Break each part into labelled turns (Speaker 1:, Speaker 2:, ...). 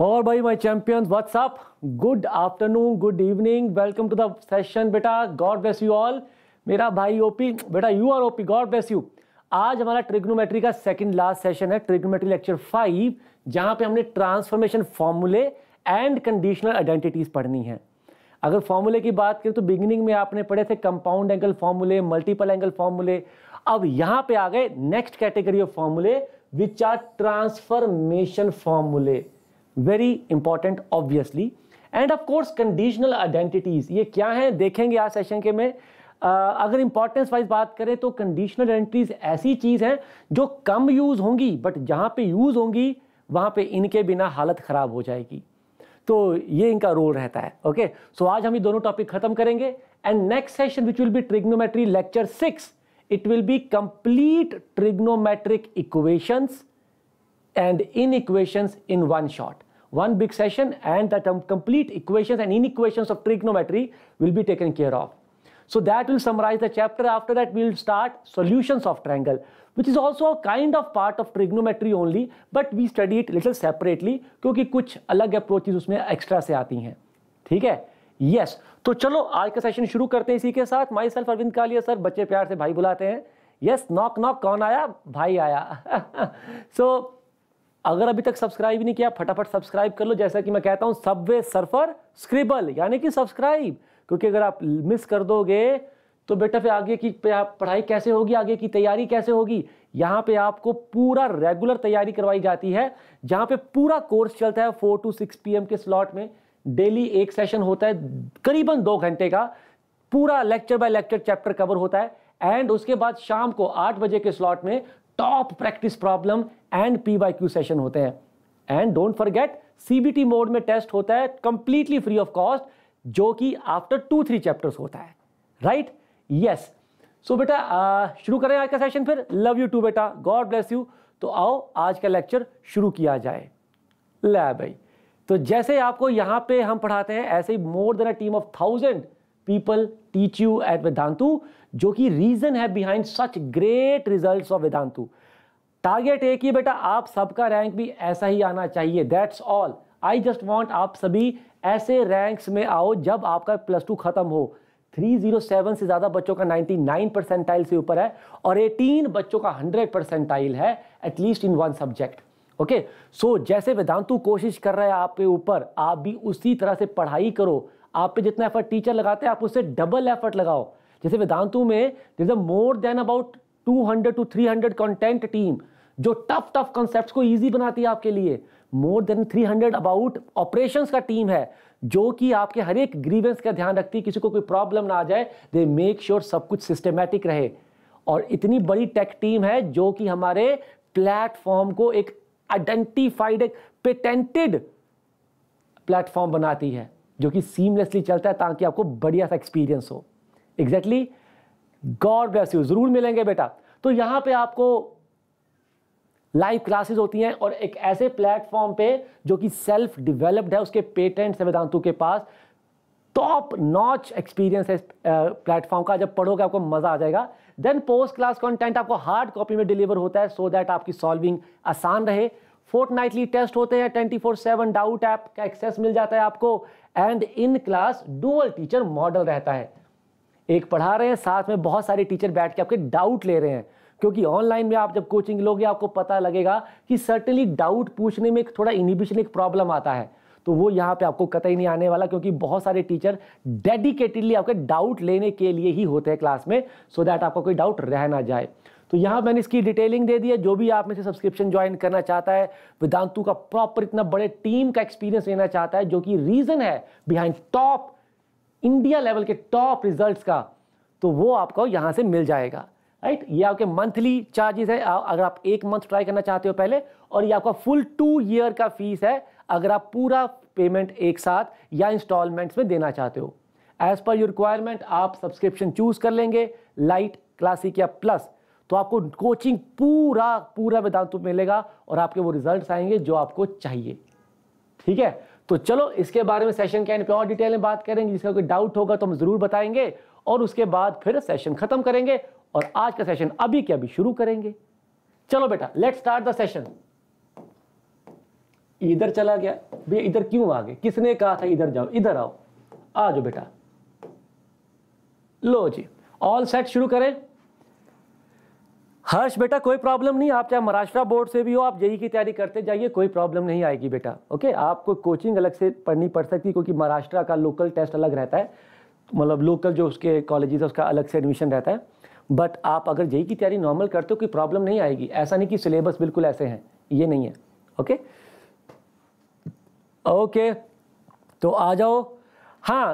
Speaker 1: और भाई my champions what's up good afternoon good evening welcome to the session बेटा God bless you all मेरा भाई ओपी बेटा you are OP God bless you आज हमारा ट्रिग्नोमेट्री का सेकंड लास्ट सेशन है ट्रिग्नोमेट्री लेक्चर फाइव जहां पे हमने ट्रांसफॉर्मेशन फॉर्मूले एंड कंडीशनल आइडेंटिटीज पढ़नी है अगर फॉर्मूले की बात करें तो बिगिनिंग में आपने पढ़े थे कंपाउंड एंगल फॉर्मूले मल्टीपल एंगल फॉर्मूले अब यहाँ पे आ गए नेक्स्ट कैटेगरी ऑफ फॉर्मूले विच आर ट्रांसफॉर्मेशन फॉर्मूले very important obviously and of course conditional identities ये क्या हैं देखेंगे आज सेशन के में Uh, अगर इंपॉर्टेंस वाइज बात करें तो कंडीशनल आइडेंटिटीज ऐसी चीज़ है जो कम यूज़ होंगी बट जहां पे यूज़ होंगी वहां पे इनके बिना हालत ख़राब हो जाएगी तो ये इनका रोल रहता है ओके okay? सो so, आज हम ये दोनों टॉपिक ख़त्म करेंगे and next session which will be trigonometry lecture six it will be complete trigonometric equations and inequations in one shot. One big session and the complete equations and inequations of trigonometry will be taken care of. So that will summarize the chapter. After that, we will start solutions of triangle, which is also a kind of part of trigonometry only, but we study it little separately क्योंकि कुछ अलग approaches उसमें extra से आती हैं ठीक है yes. तो चलो आज का session शुरू करते हैं इसी के साथ myself Arvind Kalia sir बच्चे प्यार से भाई बुलाते हैं यस knock नॉक कौन आया भाई आया so, अगर अभी तक सब्सक्राइब नहीं किया फटाफट सब्सक्राइब कर लो जैसा कि मैं कहता हूँ सबवे सर्फर स्क्रिबल यानी कि सब्सक्राइब क्योंकि अगर आप मिस कर दोगे तो बेटा फिर आगे की पढ़ाई कैसे होगी आगे की तैयारी कैसे होगी यहाँ पे आपको पूरा रेगुलर तैयारी करवाई जाती है जहाँ पे पूरा कोर्स चलता है फोर टू सिक्स पी के स्लॉट में डेली एक सेशन होता है करीबन दो घंटे का पूरा lecture by lecture chapter cover होता है एंड उसके बाद शाम को आठ बजे के स्लॉट में top practice problem and P Y Q session होते हैं and don't forget CBT mode में टेस्ट होता है कंप्लीटली फ्री ऑफ कॉस्ट जो कि आफ्टर टू थ्री चैप्टर्स होता है राइट यस सो बेटा शुरू करें आज का सेशन फिर लव यू टू बेटा गॉड ब्लेस यू तो आओ आज का लेक्चर शुरू किया जाए ला भाई तो जैसे आपको यहां पे हम पढ़ाते हैं ऐसे ही more than a team of thousand people teach you at Vedantu जो कि रीजन है behind such great results of Vedantu target एक ही बेटा आप सबका रैंक भी ऐसा ही आना चाहिए that's all I just want आप सभी ऐसे रैंक्स में आओ जब आपका प्लस टू खत्म हो 307 से ज़्यादा बच्चों का 99 परसेंटाइल से ऊपर है और 18 बच्चों का 100 परसेंटाइल है at least in one subject okay so जैसे वेदांतु कोशिश कर रहा है आपके ऊपर आप भी उसी तरह से पढ़ाई करो आप पे जितना एफर्ट टीचर लगाते हैं आप उससे डबल एफर्ट लगाओ जैसे वेदांतु में there a more than about 200 to 300 content team जो टफ टफ कॉन्सेप्ट को ईजी बनाती है आपके लिए मोर देन 300 अबाउट ऑपरेशंस का टीम है जो कि आपके हर एक ग्रीवेंस का ध्यान रखती है किसी को कोई प्रॉब्लम ना आ जाए दे मेक श्योर सब कुछ सिस्टमेटिक रहे और इतनी बड़ी टेक टीम है जो कि हमारे प्लेटफॉर्म को एक आइडेंटिफाइड एक पेटेंटेड प्लेटफॉर्म बनाती है जो कि सीमलेसली चलता है ताकि आपको बढ़िया सा एक्सपीरियंस हो एग्जैक्टली गॉड ब्लेस यू जरूर मिलेंगे बेटा तो यहां पे आपको लाइव क्लासेस होती हैं और एक ऐसे प्लेटफॉर्म पे जो कि सेल्फ डेवलप्ड है उसके पेटेंट वेदांतु के पास टॉप नॉच एक्सपीरियंस है प्लेटफॉर्म का जब पढ़ोगे आपको मज़ा आ जाएगा देन पोस्ट क्लास कंटेंट आपको हार्ड कॉपी में डिलीवर होता है सो so दैट आपकी सॉल्विंग आसान रहे फोर्टनाइटली टेस्ट होते हैं twenty four seven doubt app का एक्सेस मिल जाता है आपको and in class dual teacher model रहता है एक पढ़ा रहे हैं साथ में बहुत सारे टीचर बैठ के आपके डाउट ले रहे हैं क्योंकि ऑनलाइन में आप जब कोचिंग लोगे आपको पता लगेगा कि सर्टनली डाउट पूछने में एक थोड़ा इनिबिशन एक प्रॉब्लम आता है तो वो यहाँ पे आपको कतई नहीं आने वाला क्योंकि बहुत सारे टीचर डेडिकेटेडली आपके डाउट लेने के लिए ही होते हैं क्लास में सो so दैट आपका कोई डाउट रह ना जाए तो यहाँ मैंने इसकी डिटेलिंग दे दी है जो भी आप में से सब्सक्रिप्शन ज्वाइन करना चाहता है वेदांतु का प्रॉपर इतना बड़े टीम का एक्सपीरियंस लेना चाहता है जो कि रीज़न है बिहाइंड टॉप इंडिया लेवल के टॉप रिजल्ट्स का तो वो आपको यहाँ से मिल जाएगा राइट ये आपके मंथली चार्जेस है अगर आप एक मंथ ट्राई करना चाहते हो पहले और ये आपका फुल टू ईयर का फीस है अगर आप पूरा पेमेंट एक साथ या इंस्टॉलमेंट्स में देना चाहते हो एज पर योर रिक्वायरमेंट आप सब्सक्रिप्शन चूज कर लेंगे लाइट क्लासिक या प्लस तो आपको कोचिंग पूरा पूरा वेदांत मिलेगा और आपके वो रिजल्ट्स आएंगे जो आपको चाहिए ठीक है तो चलो इसके बारे में सेशन के एंड पे और डिटेल में बात करेंगे जिसका कोई डाउट होगा तो हम ज़रूर बताएंगे और उसके बाद फिर सेशन खत्म करेंगे और आज का सेशन अभी के अभी शुरू करेंगे चलो बेटा लेट स्टार्ट द सेशन इधर चला गया भैया इधर क्यों आ गए किसने कहा था इधर जाओ इधर आओ आ जाओ बेटा लो जी ऑल सेट शुरू करें हर्ष बेटा कोई प्रॉब्लम नहीं आप चाहे महाराष्ट्र बोर्ड से भी हो आप जेई की तैयारी करते जाइए कोई प्रॉब्लम नहीं आएगी बेटा ओके आपको कोचिंग अलग से पढ़नी पड़ सकती है क्योंकि महाराष्ट्र का लोकल टेस्ट अलग रहता है मतलब लोकल जो उसके कॉलेजेस है उसका अलग से एडमिशन रहता है बट आप अगर जेई की तैयारी नॉर्मल करते हो कोई प्रॉब्लम नहीं आएगी ऐसा नहीं कि सिलेबस बिल्कुल ऐसे हैं ये नहीं है ओके ओके तो आ जाओ हाँ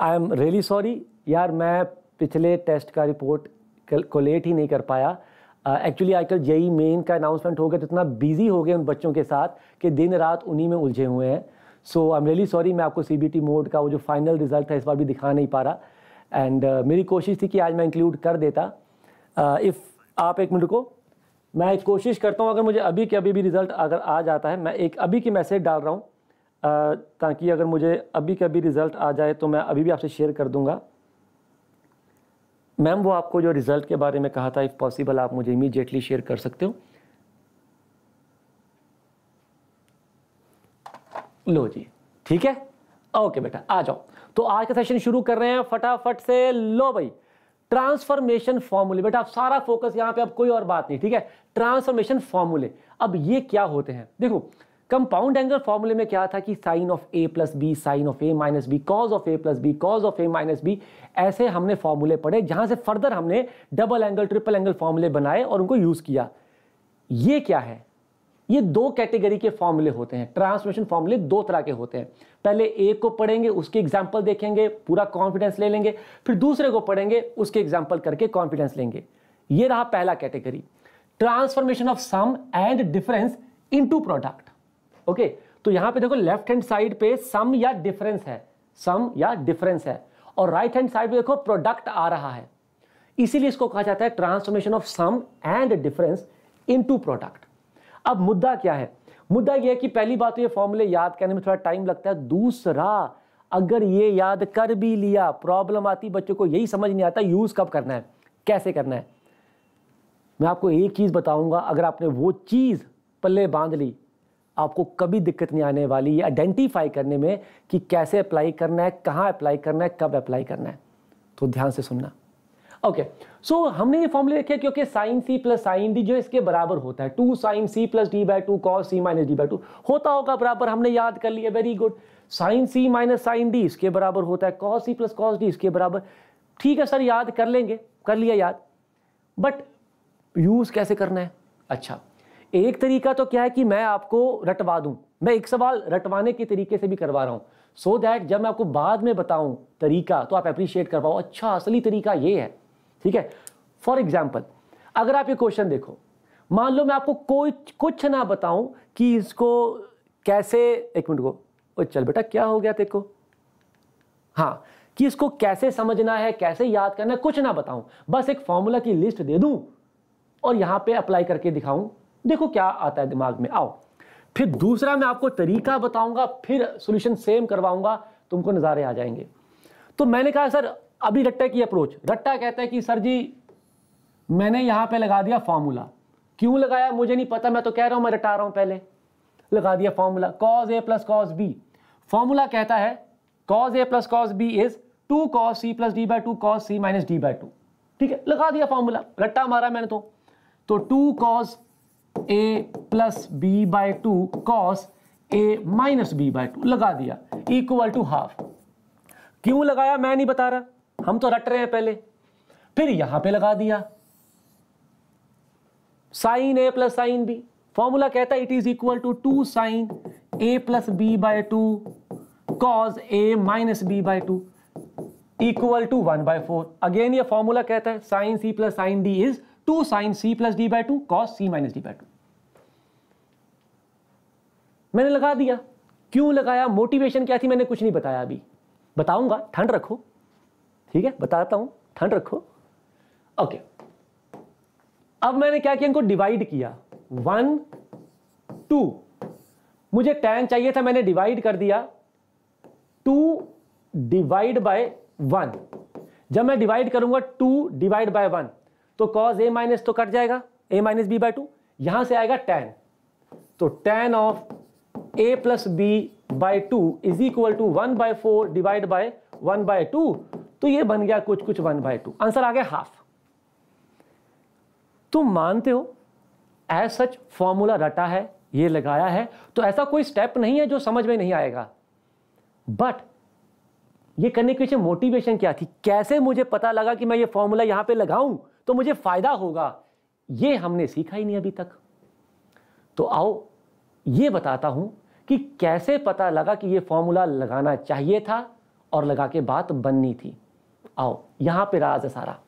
Speaker 1: आई एम रियली सॉरी यार मैं पिछले टेस्ट का रिपोर्ट कोलेट ही नहीं कर पाया एक्चुअली आजकल जेई मेन का अनाउंसमेंट हो गया तो इतना बिजी हो गए उन बच्चों के साथ कि दिन रात उन्हीं में उलझे हुए हैं so I am really sorry मैं आपको सी मोड का वो जो फाइनल रिजल्ट था इस बार भी दिखा नहीं पा रहा एंड uh, मेरी कोशिश थी कि आज मैं इंक्लूड कर देता इफ़ uh, आप एक मिनट को मैं कोशिश करता हूँ अगर मुझे अभी के अभी भी रिज़ल्ट अगर आ जाता है मैं एक अभी की मैसेज डाल रहा हूँ ताकि अगर मुझे अभी के अभी रिज़ल्ट आ जाए तो मैं अभी भी आपसे शेयर कर दूँगा मैम वो आपको जो रिज़ल्ट के बारे में कहा था इफ़ पॉसिबल आप मुझे इमीजिएटली शेयर कर सकते हो लो जी ठीक है ओके बेटा आ जाओ तो आज का सेशन शुरू कर रहे हैं फटाफट से लो भाई ट्रांसफॉर्मेशन फॉर्मूले बेटा आप सारा फोकस यहां पे अब कोई और बात नहीं ठीक है ट्रांसफॉर्मेशन फॉर्मूले अब ये क्या होते हैं देखो कंपाउंड एंगल फॉर्मूले में क्या था कि sine of A plus B sine of A minus B cos of A plus B cos of A minus B ऐसे हमने फॉर्मूले पढ़े जहां से फर्दर हमने डबल एंगल ट्रिपल एंगल फॉर्मूले बनाए और उनको यूज किया ये क्या है ये दो कैटेगरी के फॉर्मूले होते हैं ट्रांसमिशन फॉर्मूले दो तरह के होते हैं पहले एक को पढ़ेंगे उसके एग्जाम्पल देखेंगे पूरा कॉन्फिडेंस ले लेंगे फिर दूसरे को पढ़ेंगे उसके एग्जाम्पल करके कॉन्फिडेंस लेंगे ये रहा पहला category transformation of sum and difference into product okay तो यहां पे देखो लेफ्ट हैंड साइड पे सम या डिफरेंस है सम या डिफरेंस है और राइट हैंड साइड पे देखो प्रोडक्ट आ रहा है इसीलिए इसको कहा जाता है transformation of sum and difference into product अब मुद्दा क्या है मुद्दा यह है कि पहली बात तो ये फॉर्मूले याद करने में थोड़ा टाइम लगता है दूसरा अगर ये याद कर भी लिया प्रॉब्लम आती बच्चों को यही समझ नहीं आता यूज कब करना है कैसे करना है मैं आपको एक चीज बताऊंगा अगर आपने वो चीज पल्ले बांध ली आपको कभी दिक्कत नहीं आने वाली ये आइडेंटिफाई करने में कि कैसे अप्लाई करना है कहाँ अप्लाई करना है कब अप्लाई करना है तो ध्यान से सुनना ओके okay. सो so, हमने ये फॉर्मूले देखे क्योंकि sine C plus sine D जो इसके बराबर होता है two sine C plus D by two cos C minus D by two होता होगा बराबर हमने याद कर लिया very good sine C minus sine D इसके बराबर होता है cos C plus cos D इसके बराबर ठीक है सर याद कर लेंगे कर लिया याद बट यूज़ कैसे करना है अच्छा एक तरीका तो क्या है कि मैं आपको रटवा दूं मैं एक सवाल रटवाने के तरीके से भी करवा रहा हूं सो so दैट जब मैं आपको बाद में बताऊं तरीका तो आप अप्रिशिएट कर पाओ अच्छा असली तरीका ये है ठीक है फॉर एग्जाम्पल अगर आप ये क्वेश्चन देखो मान लो मैं आपको कोई कुछ ना बताऊं कि इसको कैसे एक मिनट को ओ चल बेटा क्या हो गया तेरे को हाँ कि इसको कैसे समझना है कैसे याद करना है कुछ ना बताऊं बस एक फॉर्मूला की लिस्ट दे दूं और यहां पे अप्लाई करके दिखाऊं देखो क्या आता है दिमाग में आओ फिर दूसरा मैं आपको तरीका बताऊंगा फिर सोल्यूशन सेम करवाऊंगा तुमको नज़ारे आ जाएंगे तो मैंने कहा सर अभी रट्टा की अप्रोच रट्टा कहता है कि सर जी मैंने यहाँ पे लगा दिया फार्मूला क्यों लगाया मुझे नहीं पता मैं तो कह रहा हूँ मैं रटा रहा हूँ पहले लगा दिया formula cos A plus cos B formula कहता है cos A plus cos B is two cos C plus D by two cos C minus D by two ठीक है लगा दिया फार्मूला रट्टा मारा मैंने तो टू तो cos A plus B by two cos A minus B by two लगा दिया इक्वल टू हाफ क्यों लगाया मैं नहीं बता रहा हम तो रट रहे हैं पहले फिर यहां पे लगा दिया sine A plus sine B formula कहता है it is equal to two sine A plus B by two cos A minus B by two equal to one by four again ये फॉर्मूला कहता है sine C plus sine D is two sine C plus D by two cos C minus D by two मैंने लगा दिया क्यों लगाया motivation क्या थी मैंने कुछ नहीं बताया अभी बताऊंगा ठंड रखो ठीक है बताता हूं ठंड रखो ओके अब मैंने क्या किया इनको डिवाइड किया वन टू मुझे टेन चाहिए था मैंने डिवाइड कर दिया टू डिवाइड बाय वन जब मैं डिवाइड करूंगा टू डिवाइड बाय वन तो कॉज ए माइनस तो कट जाएगा A minus B by two यहां से आएगा टेन तो tan of A plus B by two is equal to one by four divide by one by two तो ये बन गया कुछ कुछ वन बाय टू आंसर आ गया हाफ तुम मानते हो एज सच फॉर्मूला रटा है ये लगाया है तो ऐसा कोई स्टेप नहीं है जो समझ में नहीं आएगा बट ये करने के पीछे मोटिवेशन क्या थी कैसे मुझे पता लगा कि मैं ये फॉर्मूला यहां पे लगाऊं तो मुझे फायदा होगा ये हमने सीखा ही नहीं अभी तक तो आओ ये बताता हूं कि कैसे पता लगा कि ये फॉर्मूला लगाना चाहिए था और लगा के बात बननी थी आओ यहां पे राज है सारा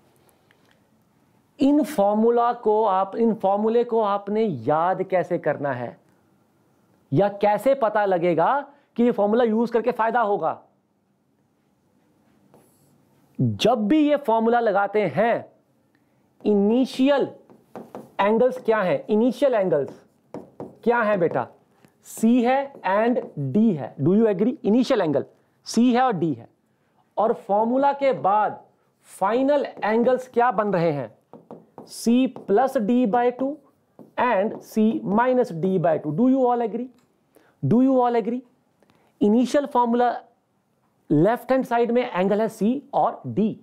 Speaker 1: इन फॉर्मूला को आप इन फॉर्मूले को आपने याद कैसे करना है या कैसे पता लगेगा कि ये फॉर्मूला यूज करके फायदा होगा जब भी ये फॉर्मूला लगाते हैं इनिशियल एंगल्स क्या हैं इनिशियल एंगल्स क्या है बेटा सी है एंड डी है do you agree initial angle C है और डी है और फॉर्मूला के बाद फाइनल एंगल्स क्या बन रहे हैं C plus D by two and C minus D by two do you all agree do you all agree initial formula left hand side में एंगल है सी और डी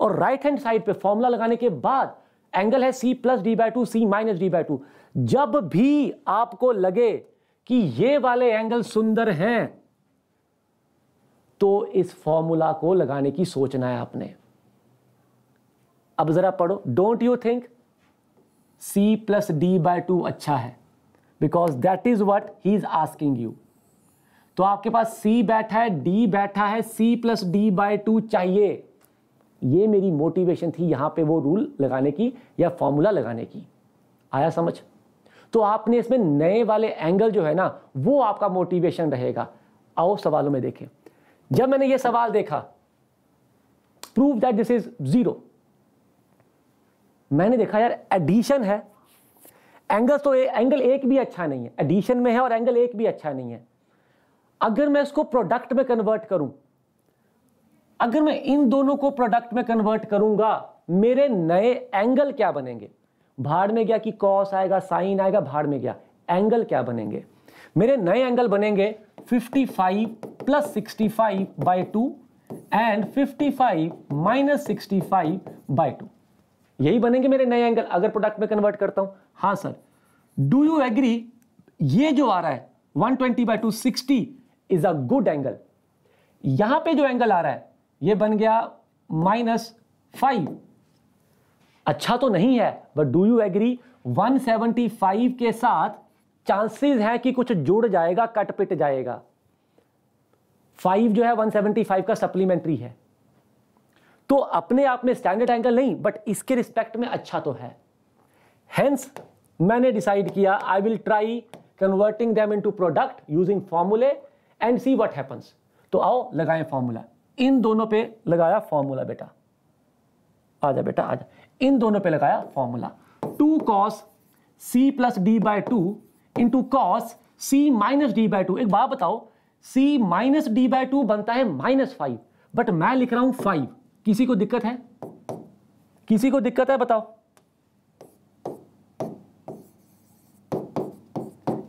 Speaker 1: और राइट हैंड साइड पे formula लगाने के बाद angle है C plus D by two C minus D by two जब भी आपको लगे कि ये वाले एंगल सुंदर हैं तो इस फॉर्मूला को लगाने की सोचना है आपने अब जरा पढ़ो don't you think C plus D by two अच्छा है because that is what he is asking you तो आपके पास सी बैठा है डी बैठा है C plus D by two चाहिए ये मेरी मोटिवेशन थी यहां पे वो रूल लगाने की या फॉर्मूला लगाने की आया समझ तो आपने इसमें नए वाले एंगल जो है ना वो आपका मोटिवेशन रहेगा आओ सवालों में देखें जब मैंने ये सवाल देखा prove that this is zero मैंने देखा यार एडिशन है एंगल तो ए, एंगल एक भी अच्छा नहीं है एडिशन में है और एंगल एक भी अच्छा नहीं है अगर मैं इसको प्रोडक्ट में कन्वर्ट करूं अगर मैं इन दोनों को प्रोडक्ट में कन्वर्ट करूंगा मेरे नए एंगल क्या बनेंगे भाड़ में गया कि कॉस आएगा साइन आएगा भाड़ में गया एंगल क्या बनेंगे मेरे नए एंगल बनेंगे 55 plus sixty five by two and fifty five minus sixty five by two यही बनेंगे मेरे नए एंगल अगर प्रोडक्ट में कन्वर्ट करता हूं हां सर डू यू एग्री ये जो आ रहा है 120 twenty by two sixty is a good angle यहां पे जो एंगल आ रहा है ये बन गया माइनस फाइव अच्छा तो नहीं है बट डू यू एग्री 175 के साथ चांसेस है कि कुछ जुड़ जाएगा कट पिट जाएगा फाइव जो है 175 का सप्लीमेंट्री है तो अपने आप में स्टैंडर्ड एंगल नहीं बट इसके रिस्पेक्ट में अच्छा तो है हेंस मैंने डिसाइड किया I will try converting them into product using फॉर्मूले एंड सी व्हाट हैपन्स तो आओ लगाएं फॉर्मूला इन दोनों पे लगाया फॉर्मूला बेटा आजा बेटा आजा इन दोनों पे लगाया formula two cos C plus D by two into cos C minus D by two एक बात बताओ C minus D by two बनता है माइनस फाइव बट मैं लिख रहा हूं फाइव किसी को दिक्कत है किसी को दिक्कत है बताओ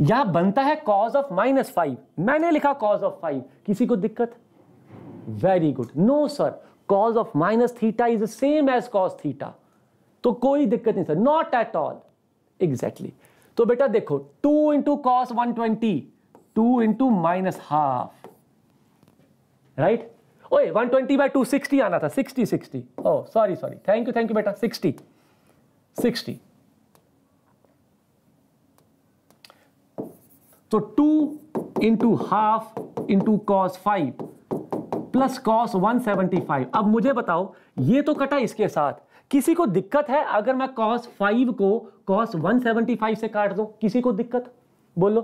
Speaker 1: यहां बनता है कॉज ऑफ माइनस फाइव मैंने लिखा कॉज ऑफ फाइव किसी को दिक्कत very good no sir cos of minus theta is same as cos theta तो कोई दिक्कत नहीं sir not at all exactly तो बेटा देखो two into cos one twenty two into minus half right ओए one twenty by two sixty आना था sixty sixty oh sorry sorry thank you thank you बेटा सिक्सटी सिक्सटी तो two into half into cos five plus cos one five अब मुझे बताओ ये तो कटा इसके साथ किसी को दिक्कत है अगर मैं कॉस फाइव को कॉस वन सेवेंटी फाइव से काट दो किसी को दिक्कत बोलो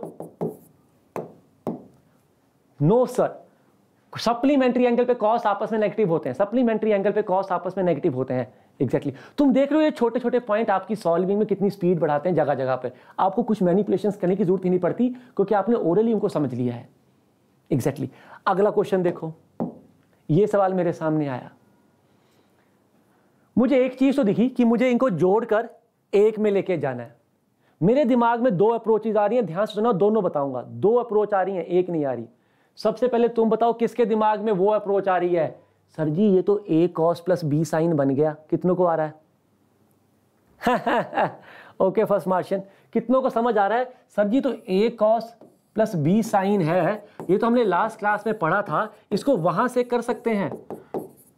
Speaker 1: नो सर सप्लीमेंट्री एंगल पे कॉस आपस में नेगेटिव होते हैं सप्लीमेंट्री एंगल पे कॉस आपस में नेगेटिव होते हैं एग्जैक्टली exactly. तुम देख रहे हो ये छोटे छोटे पॉइंट आपकी सॉल्विंग में कितनी स्पीड बढ़ाते हैं जगह जगह पे आपको कुछ मैनिपुलेशन करने की जरूरत ही नहीं पड़ती क्योंकि आपने ओरली उनको समझ लिया है एग्जैक्टली exactly. अगला क्वेश्चन देखो ये सवाल मेरे सामने आया मुझे एक चीज़ तो दिखी कि मुझे इनको जोड़कर एक में लेके जाना है मेरे दिमाग में दो अप्रोचेज आ रही हैं ध्यान से सुना दोनों बताऊंगा दो अप्रोच आ रही हैं एक नहीं आ रही सबसे पहले तुम बताओ किसके दिमाग में वो अप्रोच आ रही है सर जी ये तो A cos plus B sine बन गया कितनों को आ रहा है ओके फर्स्ट मार्शन कितनों को समझ आ रहा है सर जी तो A cos plus B sine है ये तो हमने लास्ट क्लास में पढ़ा था इसको वहां से कर सकते हैं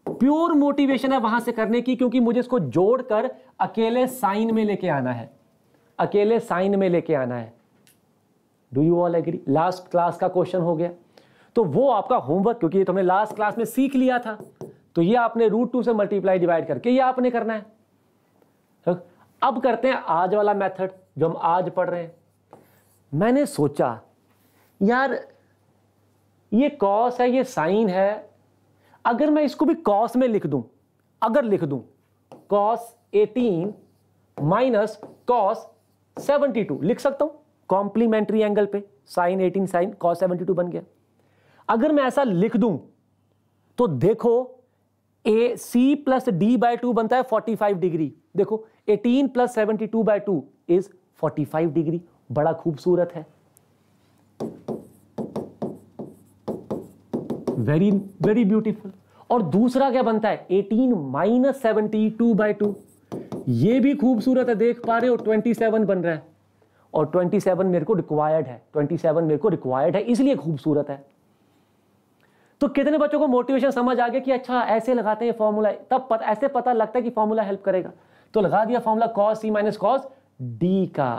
Speaker 1: प्योर मोटिवेशन है वहां से करने की क्योंकि मुझे इसको जोड़कर अकेले साइन में लेके आना है अकेले साइन में लेके आना है do you all agree last class का क्वेश्चन हो गया तो वो आपका होमवर्क क्योंकि ये तुमने लास्ट क्लास में सीख लिया था तो ये आपने रूट टू से मल्टीप्लाई डिवाइड करके ये आपने करना है तो अब करते हैं आज वाला मेथड जो हम आज पढ़ रहे हैं मैंने सोचा यार ये कॉस है ये साइन है अगर मैं इसको भी कॉस में लिख दूं अगर लिख दूं कॉस 18 माइनस कॉस 72 लिख सकता हूं कॉम्प्लीमेंट्री एंगल पे साइन 18 साइन कॉस 72 बन गया अगर मैं ऐसा लिख दूं तो देखो A C plus D by two बनता है 45 डिग्री देखो 18 plus seventy two by two is 45 degree बड़ा खूबसूरत है वेरी वेरी ब्यूटीफुल और दूसरा क्या बनता है 18 minus seventy two by two ये भी खूबसूरत है देख पा रहे हो 27 बन रहा है और 27 मेरे को रिक्वायर्ड है 27 मेरे को रिक्वायर्ड है इसलिए खूबसूरत है तो कितने बच्चों को मोटिवेशन समझ आ गया कि अच्छा ऐसे लगाते हैं फॉर्मूला तब पत, ऐसे पता लगता है कि फॉर्मूला हेल्प करेगा तो लगा दिया formula cos C minus cos D का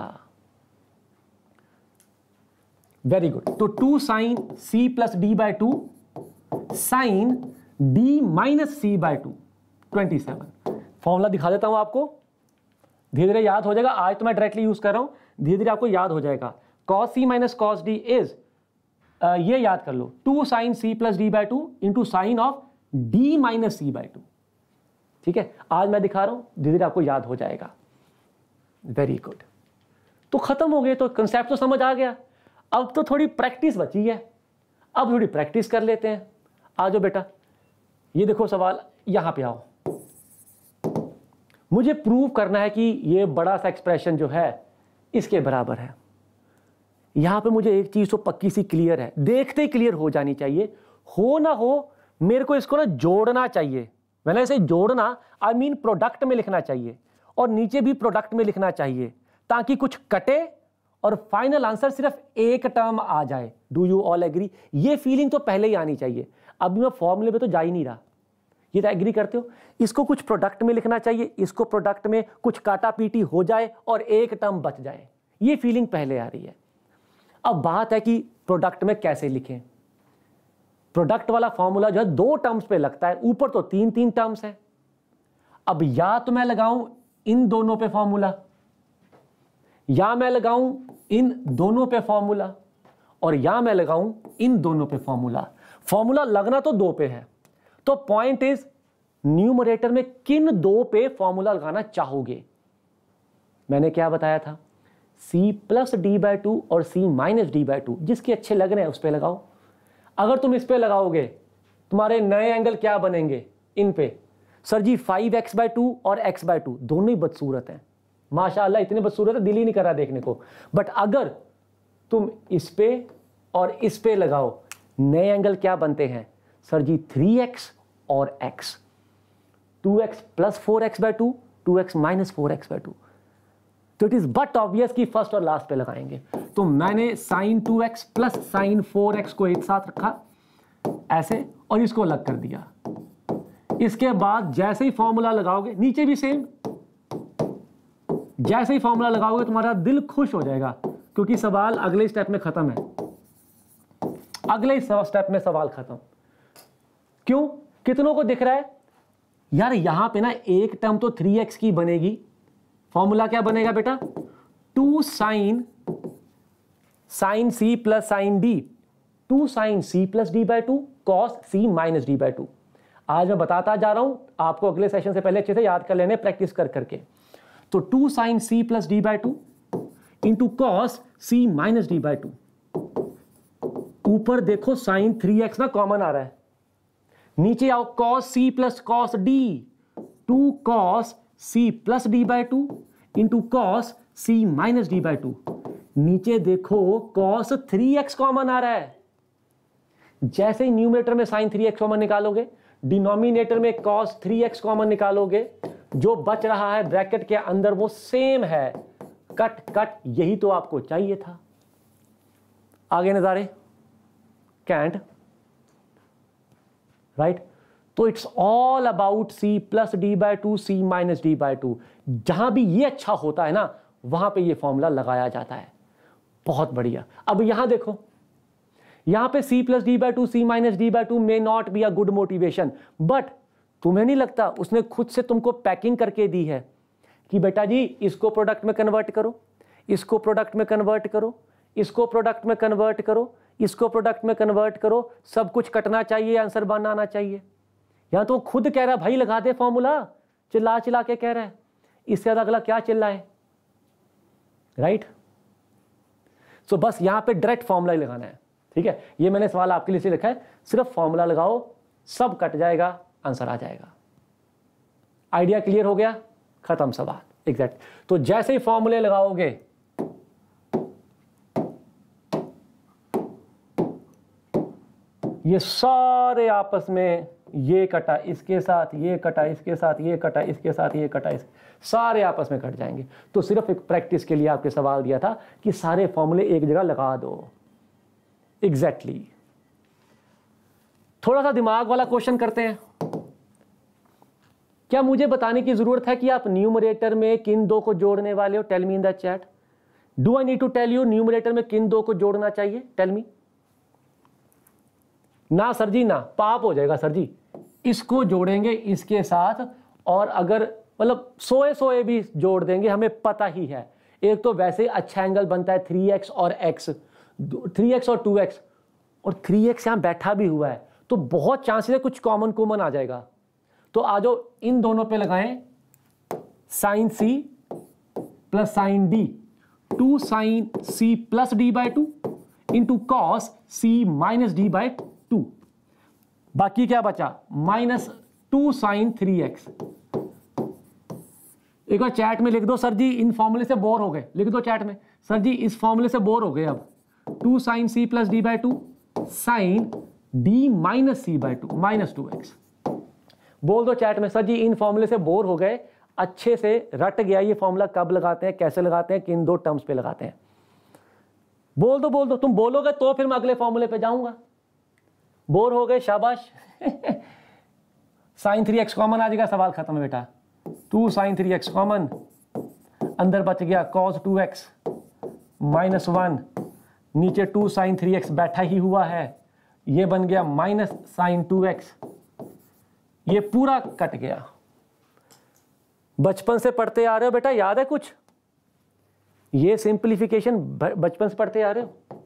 Speaker 1: वेरी गुड तो two sine C plus D by two sine D minus C by two twenty seven formula दिखा देता हूं आपको धीरे धीरे याद हो जाएगा आज तो मैं डायरेक्टली यूज कर रहा हूं धीरे धीरे आपको याद हो जाएगा cos C minus cos D is ये याद कर लो two sine C plus D by two into sine of D minus C by two ठीक है आज मैं दिखा रहा हूं धीरे धीरे आपको याद हो जाएगा वेरी गुड तो खत्म हो गए तो कंसेप्ट तो समझ आ गया अब तो थोड़ी प्रैक्टिस बची है अब थोड़ी प्रैक्टिस कर लेते हैं आ जाओ बेटा ये देखो सवाल यहां पे आओ मुझे प्रूव करना है कि ये बड़ा सा एक्सप्रेशन जो है इसके बराबर है यहां पे मुझे एक चीज़ तो पक्की सी क्लियर है देखते ही क्लियर हो जानी चाहिए हो ना हो मेरे को इसको ना जोड़ना चाहिए मैंने इसे जोड़ना आई मीन प्रोडक्ट में लिखना चाहिए और नीचे भी प्रोडक्ट में लिखना चाहिए ताकि कुछ कटे और फाइनल आंसर सिर्फ एक टर्म आ जाए डू यू ऑल एग्री ये फीलिंग तो पहले ही आनी चाहिए अब मैं फॉर्मूले में तो जा ही नहीं रहा ये तो एग्री करते हो इसको कुछ प्रोडक्ट में लिखना चाहिए इसको प्रोडक्ट में कुछ काटा पीटी हो जाए और एक टर्म बच जाए ये फीलिंग पहले आ रही है अब बात है कि प्रोडक्ट में कैसे लिखें प्रोडक्ट वाला फॉर्मूला जो है दो टर्म्स पे लगता है ऊपर तो तीन तीन टर्म्स है अब या तो मैं लगाऊं इन दोनों पे फॉर्मूला या मैं लगाऊं इन दोनों पे फॉर्मूला और या मैं लगाऊं इन दोनों पे फॉर्मूला फॉर्मूला लगना तो दो पे है तो पॉइंट इज न्यूमरेटर में किन दो पे फॉर्मूला लगाना चाहोगे मैंने क्या बताया था C plus D by two और C minus D by two जिसके अच्छे लग रहे हैं उस पर लगाओ अगर तुम इस पर लगाओगे तुम्हारे नए एंगल क्या बनेंगे इन पे सर जी फाइव एक्स बाय टू और एक्स बाय टू दोनों ही बदसूरत हैं माशाल्लाह इतने बदसूरत है दिल ही नहीं कर रहा देखने को बट अगर तुम इस पे और इस पे लगाओ नए एंगल क्या बनते हैं सर जी थ्री एक्स और X two X plus four X by two two X minus four X by two तो इट इज बट ऑब्वियस की फर्स्ट और लास्ट पे लगाएंगे तो मैंने sine two X plus sine four X को एक साथ रखा ऐसे और इसको अलग कर दिया इसके बाद जैसे ही फॉर्मूला लगाओगे नीचे भी सेम जैसे ही फॉर्मूला लगाओगे तुम्हारा दिल खुश हो जाएगा क्योंकि सवाल अगले स्टेप में खत्म है अगले स्टेप में सवाल खत्म क्यों कितनों को दिख रहा है यार यहां पे ना एक टर्म तो थ्री एक्स की बनेगी फॉर्मूला क्या बनेगा बेटा two sine sine C plus sine D two sine C plus D by two cos C minus D by two आज मैं बताता जा रहा हूं आपको अगले सेशन से पहले अच्छे से याद कर लेने प्रैक्टिस कर करके तो two sine C plus D by two into cos C minus D by two ऊपर देखो साइन थ्री एक्स ना कॉमन आ रहा है नीचे आओ cos C plus cos D two cos C plus D by two into cos C minus D by two नीचे देखो कॉस थ्री एक्स कॉमन आ रहा है जैसे ही न्यूमिनेटर में साइन थ्री एक्स कॉमन निकालोगे डिनोमिनेटर में कॉस थ्री एक्स कॉमन निकालोगे जो बच रहा है ब्रैकेट के अंदर वो सेम है कट कट यही तो आपको चाहिए था आगे नज़ारे कैंड राइट तो it's all about c plus D by two C minus D by two जहां भी ये अच्छा होता है ना वहां पे ये फॉर्मूला लगाया जाता है बहुत बढ़िया अब यहां देखो यहां पे c plus D by two C minus D by two may not be a good motivation but तुम्हें नहीं लगता उसने खुद से तुमको पैकिंग करके दी है कि बेटा जी इसको प्रोडक्ट में कन्वर्ट करो इसको प्रोडक्ट में कन्वर्ट करो इसको प्रोडक्ट में कन्वर्ट करो इसको प्रोडक्ट में कन्वर्ट करो सब कुछ कटना चाहिए आंसर बन आना चाहिए यहां तो खुद कह रहा है भाई लगा दे फॉर्मूला चिल्ला चिल्ला के कह रहा है इससे ज़्यादा अगला क्या चिल्ला है राइट सो बस यहां पे डायरेक्ट फॉर्मूला ही लगाना है ठीक है ये मैंने सवाल आपके लिए रखा है सिर्फ फॉर्मूला लगाओ सब कट जाएगा आंसर आ जाएगा आइडिया क्लियर हो गया खत्म सवाल एग्जैक्ट तो जैसे ही फॉर्मूले लगाओगे ये सारे आपस में ये कटा इसके साथ ये कटा इसके साथ ये कटा इसके साथ ये कटा इस सारे आपस में कट जाएंगे तो सिर्फ एक प्रैक्टिस के लिए आपके सवाल दिया था कि सारे फॉर्मूले एक जगह लगा दो एग्जैक्टली exactly. थोड़ा सा दिमाग वाला क्वेश्चन करते हैं क्या मुझे बताने की जरूरत है कि आप न्यूमरेटर में किन दो को जोड़ने वाले हो tell me in the chat do I need to tell you numerator में किन दो को जोड़ना चाहिए टेलमी ना सर जी ना पाप हो जाएगा सर जी इसको जोड़ेंगे इसके साथ और अगर मतलब सोए सोए भी जोड़ देंगे हमें पता ही है एक तो वैसे अच्छा एंगल बनता है थ्री एक्स और एक्स थ्री एक्स और टू एक्स और थ्री एक्स यहाँ बैठा भी हुआ है तो बहुत चांसेस है कुछ कॉमन कॉमन आ जाएगा तो आ जाओ इन दोनों पे लगाएं sine C plus sine D two sine C plus D by two into cos C minus D by बाकी क्या बचा minus two sine three X एक बार चैट में लिख दो सर जी इन फॉर्मूले से बोर हो गए लिख दो चैट में सर जी इस फॉर्मूले से बोर हो गए अब two sine C plus D by two sine D minus C by two minus two X बोल दो चैट में सर जी इन फॉर्मूले से बोर हो गए अच्छे से रट गया ये फॉर्मूला कब लगाते हैं कैसे लगाते हैं किन दो टर्म्स पे लगाते हैं बोल दो बोल दो तुम बोलोगे तो फिर मैं अगले फॉर्मूले पे जाऊंगा बोर हो गए शाबाश साइन थ्री एक्स कॉमन आ जाएगा सवाल खत्म है बेटा two sine three X common अंदर बच गया cos two X minus one नीचे टू साइन थ्री एक्स बैठा ही हुआ है ये बन गया माइनस साइन टू एक्स ये पूरा कट गया बचपन से पढ़ते आ रहे हो बेटा याद है कुछ ये सिंप्लीफिकेशन बचपन से पढ़ते आ रहे हो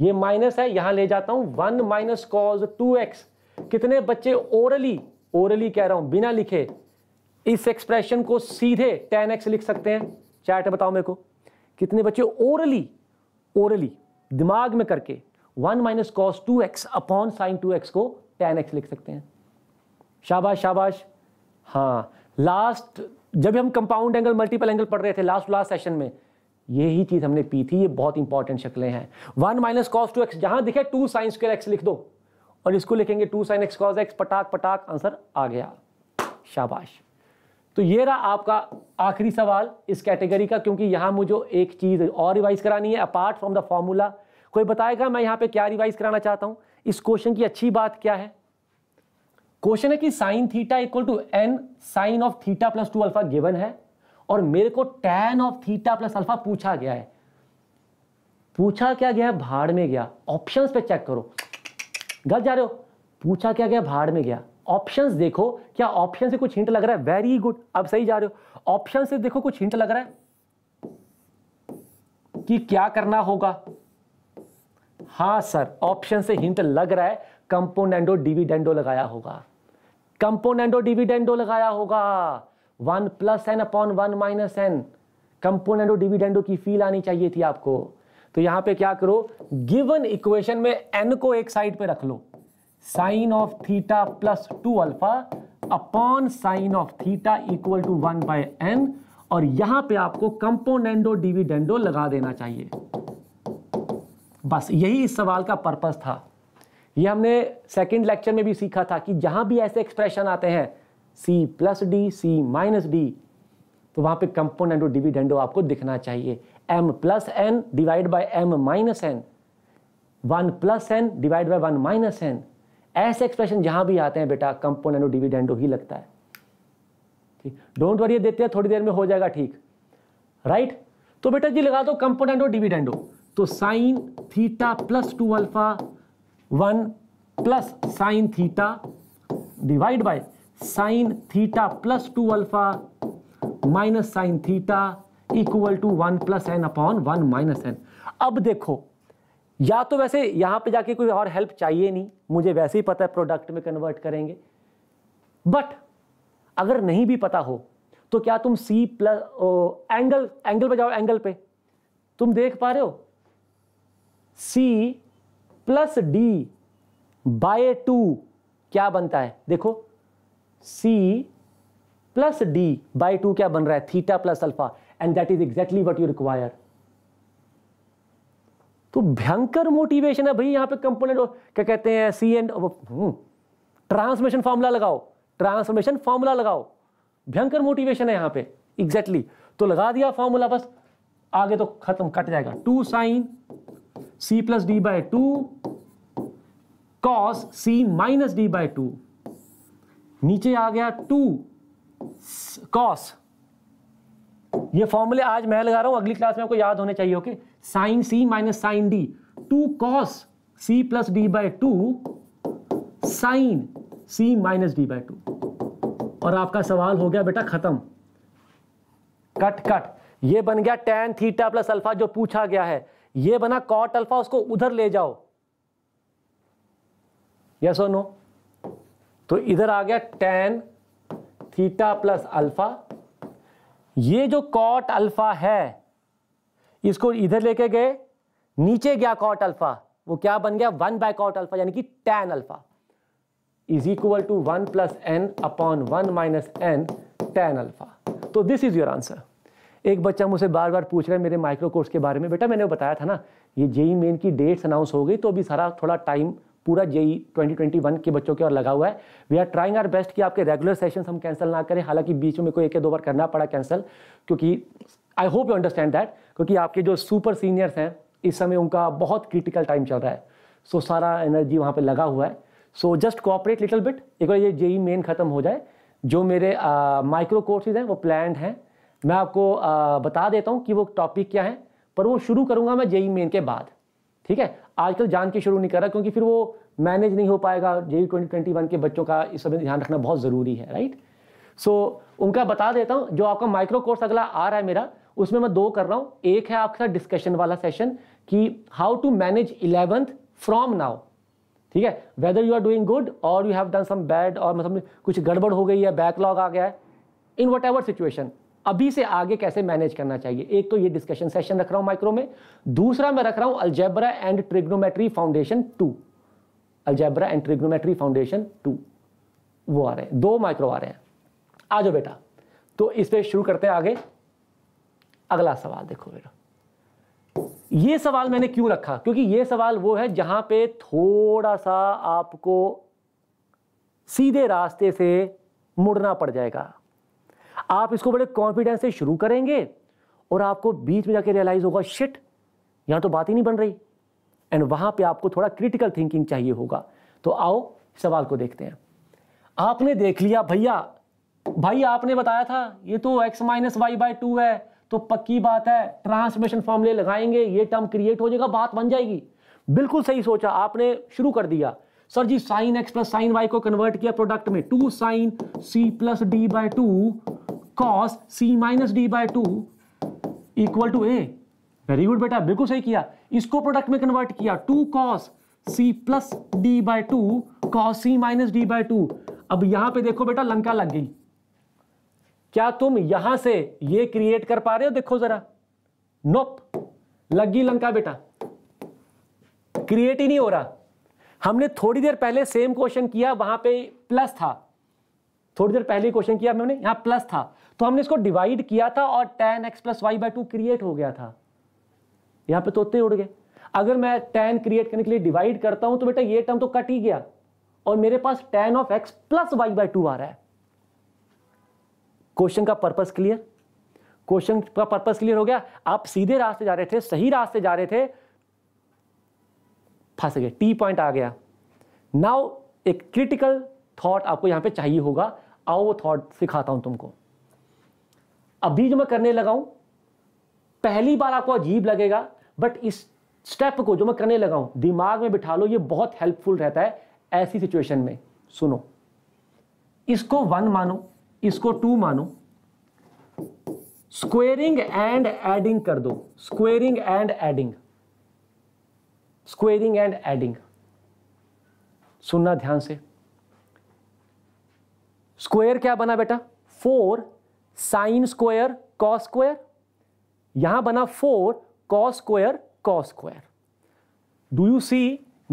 Speaker 1: ये माइनस है यहां ले जाता हूं one minus cos two X कितने बच्चे ओरली ओरली कह रहा हूं बिना लिखे इस एक्सप्रेशन को सीधे टेन एक्स लिख सकते हैं चैट बताओ मेरे को कितने बच्चे ओरली ओरली दिमाग में करके one minus cos two x upon sine two X को टेन एक्स लिख सकते हैं शाबाश शाबाश हाँ लास्ट जब हम कंपाउंड एंगल मल्टीपल एंगल पढ़ रहे थे लास्ट लास्ट सेशन में यही चीज़ हमने पी थी ये बहुत इंपॉर्टेंट शक्लें हैं one minus cos two X जहां दिखे टू साइन स्क्वेयर एक्स लिख दो और इसको लिखेंगे two sine X cos X पटाक पटाक आंसर आ गया शाबाश तो ये रहा आपका आखिरी सवाल इस कैटेगरी का क्योंकि यहां मुझे एक चीज़ और रिवाइज करानी है अपार्ट फ्रॉम द फॉर्मूला कोई बताएगा मैं यहां पे क्या रिवाइज कराना चाहता हूं इस क्वेश्चन की अच्छी बात क्या है क्वेश्चन है कि sine theta equal to N sine of theta plus two alpha given है और मेरे को tan of theta plus alpha पूछा गया है पूछा क्या गया भाड़ में गया ऑप्शन पे चेक करो गलत जा रहे हो पूछा क्या गया भाड़ में गया ऑप्शन देखो क्या ऑप्शन से कुछ हिंट लग रहा है वेरी गुड अब सही जा रहे हो ऑप्शन से देखो कुछ हिंट लग रहा है कि क्या करना होगा हाँ सर ऑप्शन से हिंट लग रहा है कंपोनेंडो डिविडेंडो लगाया होगा कंपोनेंडो डिविडेंडो लगाया होगा one plus N upon one minus N componendo dividendo की फील आनी चाहिए थी आपको तो यहां पे क्या करो गिवन इक्वेशन में एन को एक साइड पे रख लो sine of theta plus two alpha upon sine of theta equal to one by N और यहां पे आपको कंपोनेंडो डिविडेंडो लगा देना चाहिए बस यही इस सवाल का पर्पज था ये हमने सेकंड लेक्चर में भी सीखा था कि जहां भी ऐसे एक्सप्रेशन आते हैं C plus D C minus D तो वहां पे कंपोनेंट और डिविडेंडो आपको दिखना चाहिए M plus N divide by M minus N one plus N divide by one minus N ऐसे एक्सप्रेशन जहां भी आते हैं बेटा कंपोनेंट और डिविडेंडो ही लगता है ठीक डोंट वरी देते हैं थोड़ी देर में हो जाएगा ठीक राइट तो बेटा जी लगा दो कंपोनेंट और डिविडेंडो तो sine theta plus two alpha one plus sine theta divide by sine theta plus two alpha minus sine theta equal to one plus N upon one minus N अब देखो या तो वैसे यहां पे जाके कोई और हेल्प चाहिए नहीं मुझे वैसे ही पता है प्रोडक्ट में कन्वर्ट करेंगे बट अगर नहीं भी पता हो तो क्या तुम सी प्लस एंगल एंगल पे जाओ एंगल पे तुम देख पा रहे हो C plus D by two क्या बनता है देखो C plus D by two क्या बन रहा है theta plus alpha and that is exactly what you require तो भयंकर मोटिवेशन है भाई यहां पे कंपोनेंट क्या कहते हैं सी एंड ट्रांसमिशन फॉर्मूला लगाओ ट्रांसमिशन फॉर्मूला लगाओ भयंकर मोटिवेशन है यहां पे एग्जैक्टली exactly. तो लगा दिया फॉर्मूला बस आगे तो खत्म कट जाएगा two sine C plus D by two cos C minus D by two नीचे आ गया टू कॉस ये फॉर्मूले आज मैं लगा रहा हूं अगली क्लास में आपको याद होने चाहिए okay sine C minus sine D two cos C plus D by two sine C minus D by two और आपका सवाल हो गया बेटा खत्म कट कट ये बन गया टेन थीटा प्लस अल्फा जो पूछा गया है ये बना कॉट अल्फा उसको उधर ले जाओ यस और नो तो इधर आ गया टेन थीटा प्लस अल्फा ये जो कॉट अल्फा है इसको इधर लेके गए नीचे गया कॉट अल्फा वो क्या बन गया वन बाय कॉट अल्फा यानी कि tan alpha is equal to one plus N upon one minus N tan alpha तो दिस इज योर आंसर एक बच्चा मुझसे बार बार पूछ रहा है मेरे माइक्रो कोर्स के बारे में बेटा मैंने बताया था ना ये जेई मेन e की डेट्स अनाउंस हो गई तो अभी सारा थोड़ा टाइम पूरा जेई 2021 के बच्चों के और लगा हुआ है we are trying our best कि आपके रेगुलर सेशन हम कैंसिल ना करें हालांकि बीच में कोई एक दो बार करना पड़ा कैंसिल क्योंकि I hope you understand that क्योंकि आपके जो सुपर सीनियर्स हैं इस समय उनका बहुत क्रिटिकल टाइम चल रहा है सो so, सारा एनर्जी वहाँ पर लगा हुआ है so just cooperate little bit एक बार ये जेई मेन खत्म हो जाए जो मेरे माइक्रो कोर्सेज हैं वो प्लान हैं मैं आपको uh, बता देता हूँ कि वो टॉपिक क्या है पर वो शुरू करूँगा मैं जेई मेन के बाद ठीक है आजकल जान के शुरू नहीं कर रहा क्योंकि फिर वो मैनेज नहीं हो पाएगा जे ट्वेंटी के बच्चों का इस समय ध्यान रखना बहुत ज़रूरी है राइट सो so, उनका बता देता हूँ जो आपका माइक्रो कोर्स अगला आ रहा है मेरा उसमें मैं दो कर रहा हूँ एक है आपके साथ डिस्कशन वाला सेशन कि how to manage eleventh from now ठीक है whether you are doing good और you have done some bad और मतलब कुछ गड़बड़ हो गई है बैकलॉग आ गया है इन वट एवर सिचुएशन अभी से आगे कैसे मैनेज करना चाहिए एक तो ये डिस्कशन सेशन रख रहा हूं माइक्रो में दूसरा मैं रख रहा हूं algebra and trigonometry foundation two algebra and trigonometry foundation two वो आ रहे हैं दो माइक्रो आ रहे हैं आ जाओ बेटा तो इस पर शुरू करते हैं आगे अगला सवाल देखो बेटा ये सवाल मैंने क्यों रखा क्योंकि ये सवाल वो है जहां पे थोड़ा सा आपको सीधे रास्ते से मुड़ना पड़ जाएगा आप इसको बड़े कॉन्फिडेंस से शुरू करेंगे और आपको बीच में जाके रियलाइज़ होगा शिट यहां तो बात ही नहीं बन रही एंड वहां पे आपको थोड़ा क्रिटिकल थिंकिंग चाहिए होगा तो आओ सवाल को देखते हैं आपने देख लिया भैया भाई आपने बताया था ये तो x minus Y by two है तो पक्की बात है ट्रांसमिशन फॉर्मूले लगाएंगे ये टर्म क्रिएट हो जाएगा बात बन जाएगी बिल्कुल सही सोचा आपने शुरू कर दिया सर जी sine X plus sine Y को कन्वर्ट किया प्रोडक्ट में two sine C plus D by two cos C minus D by two equal to a very good बेटा बिल्कुल सही किया इसको प्रोडक्ट में कन्वर्ट किया two cos C plus D by two cos C minus D by two अब यहां पे देखो बेटा लंका लग गई क्या तुम यहां से ये क्रिएट कर पा रहे हो देखो जरा नोप लगी लंका बेटा क्रिएट ही नहीं हो रहा हमने थोड़ी देर पहले सेम क्वेश्चन किया वहां पे प्लस था थोड़ी देर पहले क्वेश्चन किया हमने यहां प्लस था तो हमने इसको डिवाइड किया था और tan X plus Y by two create हो गया था यहां पे तोते उड़ गए अगर मैं टेन क्रिएट करने के लिए डिवाइड करता हूं तो बेटा ये टर्म तो कट ही गया और मेरे पास tan of X plus Y by two आ रहा है क्वेश्चन का पर्पस क्लियर क्वेश्चन का पर्पस क्लियर हो गया आप सीधे रास्ते जा रहे थे सही रास्ते जा रहे थे फंस गए टी पॉइंट आ गया नाउ एक क्रिटिकल थॉट आपको यहां पे चाहिए होगा आओ वो थॉट सिखाता हूं तुमको अभी जो मैं करने लगा हूं पहली बार आपको अजीब लगेगा बट इस स्टेप को जो मैं करने लगा हूं दिमाग में बिठा लो ये बहुत हेल्पफुल रहता है ऐसी सिचुएशन में सुनो इसको वन मानो इसको टू मानो स्क्वेरिंग एंड एडिंग कर दो squaring and adding squaring and adding सुनना ध्यान से स्क्वेयर क्या बना बेटा four sine square cos square यहां बना four cos square cos square do you see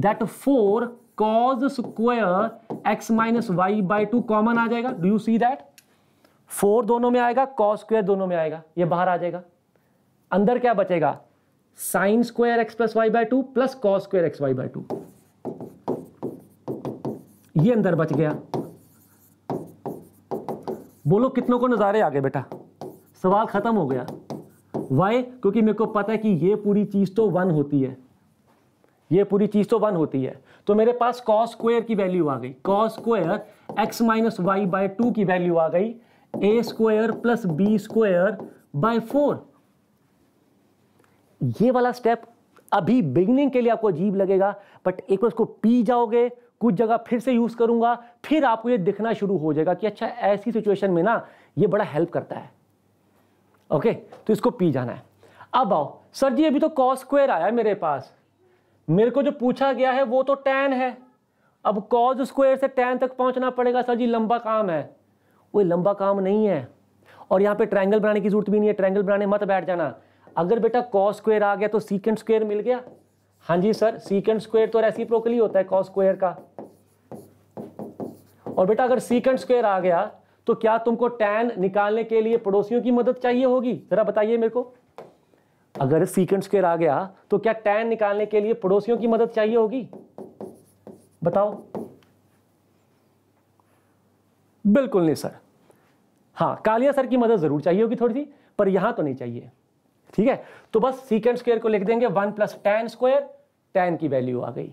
Speaker 1: that four cos square X minus Y by two common आ जाएगा do you see that four दोनों में आएगा कॉस स्क्वायर दोनों में आएगा ये बाहर आ जाएगा अंदर क्या बचेगा sine square X plus Y by two plus cos square X Y by two ये अंदर बच गया बोलो कितनों को नज़ारे आ गए बेटा सवाल ख़त्म हो गया वाई क्योंकि मेरे को पता है कि ये पूरी चीज़ तो वन होती है ये पूरी चीज़ तो वन होती है तो मेरे पास कॉस स्क्वायर की वैल्यू आ गई cos square X minus Y by two की वैल्यू आ गई A square plus B square by four ये वाला स्टेप अभी बिगनिंग के लिए आपको अजीब लगेगा बट एक बार उसको पी जाओगे कुछ जगह फिर से यूज़ करूँगा फिर आपको ये दिखना शुरू हो जाएगा कि अच्छा ऐसी सिचुएशन में ना ये बड़ा हेल्प करता है ओके तो इसको पी जाना है अब आओ सर जी अभी तो कॉस स्क्वेयर आया मेरे पास मेरे को जो पूछा गया है वो तो टेन है अब कॉज स्क्वायर से टेन तक पहुंचना पड़ेगा सर जी लंबा काम है वो लंबा काम नहीं है और यहाँ पे ट्रायंगल बनाने की जरूरत भी नहीं है ट्रायंगल बनाने मत बैठ जाना अगर बेटा कॉस स्क्वायर आ गया तो सीकेंड स्क्वायर मिल गया हाँ जी सर सीकेंड स्क्वायर तो रेसिप्रोकली होता है कॉस स्क्वायर का और बेटा अगर सीकेंड स्क्वेयर आ गया तो क्या तुमको टैन निकालने के लिए पड़ोसियों की मदद चाहिए होगी जरा बताइए मेरे को अगर सीकेंड स्क्वेयर आ गया तो क्या टैन निकालने के लिए पड़ोसियों की मदद चाहिए होगी बताओ बिल्कुल नहीं सर हाँ कालिया सर की मदद जरूर चाहिए होगी थोड़ी सी पर यहां तो नहीं चाहिए ठीक है तो बस सीकेंड स्क्वेयर को लिख देंगे one plus tan square tan की वैल्यू आ गई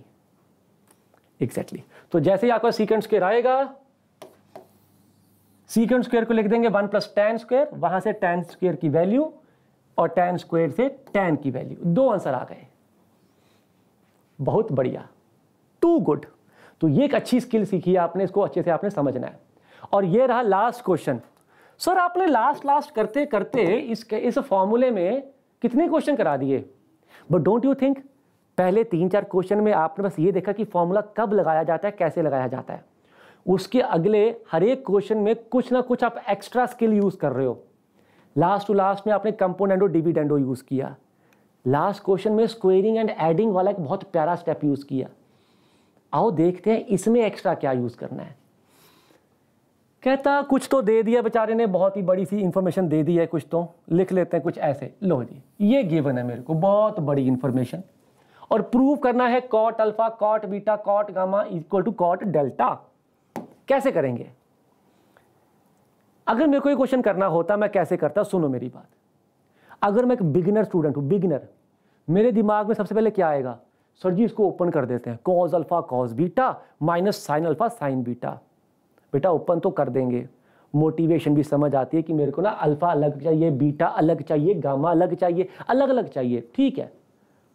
Speaker 1: एग्जैक्टली exactly. तो जैसे ही आपका सीकेंड स्क्र आएगा सीकेंड स्क्वेयर को लिख देंगे वन प्लस टेन स्क्वेयर वहां से टेन स्क्वेयर की वैल्यू और टेन स्क्वेयर से टेन की वैल्यू दो आंसर आ गए बहुत बढ़िया टू गुड तो ये एक अच्छी स्किल सीखी है आपने इसको अच्छे से आपने समझना है और ये रहा लास्ट क्वेश्चन सर आपने लास्ट लास्ट करते करते इसके इस फॉर्मूले में कितने क्वेश्चन करा दिए बट डोंट यू थिंक पहले तीन चार क्वेश्चन में आपने बस ये देखा कि फॉर्मूला कब लगाया जाता है कैसे लगाया जाता है उसके अगले हर एक क्वेश्चन में कुछ ना कुछ आप एक्स्ट्रा स्किल यूज़ कर रहे हो लास्ट टू लास्ट में आपने कंपोनेंडो डिविडेंडो यूज़ किया लास्ट क्वेश्चन में स्क्वेयरिंग एंड एडिंग वाला एक बहुत प्यारा स्टेप यूज़ किया आओ देखते हैं इसमें एक्स्ट्रा क्या यूज़ करना है कहता कुछ तो दे दिया बेचारे ने बहुत ही बड़ी सी इन्फॉर्मेशन दे दी है कुछ तो लिख लेते हैं कुछ ऐसे लो जी ये गिवन है मेरे को बहुत बड़ी इन्फॉर्मेशन और प्रूव करना है cot alpha cot beta cot gamma equal to cot delta कैसे करेंगे अगर मेरे को ये क्वेश्चन करना होता मैं कैसे करता सुनो मेरी बात अगर मैं एक बिगिनर स्टूडेंट हूं बिगिनर मेरे दिमाग में सबसे पहले क्या आएगा सर जी इसको ओपन कर देते हैं cos alpha cos beta minus sine alpha sine beta बेटा ओपन तो कर देंगे मोटिवेशन भी समझ आती है कि मेरे को ना अल्फा अलग चाहिए बीटा अलग चाहिए गामा अलग चाहिए अलग अलग चाहिए ठीक है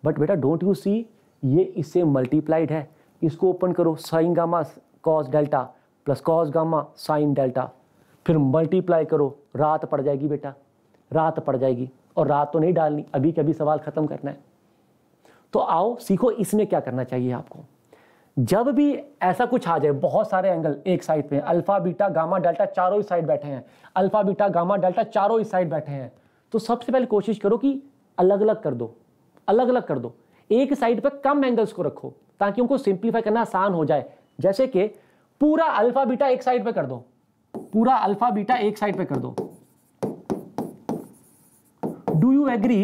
Speaker 1: बट बेटा डोंट यू सी ये इससे मल्टीप्लाइड है इसको ओपन करो sine gamma cos delta plus cos gamma sine delta फिर मल्टीप्लाई करो रात पड़ जाएगी बेटा रात पड़ जाएगी और रात तो नहीं डालनी अभी कभी सवाल ख़त्म करना है तो आओ सीखो इसमें क्या करना चाहिए आपको जब भी ऐसा कुछ आ जाए बहुत सारे एंगल एक साइड पे अल्फा बीटा गामा डेल्टा चारों साइड बैठे हैं अल्फा बीटा गामा डेल्टा चारों साइड बैठे हैं तो सबसे पहले कोशिश करो कि अलग अलग कर दो अलग अलग कर दो एक साइड पर कम एंगल्स को रखो ताकि उनको सिंप्लीफाई करना आसान हो जाए जैसे कि पूरा अल्फा बीटा एक साइड पर कर दो पूरा अल्फा बीटा एक साइड पर कर दो डू यू एग्री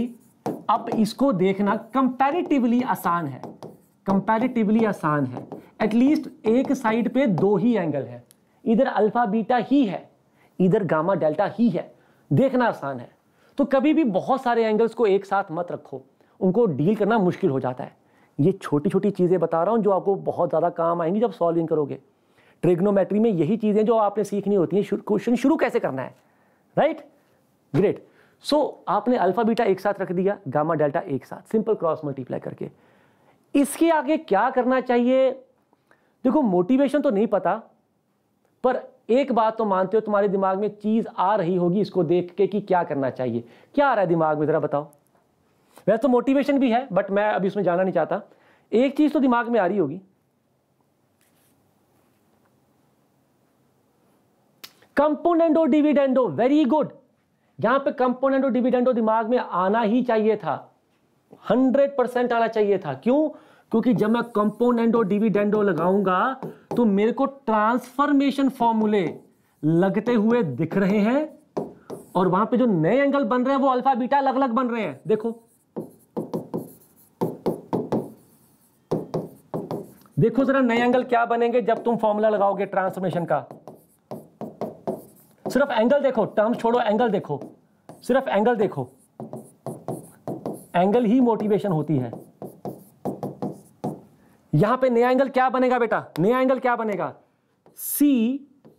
Speaker 1: अब इसको देखना कंपैरेटिवली आसान है कंपैरेटिवली आसान है एटलीस्ट एक साइड पे दो ही एंगल है इधर अल्फा बीटा ही है इधर गामा डेल्टा ही है देखना आसान है तो कभी भी बहुत सारे एंगल्स को एक साथ मत रखो उनको डील करना मुश्किल हो जाता है ये छोटी छोटी चीज़ें बता रहा हूँ जो आपको बहुत ज़्यादा काम आएंगी जब सॉल्विंग करोगे ट्रिग्नोमेट्री में यही चीज़ें जो आपने सीखनी होती हैं क्वेश्चन शुरू कैसे करना है राइट ग्रेट सो आपने अल्फा बीटा एक साथ रख दिया गामा डेल्टा एक साथ सिंपल क्रॉस मल्टीप्लाई करके इसके आगे क्या करना चाहिए देखो मोटिवेशन तो नहीं पता पर एक बात तो मानते हो तुम्हारे दिमाग में चीज आ रही होगी इसको देख के कि क्या करना चाहिए क्या आ रहा है दिमाग में जरा बताओ वैसे तो मोटिवेशन भी है बट मैं अभी उसमें जाना नहीं चाहता एक चीज़ तो दिमाग में आ रही होगी कंपोनेंडो डिविडेंडो वेरी गुड यहां पे कंपोनेंडो डिविडेंडो दिमाग में आना ही चाहिए था 100 परसेंट आना चाहिए था क्यों क्योंकि जब मैं कंपोनेंडो डिविडेंडो लगाऊंगा तो मेरे को ट्रांसफॉर्मेशन फॉर्मूले लगते हुए दिख रहे हैं और वहां पे जो नए एंगल बन रहे हैं वो अल्फा बीटा अलग अलग बन रहे हैं देखो देखो जरा नए एंगल क्या बनेंगे जब तुम फॉर्मूला लगाओगे ट्रांसफॉर्मेशन का सिर्फ एंगल देखो टर्म छोड़ो एंगल देखो सिर्फ एंगल देखो एंगल ही मोटिवेशन होती है यहां पे नया एंगल क्या बनेगा बेटा नया एंगल क्या बनेगा C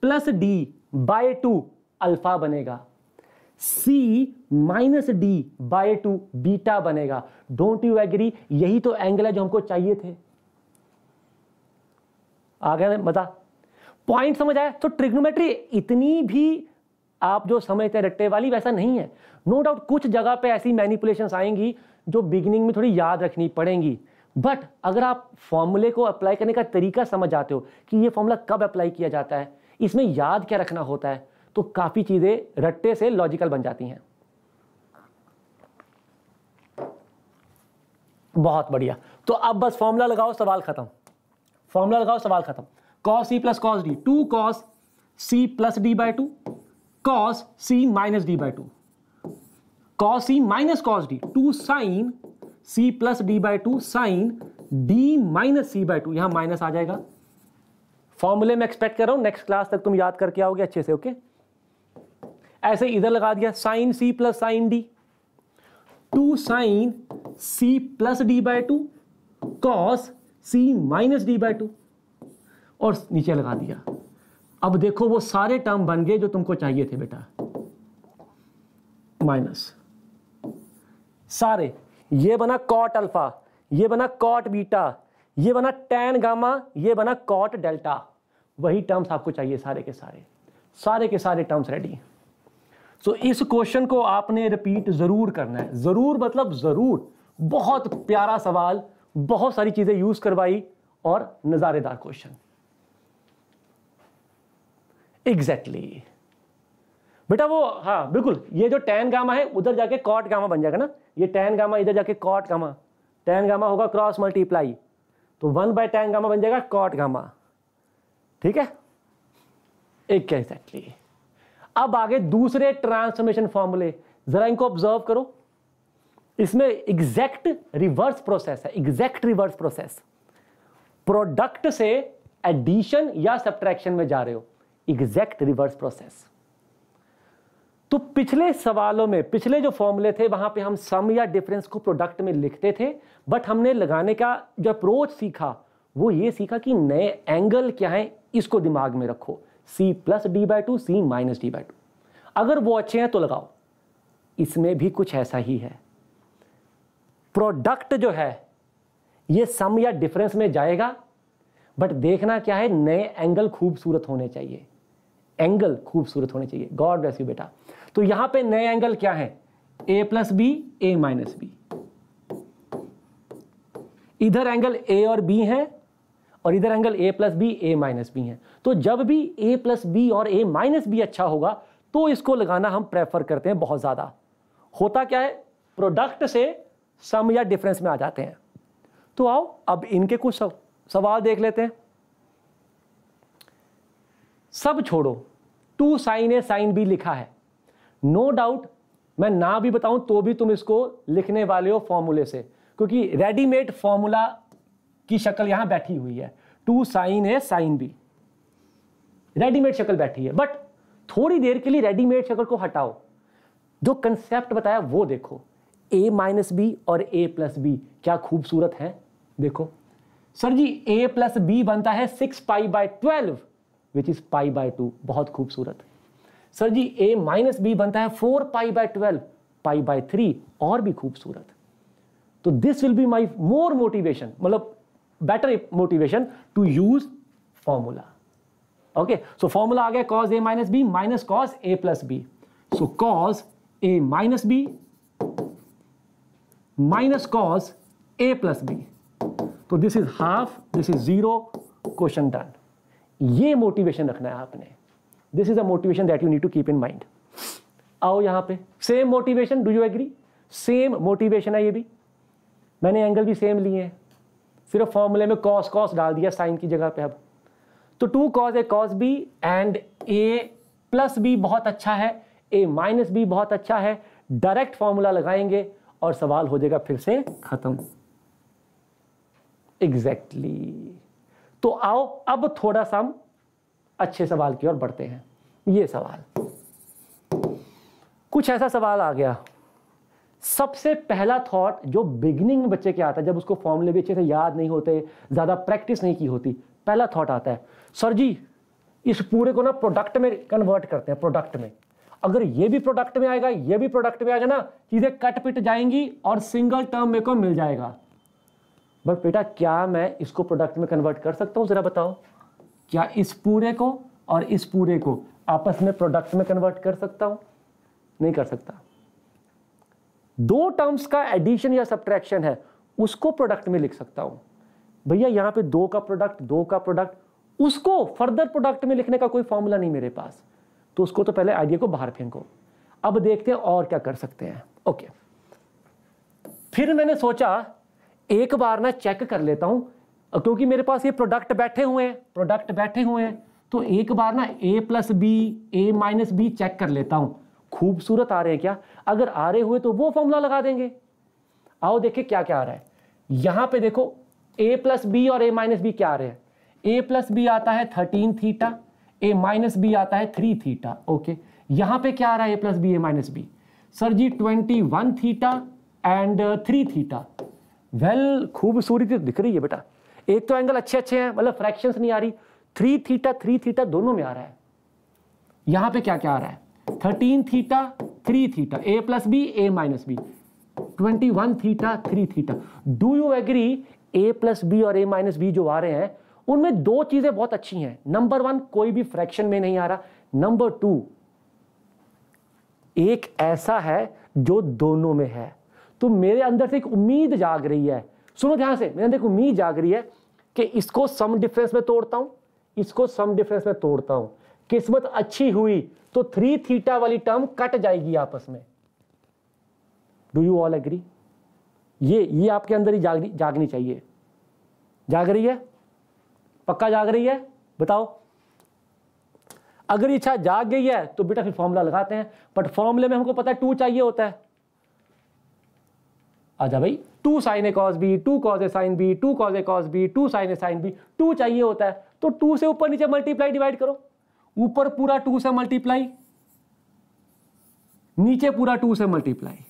Speaker 1: plus D by two alpha बनेगा C minus D by two beta बनेगा डोंट यू एग्री यही तो एंगल है जो हमको चाहिए थे आ गया मज़ा पॉइंट समझ आया तो ट्रिग्नोमेट्री इतनी भी आप जो समझते हैं रट्टे वाली वैसा नहीं है नो no डाउट कुछ जगह पे ऐसी मैनिपुलेशन आएंगी जो बिगिनिंग में थोड़ी याद रखनी पड़ेंगी बट अगर आप फॉर्मूले को अप्लाई करने का तरीका समझ जाते हो कि ये फॉर्मूला कब अप्लाई किया जाता है इसमें याद क्या रखना होता है तो काफ़ी चीज़ें रट्टे से लॉजिकल बन जाती हैं बहुत बढ़िया तो अब बस फॉर्मूला लगाओ सवाल खत्म फॉर्मूला लगाओ सवाल खत्म cos C plus cos D two cos C plus D by two cos C minus D by two cos C minus cos D two sine C plus D by two sine D minus C by two यहां minus आ जाएगा फॉर्मूले में expect कर रहा हूं next class तक तुम याद करके आओगे अच्छे से ओके ऐसे इधर लगा दिया sine C plus sine D two sine C plus D by two cos C minus D by two और नीचे लगा दिया अब देखो वो सारे टर्म बन गए जो तुमको चाहिए थे बेटा माइनस सारे ये बना कॉट अल्फा ये बना कॉट बीटा ये बना टेन गामा ये बना कॉट डेल्टा वही टर्म्स आपको चाहिए सारे के सारे सारे के सारे टर्म्स रेडी सो so, इस क्वेश्चन को आपने रिपीट जरूर करना है जरूर मतलब जरूर बहुत प्यारा सवाल बहुत सारी चीजें यूज करवाई और नज़ारेदार क्वेश्चन एग्जैक्टली exactly. बेटा वो हाँ बिल्कुल ये जो टेन गामा है उधर जाके कॉट गामा बन जाएगा ना ये टेन गामा इधर जाके कॉट गामा टेन गामा होगा क्रॉस मल्टीप्लाई तो वन बाय टेन गामा बन जाएगा कॉट गामा ठीक है एक एग्जैक्टली अब आगे दूसरे ट्रांसफॉर्मेशन फॉर्मूले जरा इनको ऑब्जर्व करो इसमें एग्जैक्ट रिवर्स प्रोसेस है एग्जैक्ट रिवर्स प्रोसेस प्रोडक्ट से एडिशन या सब्ट्रैक्शन में जा रहे हो एग्जैक्ट रिवर्स प्रोसेस तो पिछले सवालों में पिछले जो फॉर्मूले थे वहां पे हम सम या डिफरेंस को प्रोडक्ट में लिखते थे बट हमने लगाने का जो अप्रोच सीखा वो ये सीखा कि नए एंगल क्या है इसको दिमाग में रखो C plus D by two C minus D by two अगर वो अच्छे हैं तो लगाओ इसमें भी कुछ ऐसा ही है प्रोडक्ट जो है ये सम या डिफरेंस में जाएगा बट देखना क्या है नए एंगल खूबसूरत होने चाहिए एंगल खूबसूरत होने चाहिए गॉड ब्लेस यू बेटा तो यहां पे नए एंगल क्या है A plus B A minus B इधर एंगल ए और बी है और इधर angle A plus B A minus B है तो जब भी ए प्लस बी और ए माइनस बी अच्छा होगा तो इसको लगाना हम प्रेफर करते हैं बहुत ज़्यादा होता क्या है प्रोडक्ट से सम या डिफरेंस में आ जाते हैं तो आओ अब इनके कुछ सवाल देख लेते हैं सब छोड़ो two sine A sine B लिखा है नो no डाउट मैं ना भी बताऊं तो भी तुम इसको लिखने वाले हो फॉर्मूले से क्योंकि रेडीमेड फॉर्मूला की शक्ल यहां बैठी हुई है two sine A sine B readymade शक्ल बैठी है बट थोड़ी देर के लिए रेडीमेड शक्ल को हटाओ जो कंसेप्ट बताया वो देखो ए माइनस बी और ए प्लस बी क्या खूबसूरत है देखो sir ji A plus B बनता है six pi by twelve which is pi by two बहुत खूबसूरत sir ji A minus B बनता है four pi by twelve pi by three और भी खूबसूरत तो this will be my more motivation मतलब better motivation to use formula okay so formula आ गया cos A minus B minus cos A plus B so cos A minus B minus cos A plus B तो this is half this is zero question done ये motivation रखना है आपने this is a motivation that you need to keep in mind आओ यहां पे same motivation do you agree same motivation है ये भी मैंने एंगल भी सेम लिए हैं सिर्फ फॉर्मूले में कॉस कॉस डाल दिया साइन की जगह पे अब तो two cos A cos B and A plus B बहुत अच्छा है ए माइनस बी बहुत अच्छा है डायरेक्ट फॉर्मूला लगाएंगे और सवाल हो जाएगा फिर से ख़त्म एग्जैक्टली exactly. तो आओ अब थोड़ा सा हम अच्छे सवाल की ओर बढ़ते हैं ये सवाल कुछ ऐसा सवाल आ गया सबसे पहला थॉट जो बिगिनिंग में बच्चे के आता है जब उसको फॉर्मूले भी अच्छे से याद नहीं होते ज़्यादा प्रैक्टिस नहीं की होती पहला थॉट आता है सर जी इस पूरे को ना प्रोडक्ट में कन्वर्ट करते हैं प्रोडक्ट में अगर ये भी प्रोडक्ट में आएगा ये भी प्रोडक्ट में आएगा ना चीज़ें कट पिट जाएंगी और सिंगल टर्म मेरे को मिल जाएगा बट बेटा क्या मैं इसको प्रोडक्ट में कन्वर्ट कर सकता हूँ ज़रा बताओ क्या इस पूरे को और इस पूरे को आपस में प्रोडक्ट में कन्वर्ट कर सकता हूं नहीं कर सकता दो टर्म्स का एडिशन या सब्ट्रैक्शन है उसको प्रोडक्ट में लिख सकता हूं भैया यहां पे दो का प्रोडक्ट दो का प्रोडक्ट उसको फर्दर प्रोडक्ट में लिखने का कोई फॉर्मूला नहीं मेरे पास तो उसको तो पहले आइडिया को बाहर फेंको अब देखते हैं और क्या कर सकते हैं ओके फिर मैंने सोचा एक बार ना चेक कर लेता हूं क्योंकि मेरे पास ये प्रोडक्ट बैठे हुए हैं प्रोडक्ट बैठे हुए हैं तो एक बार ना A plus B A minus B check कर लेता हूं खूबसूरत आ रहे हैं क्या अगर आ रहे हुए तो वो फॉर्मूला लगा देंगे आओ देखे क्या क्या आ रहा है यहां पे देखो ए प्लस बी और ए माइनस बी क्या आ रहे हैं ए प्लस बी आता है thirteen theta A minus B आता है थ्री थीटा ओके यहां पे क्या आ रहा है A plus B A minus B sir ji twenty one theta and three theta well खूबसूरती तो दिख रही है बेटा एक तो एंगल अच्छे अच्छे हैं मतलब फ्रैक्शन नहीं आ रही थ्री थीटा थ्री थीटा दोनों में आ रहा है यहां पे क्या क्या आ रहा है thirteen theta three theta A plus B A minus B twenty one theta three theta do you agree A plus B और ए माइनस बी जो आ रहे हैं उनमें दो चीजें बहुत अच्छी हैं नंबर वन कोई भी फ्रैक्शन में नहीं आ रहा नंबर टू एक ऐसा है जो दोनों में है तो मेरे अंदर से एक उम्मीद जाग रही है सुनो ध्यान से मेरे अंदर एक उम्मीद जाग रही है कि इसको सम डिफरेंस में तोड़ता हूं इसको सम डिफरेंस में तोड़ता हूं किस्मत अच्छी हुई तो थ्री थीटा वाली टर्म कट जाएगी आपस में डू यू ऑल एग्री ये ये आपके अंदर ही जागनी जागनी चाहिए जाग रही है पक्का जाग रही है बताओ अगर इच्छा जाग गई है तो बेटा फिर फॉर्मूला लगाते हैं बट फॉर्मूले में हमको पता है टू चाहिए होता है आजा भाई two sine A cos B two cos A sine B two cos A cos B two sine A sine B two चाहिए होता है तो टू से ऊपर नीचे मल्टीप्लाई डिवाइड करो ऊपर पूरा टू से मल्टीप्लाई नीचे पूरा टू से मल्टीप्लाई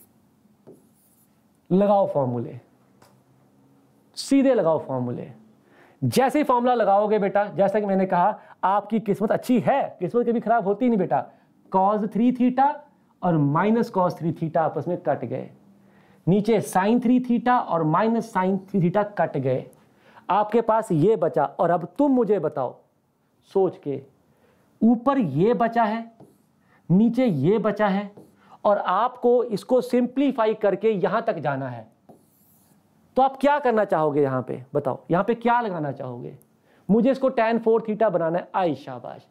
Speaker 1: लगाओ फॉर्मूले सीधे लगाओ फॉर्मूले जैसे ही फॉर्मूला लगाओगे बेटा जैसा कि मैंने कहा आपकी किस्मत अच्छी है किस्मत कभी खराब होती नहीं बेटा कॉज थ्री थीटा और माइनस कॉज थ्री थीटा आपस में कट गए नीचे साइन थ्री थीटा और minus sine three theta cut गए आपके पास ये बचा और अब तुम मुझे बताओ सोच के ऊपर ये बचा है नीचे ये बचा है और आपको इसको सिंप्लीफाई करके यहां तक जाना है तो आप क्या करना चाहोगे यहाँ पे बताओ यहाँ पे क्या लगाना चाहोगे मुझे इसको टेन फोर थीटा बनाना है आई शाबाश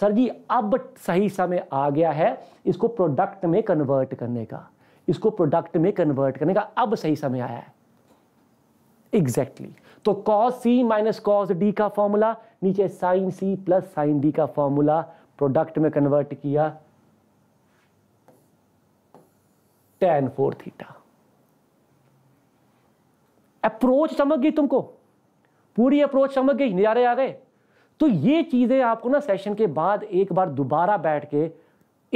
Speaker 1: सर जी अब सही समय आ गया है इसको प्रोडक्ट में कन्वर्ट करने का इसको प्रोडक्ट में कन्वर्ट करने का अब सही समय आया है एग्जैक्टली exactly. तो cos C minus cos D का फॉर्मूला नीचे sine C plus sine D का फॉर्मूला प्रोडक्ट में कन्वर्ट किया टेन फोर थीटा अप्रोच समझ गई तुमको पूरी अप्रोच समझ गई नज़ारे आ गए तो ये चीज़ें आपको ना सेशन के बाद एक बार दोबारा बैठ के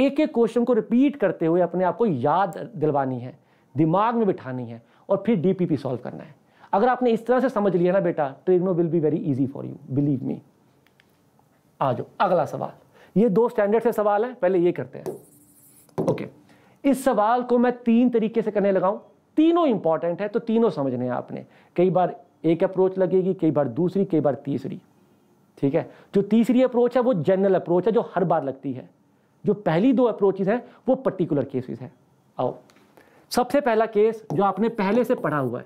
Speaker 1: एक एक क्वेश्चन को रिपीट करते हुए अपने आप को याद दिलवानी है दिमाग में बिठानी है और फिर डीपीपी सॉल्व करना है अगर आपने इस तरह से समझ लिया ना बेटा trigno will be very easy for you believe me आ जाओ अगला सवाल ये दो स्टैंडर्ड से सवाल है पहले ये करते हैं ओके okay. इस सवाल को मैं तीन तरीके से करने लगाऊं तीनों इंपॉर्टेंट है तो तीनों समझने हैं आपने कई बार एक अप्रोच लगेगी कई बार दूसरी कई बार तीसरी ठीक है जो तीसरी अप्रोच है वो जनरल अप्रोच है जो हर बार लगती है जो पहली दो अप्रोचेज हैं वो पर्टिकुलर केसेस हैं आओ सबसे पहला केस जो आपने पहले से पढ़ा हुआ है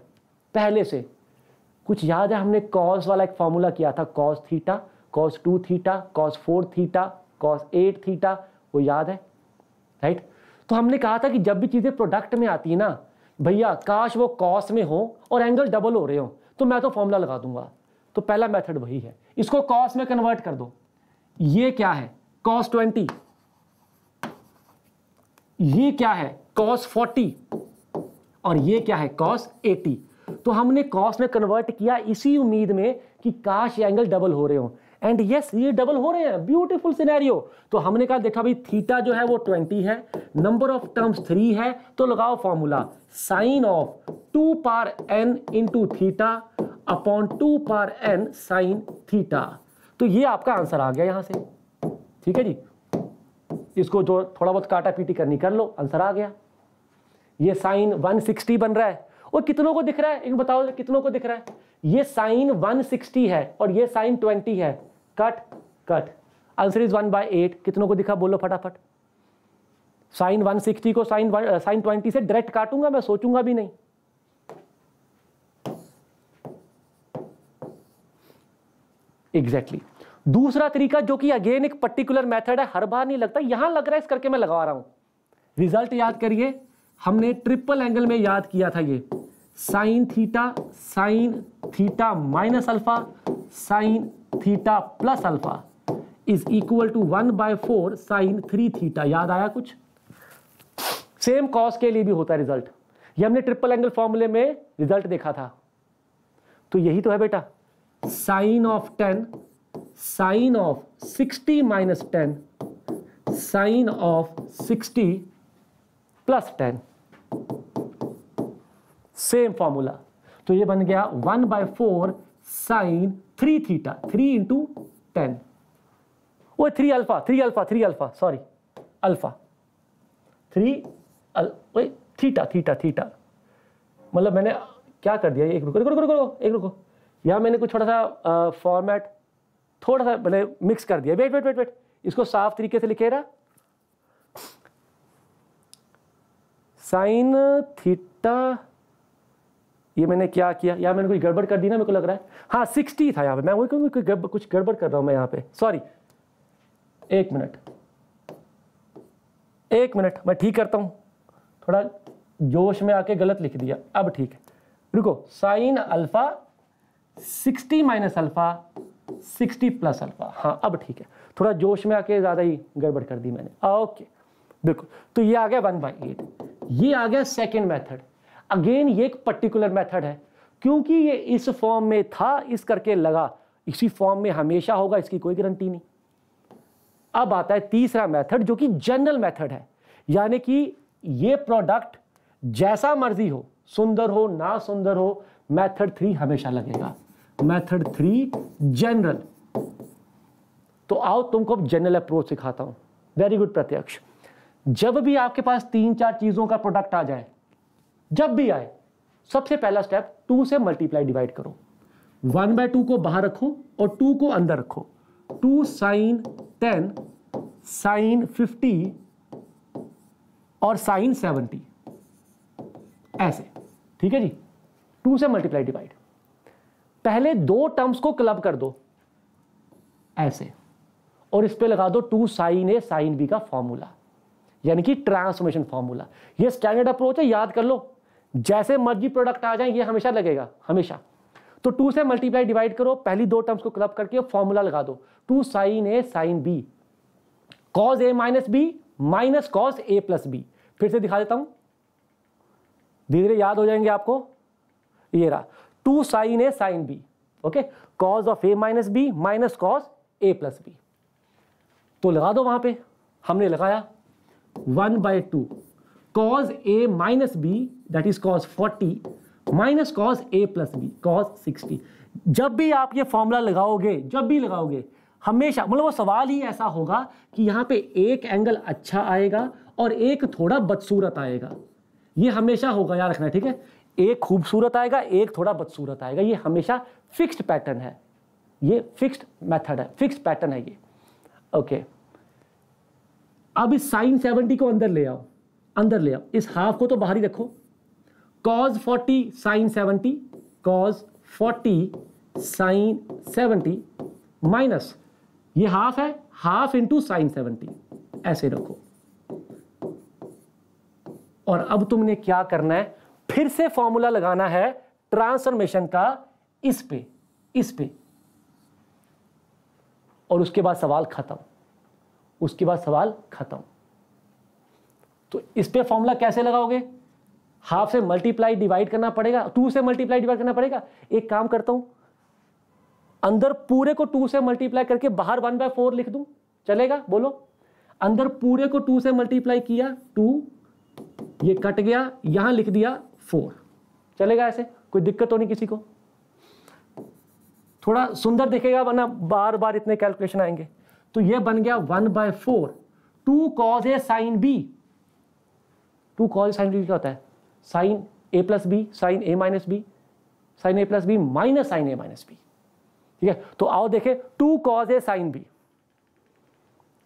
Speaker 1: पहले से कुछ याद है हमने कॉस वाला एक फॉर्मूला किया था cos theta cos two theta cos four theta cos eight theta वो याद है राइट तो हमने कहा था कि जब भी चीज़ें प्रोडक्ट में आती है ना भैया काश वो कॉस में हो और एंगल डबल हो रहे हो तो मैं तो फॉर्मूला लगा दूंगा तो पहला मेथड वही है इसको कॉस में कन्वर्ट कर दो ये क्या है कॉस ट्वेंटी ये क्या है कॉस फोर्टी और ये क्या है कॉस एटी तो हमने कॉस में कन्वर्ट किया इसी उम्मीद में कि काश एंगल डबल हो रहे हो एंड यस yes, ये डबल हो रहे हैं ब्यूटीफुल सिनेरियो तो हमने कहा देखा भाई थीटा जो है वो ट्वेंटी है नंबर ऑफ टर्म्स थ्री है तो लगाओ formula sine of two power n into theta upon two power n sine theta तो ये आपका आंसर आ गया यहां से ठीक है जी इसको जो थोड़ा बहुत काटा पीटी करनी कर लो आंसर आ गया ये साइन 160 बन रहा है और कितनों को दिख रहा है एक बताओ कितनों को दिख रहा है ये साइन 160 है और ये साइन 20 है cut cut answer is one by eight कितनों को दिखा बोलो फटाफट साइन वन सिक्सटी को साइन साइन ट्वेंटी से डायरेक्ट काटूंगा मैं सोचूंगा भी नहीं एग्जैक्टली exactly. दूसरा तरीका जो कि अगेन एक पर्टिकुलर मेथड है हर बार नहीं लगता यहां लग रहा है इस करके मैं लगा रहा हूं रिजल्ट याद करिए हमने ट्रिपल एंगल में याद किया था ये sine theta sine theta minus alpha sine theta plus alpha is equal to one by four sine three theta याद आया कुछ सेम कॉस के लिए भी होता है रिजल्ट ये हमने ट्रिपल एंगल फॉर्मूले में रिजल्ट देखा था तो यही तो है बेटा sine of ten sine of sixty minus ten sine of sixty plus ten same formula तो ये बन गया one by four sine three theta three into ten वो three alpha three alpha three alpha sorry alpha three अल theta theta theta मतलब मैंने क्या कर दिया एक रुको रुको रुको रुको एक रुको यहाँ मैंने कुछ थोड़ा सा फॉर्मेट थोड़ा सा मैंने मिक्स कर दिया वेट वेट वेट वेट इसको साफ तरीके से लिखेगा साइन थीटा ये मैंने क्या किया या मैंने कोई गड़बड़ कर दी ना मेरे को लग रहा है हाँ सिक्सटी था यहाँ पे मैं वही कहूँगी कोई गड़बड़ कुछ गड़बड़ कर रहा हूँ मैं यहाँ पे सॉरी एक मिनट एक मिनट मैं ठीक करता हूँ थोड़ा जोश में आके गलत लिख दिया अब ठीक है रुको sine alpha sixty minus alpha sixty plus alpha हाँ अब ठीक है थोड़ा जोश में आके ज़्यादा ही गड़बड़ कर दी मैंने ओके बिल्कुल तो ये आ गया वन बाई एट ये आ गया सेकेंड मैथड अगेन ये एक पर्टिकुलर मेथड है क्योंकि ये इस फॉर्म में था इस करके लगा इसी फॉर्म में हमेशा होगा इसकी कोई गारंटी नहीं अब आता है तीसरा मेथड जो कि जनरल मेथड है यानी कि ये प्रोडक्ट जैसा मर्जी हो सुंदर हो ना सुंदर हो मेथड थ्री हमेशा लगेगा मेथड थ्री जनरल तो आओ तुमको जनरल अप्रोच सिखाता हूं वेरी गुड प्रत्यक्ष जब भी आपके पास तीन चार चीजों का प्रोडक्ट आ जाए जब भी आए सबसे पहला स्टेप टू से मल्टीप्लाई डिवाइड करो वन बाय टू को बाहर रखो और टू को अंदर रखो two sine ten sine fifty और साइन सेवेंटी ऐसे ठीक है जी टू से मल्टीप्लाई डिवाइड पहले दो टर्म्स को क्लब कर दो ऐसे और इस पे लगा दो two sine A sine B का फॉर्मूला यानी कि ट्रांसफॉर्मेशन फॉर्मूला ये स्टैंडर्ड अप्रोच है याद कर लो जैसे मर्जी प्रोडक्ट आ जाए ये हमेशा लगेगा हमेशा तो टू से मल्टीप्लाई डिवाइड करो पहली दो टर्म्स को क्लब करके फॉर्मूला लगा दो two sine A sine B cos A minus B minus cos A plus B फिर से दिखा देता हूं धीरे धीरे याद हो जाएंगे आपको ये रहा two sine A sine B okay cos of A minus B minus cos A plus B तो लगा दो वहां पे हमने लगाया one by two cos a minus b that is cos 40 minus cos A plus B cos sixty जब भी आप ये फॉर्मूला लगाओगे जब भी लगाओगे हमेशा मतलब वो सवाल ही ऐसा होगा कि यहाँ पे एक एंगल अच्छा आएगा और एक थोड़ा बदसूरत आएगा ये हमेशा होगा याद रखना ठीक है एक खूबसूरत आएगा एक थोड़ा बदसूरत आएगा ये हमेशा फिक्स्ड पैटर्न है ये फिक्स्ड मेथड है फिक्स्ड पैटर्न है ये ओके अब इस साइन सेवेंटी को अंदर ले आओ अंदर ले आओ इस हाफ को तो बाहर ही रखो cos forty sine seventy cos forty sine seventy minus ये हाफ है हाफ इंटू साइन सेवनटी ऐसे रखो और अब तुमने क्या करना है फिर से फॉर्मूला लगाना है ट्रांसफॉर्मेशन का इस पे इस पे और उसके बाद सवाल खत्म उसके बाद सवाल खत्म तो इस पर फॉर्मूला कैसे लगाओगे हाफ से मल्टीप्लाई डिवाइड करना पड़ेगा टू से मल्टीप्लाई डिवाइड करना पड़ेगा एक काम करता हूं अंदर पूरे को टू से मल्टीप्लाई करके बाहर वन बाय फोर लिख दू चलेगा बोलो अंदर पूरे को टू से मल्टीप्लाई किया टू ये कट गया यहां लिख दिया फोर चलेगा ऐसे कोई दिक्कत तो नहीं किसी को थोड़ा सुंदर दिखेगा वरना बार बार इतने कैलकुलेशन आएंगे तो ये बन गया one by four two cos A sine B two cos sine क्या होता है sine A plus B sine A minus B sine A plus B minus sine A minus B ठीक है तो आओ देखें two cos A sine B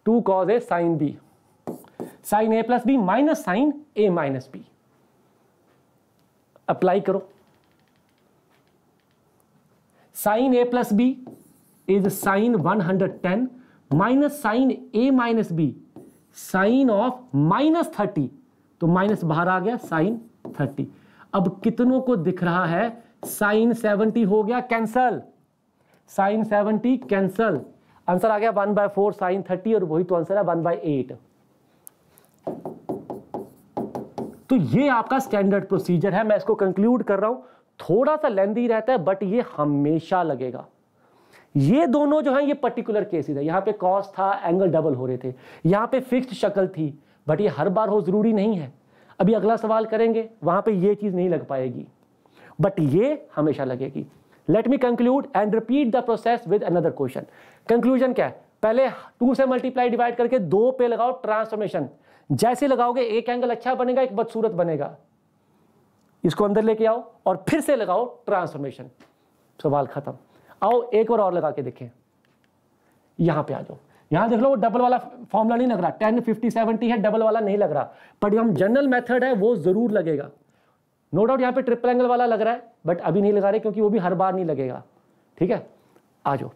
Speaker 1: two cos A sine B sine A plus B minus sine A minus B apply करो sine A plus B is sine 110 minus sine A minus B sine of minus thirty तो minus बाहर आ गया sine thirty अब कितनों को दिख रहा है साइन सेवनटी हो गया cancel sine seventy cancel answer आ गया one by four sine thirty और वही तो आंसर है वन बाय एट तो ये आपका स्टैंडर्ड प्रोसीजर है मैं इसको कंक्लूड कर रहा हूं थोड़ा सा लेंदी रहता है बट ये हमेशा लगेगा ये दोनों जो है ये पर्टिकुलर केसेस है यहां पे कॉस था एंगल डबल हो रहे थे यहां पे फिक्स्ड शक्ल थी बट ये हर बार हो ज़रूरी नहीं है अभी अगला सवाल करेंगे वहां पे ये चीज़ नहीं लग पाएगी बट ये हमेशा लगेगी let me conclude and repeat the process with another question conclusion क्या है पहले टू से मल्टीप्लाई डिवाइड करके दो पे लगाओ ट्रांसफॉर्मेशन जैसे लगाओगे एक एंगल अच्छा बनेगा एक बदसूरत बनेगा इसको अंदर लेके आओ और फिर से लगाओ ट्रांसफॉर्मेशन सवाल खत्म आओ एक बार और लगा के देखें यहां पे आ जाओ यहां देख लो वो डबल वाला फॉर्मूला नहीं लग रहा टेन फिफ्टी सेवेंटी है डबल वाला नहीं लग रहा बट जो हम जनरल मेथड है वो ज़रूर लगेगा नो डाउट यहाँ पे ट्रिपल एंगल वाला लग रहा है बट अभी नहीं लगा रहे क्योंकि वो भी हर बार नहीं लगेगा ठीक है आ जाओ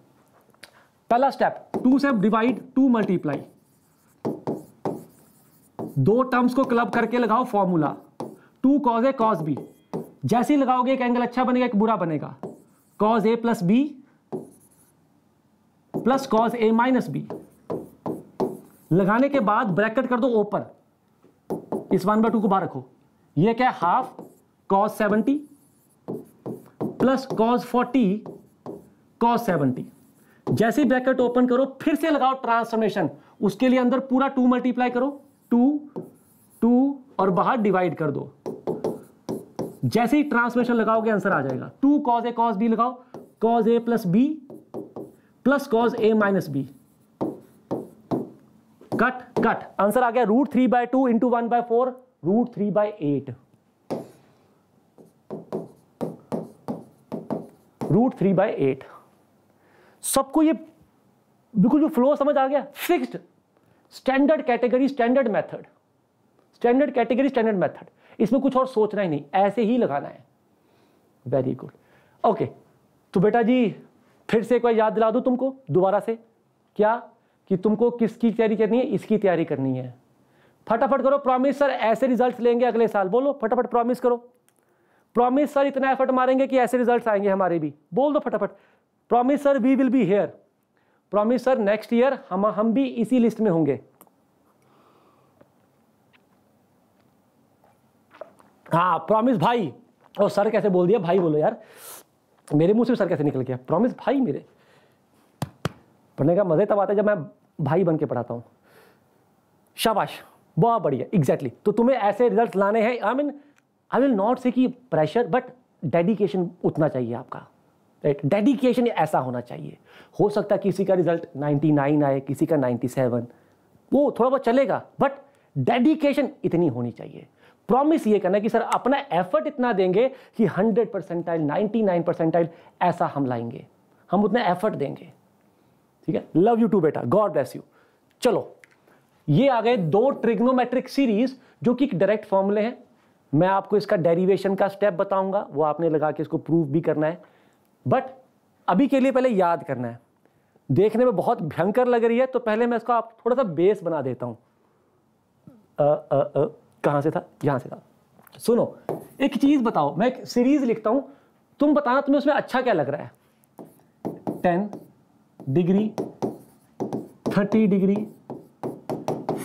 Speaker 1: पहला स्टेप टू से डिवाइड टू मल्टीप्लाई दो टर्म्स को क्लब करके लगाओ formula two cos A cos B जैसे ही लगाओगे एक एंगल अच्छा बनेगा एक बुरा बनेगा cos A plus B plus cos A minus B लगाने के बाद ब्रैकेट कर दो ओपन इस वन बाय टू को बाहर रखो ये क्या है half cos seventy plus cos forty cos seventy जैसे ब्रैकेट ओपन करो फिर से लगाओ ट्रांसफॉर्मेशन उसके लिए अंदर पूरा टू मल्टीप्लाई करो टू टू और बाहर डिवाइड कर दो जैसे ही ट्रांसफॉर्मेशन लगाओगे आंसर आ जाएगा two cos A cos B लगाओ cos A plus B plus cos A minus B cut cut answer आ गया root three by two into one by four root three by eight root three by eight सबको ये बिल्कुल जो flow समझ आ गया fixed standard category standard method standard category standard method इसमें कुछ और सोचना ही नहीं ऐसे ही लगाना है वेरी गुड ओके तो बेटा जी फिर से एक बार याद दिला दूँ तुमको दोबारा से क्या कि तुमको किसकी तैयारी करनी है इसकी तैयारी करनी है फटाफट करो प्रॉमिस सर ऐसे रिजल्ट्स लेंगे अगले साल बोलो फटाफट प्रॉमिस करो प्रॉमिस सर इतना एफर्ट मारेंगे कि ऐसे रिजल्ट्स आएंगे हमारे भी बोल दो फटाफट promise sir we will be here promise sir next year हम हम भी इसी लिस्ट में होंगे हाँ प्रॉमिस भाई और सर कैसे बोल दिया भाई बोलो यार मेरे मुंह से सर कैसे निकल गया प्रॉमिस भाई मेरे पढ़ने का मज़े तब आता है जब मैं भाई बन के पढ़ाता हूँ शाबाश बहुत बढ़िया एग्जैक्टली exactly. तो तुम्हें ऐसे रिजल्ट लाने हैं I mean I will not say कि प्रेशर बट डेडिकेशन उतना चाहिए आपका राइट right? डेडिकेशन ऐसा होना चाहिए हो सकता है किसी का रिजल्ट 99 आए किसी का 97 वो थोड़ा बहुत चलेगा बट डेडिकेशन इतनी होनी चाहिए प्रॉमिस ये करना कि सर अपना एफर्ट इतना देंगे कि 100 परसेंटाइल 99 परसेंटाइल ऐसा हम लाएंगे हम उतना एफर्ट देंगे ठीक है लव यू टू बेटा गॉड ब्लेस यू चलो ये आ गए दो ट्रिग्नोमेट्रिक सीरीज जो कि डायरेक्ट फॉर्मूले हैं मैं आपको इसका डेरिवेशन का स्टेप बताऊंगा वो आपने लगा के इसको प्रूव भी करना है बट अभी के लिए पहले याद करना है देखने में बहुत भयंकर लग रही है तो पहले मैं इसको आप थोड़ा सा बेस बना देता हूँ कहां से था यहां से था सुनो एक चीज़ बताओ मैं एक सीरीज लिखता हूं तुम बताना तुम्हें उसमें अच्छा क्या लग रहा है ten degree thirty degree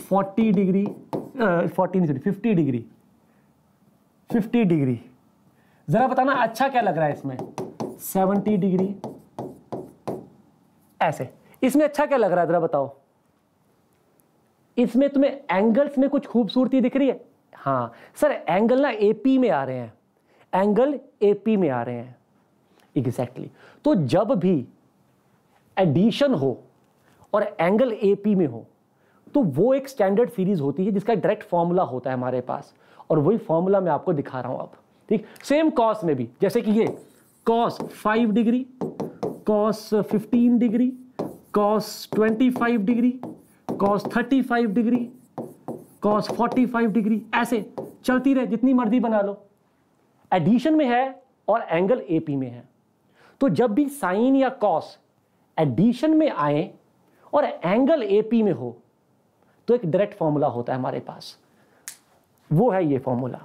Speaker 1: forty degree forty नहीं sorry fifty degree fifty degree ज़रा बताना अच्छा क्या लग रहा है इसमें सेवनटी डिग्री ऐसे इसमें अच्छा क्या लग रहा है ज़रा बताओ इसमें तुम्हें एंगल्स में कुछ खूबसूरती दिख रही है हाँ सर एंगल ना एपी में आ रहे हैं एंगल एपी में आ रहे हैं एग्जैक्टली exactly. तो जब भी एडिशन हो और एंगल एपी में हो तो वो एक स्टैंडर्ड सीरीज होती है जिसका डायरेक्ट फॉर्मूला होता है हमारे पास और वही फॉर्मूला मैं आपको दिखा रहा हूं अब ठीक सेम कॉस में भी जैसे कि ये cos five degree cos fifteen degree cos twenty five degree cos thirty five degree cos 45 degree ऐसे चलती रहे जितनी मर्जी बना लो एडिशन में है और एंगल पी में है तो जब भी साइन या कॉस एडिशन में आए और एंगल पी में हो तो एक डायरेक्ट फॉर्मूला होता है हमारे पास वो है ये फॉर्मूला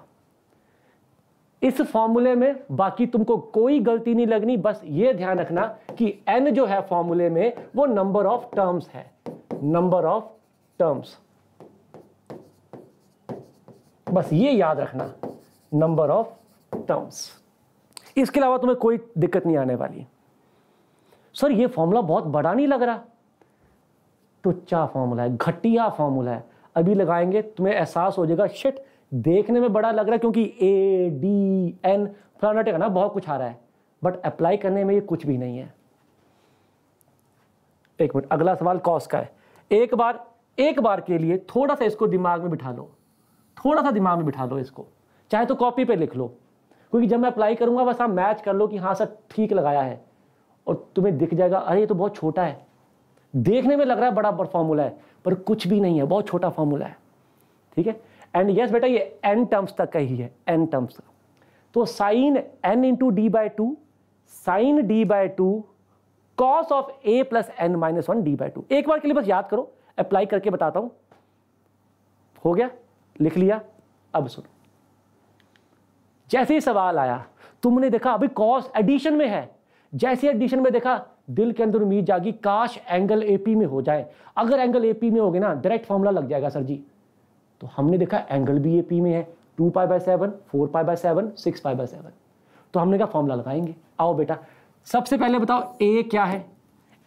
Speaker 1: इस फॉर्मूले में बाकी तुमको कोई गलती नहीं लगनी बस ये ध्यान रखना कि n जो है फॉर्मूले में वो नंबर ऑफ टर्म्स है नंबर ऑफ टर्म्स बस ये याद रखना नंबर ऑफ टर्म्स इसके अलावा तुम्हें कोई दिक्कत नहीं आने वाली सर ये फॉर्मूला बहुत बड़ा नहीं लग रहा तो चा फॉर्मूला है घटिया फॉर्मूला है अभी लगाएंगे तुम्हें एहसास हो जाएगा शिट देखने में बड़ा लग रहा है क्योंकि ए डी एन फलाना ना बहुत कुछ आ रहा है बट अप्लाई करने में ये कुछ भी नहीं है एक मिनट अगला सवाल कॉस का है एक बार एक बार के लिए थोड़ा सा इसको दिमाग में बिठा लो थोड़ा सा दिमाग में बिठा लो इसको चाहे तो कॉपी पे लिख लो क्योंकि जब मैं अप्लाई करूंगा बस आप मैच कर लो कि हाँ सर ठीक लगाया है और तुम्हें दिख जाएगा अरे ये तो बहुत छोटा है देखने में लग रहा है बड़ा फॉर्मूला है पर कुछ भी नहीं है बहुत छोटा फॉर्मूला है ठीक है एंड यस बेटा ये एन टर्म्स तक का ही है एन टर्म्स तक तो sine N into D by two sine D by two cos of A plus N minus one D by two एक बार के लिए बस याद करो अप्लाई करके बताता हूं हो गया लिख लिया अब सुनो जैसे ही सवाल आया तुमने देखा अभी कॉस एडिशन में है जैसे एडिशन में देखा दिल के अंदर उम्मीद जागी काश एंगल एपी में हो जाए अगर एंगल एपी में हो गए ना डायरेक्ट फॉर्मूला लग जाएगा सर जी तो हमने देखा एंगल भी एपी में है two pi by seven four pi by seven six pi by seven तो हमने कहा फॉर्मूला लगाएंगे आओ बेटा सबसे पहले बताओ ए क्या है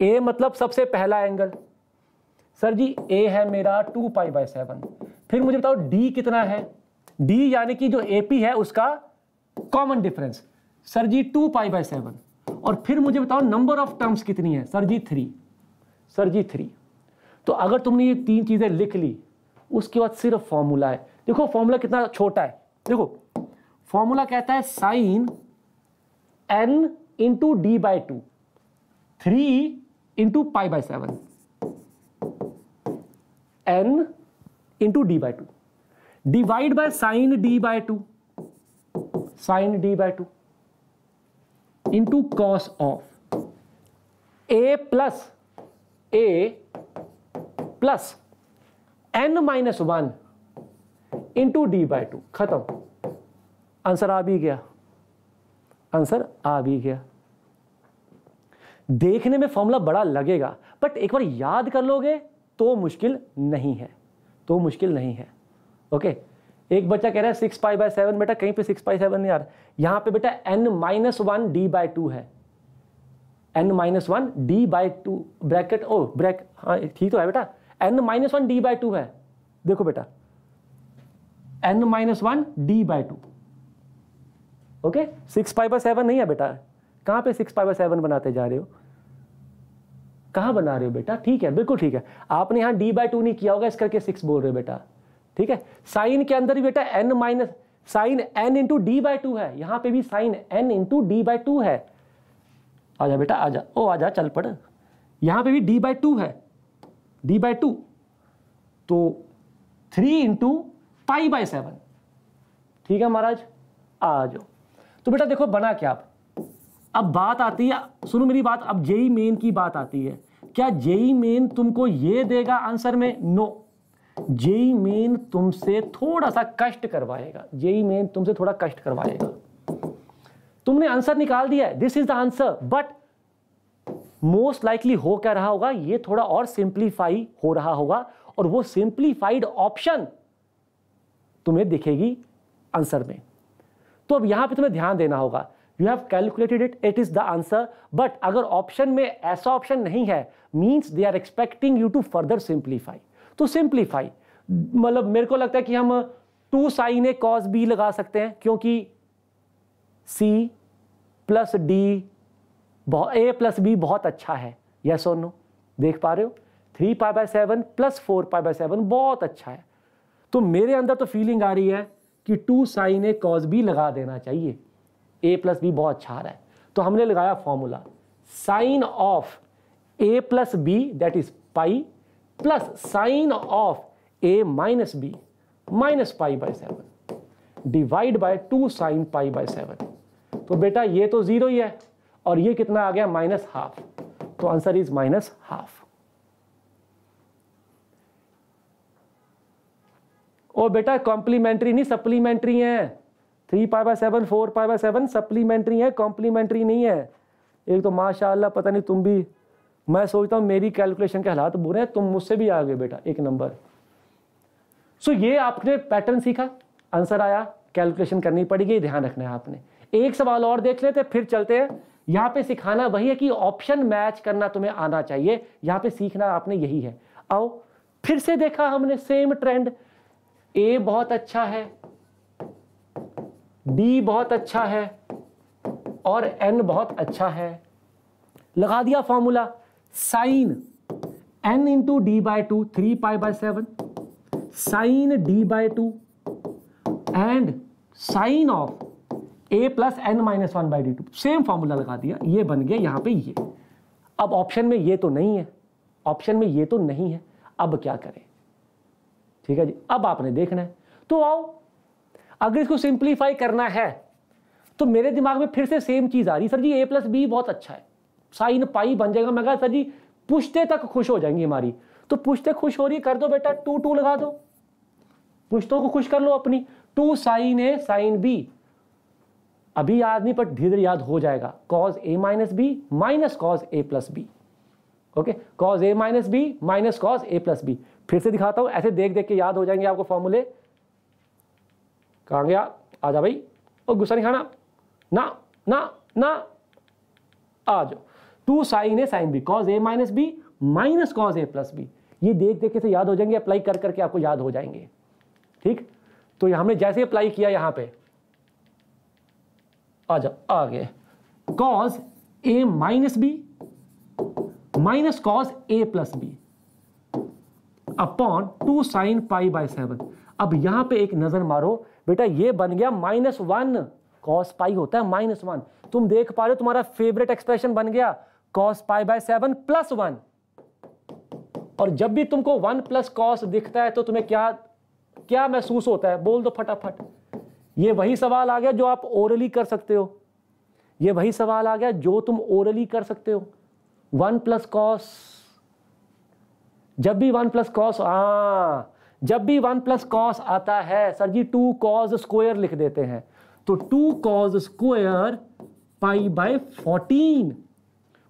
Speaker 1: ए मतलब सबसे पहला एंगल सर जी ए है मेरा टू पाई बाय सेवन फिर मुझे बताओ डी कितना है डी यानी कि जो ए पी है उसका common difference sir ji two pi by seven और फिर मुझे बताओ नंबर ऑफ टर्म्स कितनी है सर जी थ्री सर जी थ्री तो अगर तुमने ये तीन चीज़ें लिख ली उसके बाद सिर्फ फॉर्मूला है देखो फॉर्मूला कितना छोटा है देखो फॉर्मूला कहता है sine N into D by two three into pi by seven N into D by two divide by sine D by two sine D by two into cos of A plus A plus N minus one into D by two खत्म answer आ भी गया answer आ भी गया देखने में formula बड़ा लगेगा बट एक बार याद कर लोगे तो मुश्किल नहीं है तो मुश्किल नहीं है ओके एक बच्चा कह रहा है सिक्स पाई बाय सेवन बेटा कहीं पे सिक्स पाई सेवन यार यहां पे बेटा N minus one D by two है N minus one D by two bracket ओ ब्रैक हाँ ठीक तो है बेटा N minus one D by two है देखो बेटा N minus one D by two okay six pi by seven नहीं है बेटा कहां पे सिक्स पाई बाय सेवन बनाते जा रहे हो कहाँ बना रहे हो बेटा ठीक है बिल्कुल ठीक है आपने यहाँ डी बाई टू नहीं किया होगा इस करके सिक्स बोल रहे हो बेटा ठीक है साइन के अंदर ही बेटा N minus sine N into D by two है यहाँ पे भी sine N into D by two है आजा बेटा आजा ओ आजा चल पड़ यहाँ पे भी डी बाई टू है डी बाई टू तो three into pi by seven ठीक है महाराज आ जाओ तो बेटा देखो बना क्या आप अब बात आती है सुनो मेरी बात अब यही मेन की बात आती है क्या जेई मेन तुमको ये देगा आंसर में नो जेई मेन तुमसे थोड़ा सा कष्ट करवाएगा जेई मेन तुमसे थोड़ा कष्ट करवाएगा तुमने आंसर निकाल दिया है this is the answer but most likely हो क्या रहा होगा ये थोड़ा और सिंप्लीफाई हो रहा होगा और वो सिंप्लीफाइड ऑप्शन तुम्हें दिखेगी आंसर में तो अब यहां पे तुम्हें ध्यान देना होगा you have calculated it it is the answer but अगर ऑप्शन में ऐसा ऑप्शन नहीं है means they are expecting you to further simplify तो सिंप्लीफाई मतलब मेरे को लगता है कि हम two sine A cos B लगा सकते हैं क्योंकि C plus D A plus B बहुत अच्छा है यस और नो देख पा रहे हो three pi by seven plus four pi by seven बहुत अच्छा है तो मेरे अंदर तो फीलिंग आ रही है कि two sine A cos B लगा देना चाहिए ए प्लस बी बहुत अच्छा आ रहा है तो हमने लगाया formula sine of A plus B that is pi plus sine of A minus B minus pi by seven divide by two sine pi by seven तो बेटा ये तो जीरो ही है और ये कितना आ गया माइनस हाफ तो आंसर इज माइनस हाफ ओ बेटा कॉम्प्लीमेंट्री नहीं सप्लीमेंट्री है three pi by seven four pi by seven supplementary है कॉम्प्लीमेंट्री नहीं है एक तो माशाल्लाह पता नहीं तुम भी मैं सोचता हूँ मेरी कैलकुलेशन के हालात बुरे हैं तुम मुझसे भी आ गए बेटा एक नंबर सो so, ये आपने पैटर्न सीखा आंसर आया कैलकुलेशन करनी पड़ेगी ध्यान रखना है आपने एक सवाल और देख लेते फिर चलते हैं यहाँ पे सिखाना वही है कि ऑप्शन मैच करना तुम्हें आना चाहिए यहाँ पे सीखना आपने यही है आओ फिर से देखा हमने सेम ट्रेंड ए बहुत अच्छा है डी बहुत अच्छा है और एन बहुत अच्छा है लगा दिया formula sine N into D by two three pi by seven sine D by two and sine of A plus N minus one by D two same formula लगा दिया ये बन गया यहां पे ये अब ऑप्शन में ये तो नहीं है ऑप्शन में ये तो नहीं है अब क्या करें ठीक है जी अब आपने देखना है तो आओ अगर इसको सिंप्लीफाई करना है तो मेरे दिमाग में फिर से सेम चीज़ आ रही sir ji A plus B बहुत अच्छा है साइन पाई बन जाएगा मैं कहा सर जी पुश्ते तक खुश हो जाएंगी हमारी तो पुश्ते खुश हो रही कर दो बेटा टू टू लगा दो पुश्तों को खुश कर लो अपनी two sine A sine B अभी याद नहीं पर धीरे धीरे याद हो जाएगा cos A minus B minus cos A plus B okay cos A minus B minus cos A plus B फिर से दिखाता हूं ऐसे देख देख के याद हो जाएंगे आपको फॉर्मूले कहा गया आ जा भाई और गुस्सा नहीं खाना ना ना ना आ जाओ two sine A sine B cos A minus B minus cos A plus B ये देख देख के से याद हो जाएंगे अप्लाई कर करके आपको याद हो जाएंगे ठीक तो हमने जैसे अप्लाई किया यहां पे आ जाओ आ cos A minus B minus cos A plus B upon two sine pi by seven अब यहां पे एक नजर मारो बेटा ये बन गया माइनस वन कॉस पाई होता है माइनस वन तुम देख पा रहे हो तुम्हारा फेवरेट एक्सप्रेशन बन गया cos pi by seven plus one और जब भी तुमको वन प्लस कॉस दिखता है तो तुम्हें क्या क्या महसूस होता है बोल दो फटाफट ये वही सवाल आ गया जो आप ओरली कर सकते हो ये वही सवाल आ गया जो तुम ओरली कर सकते हो वन प्लस कॉस जब भी वन प्लस कॉस हाँ जब भी वन प्लस कॉस आता है sir ji two cos square लिख देते हैं तो two cos square pi by fourteen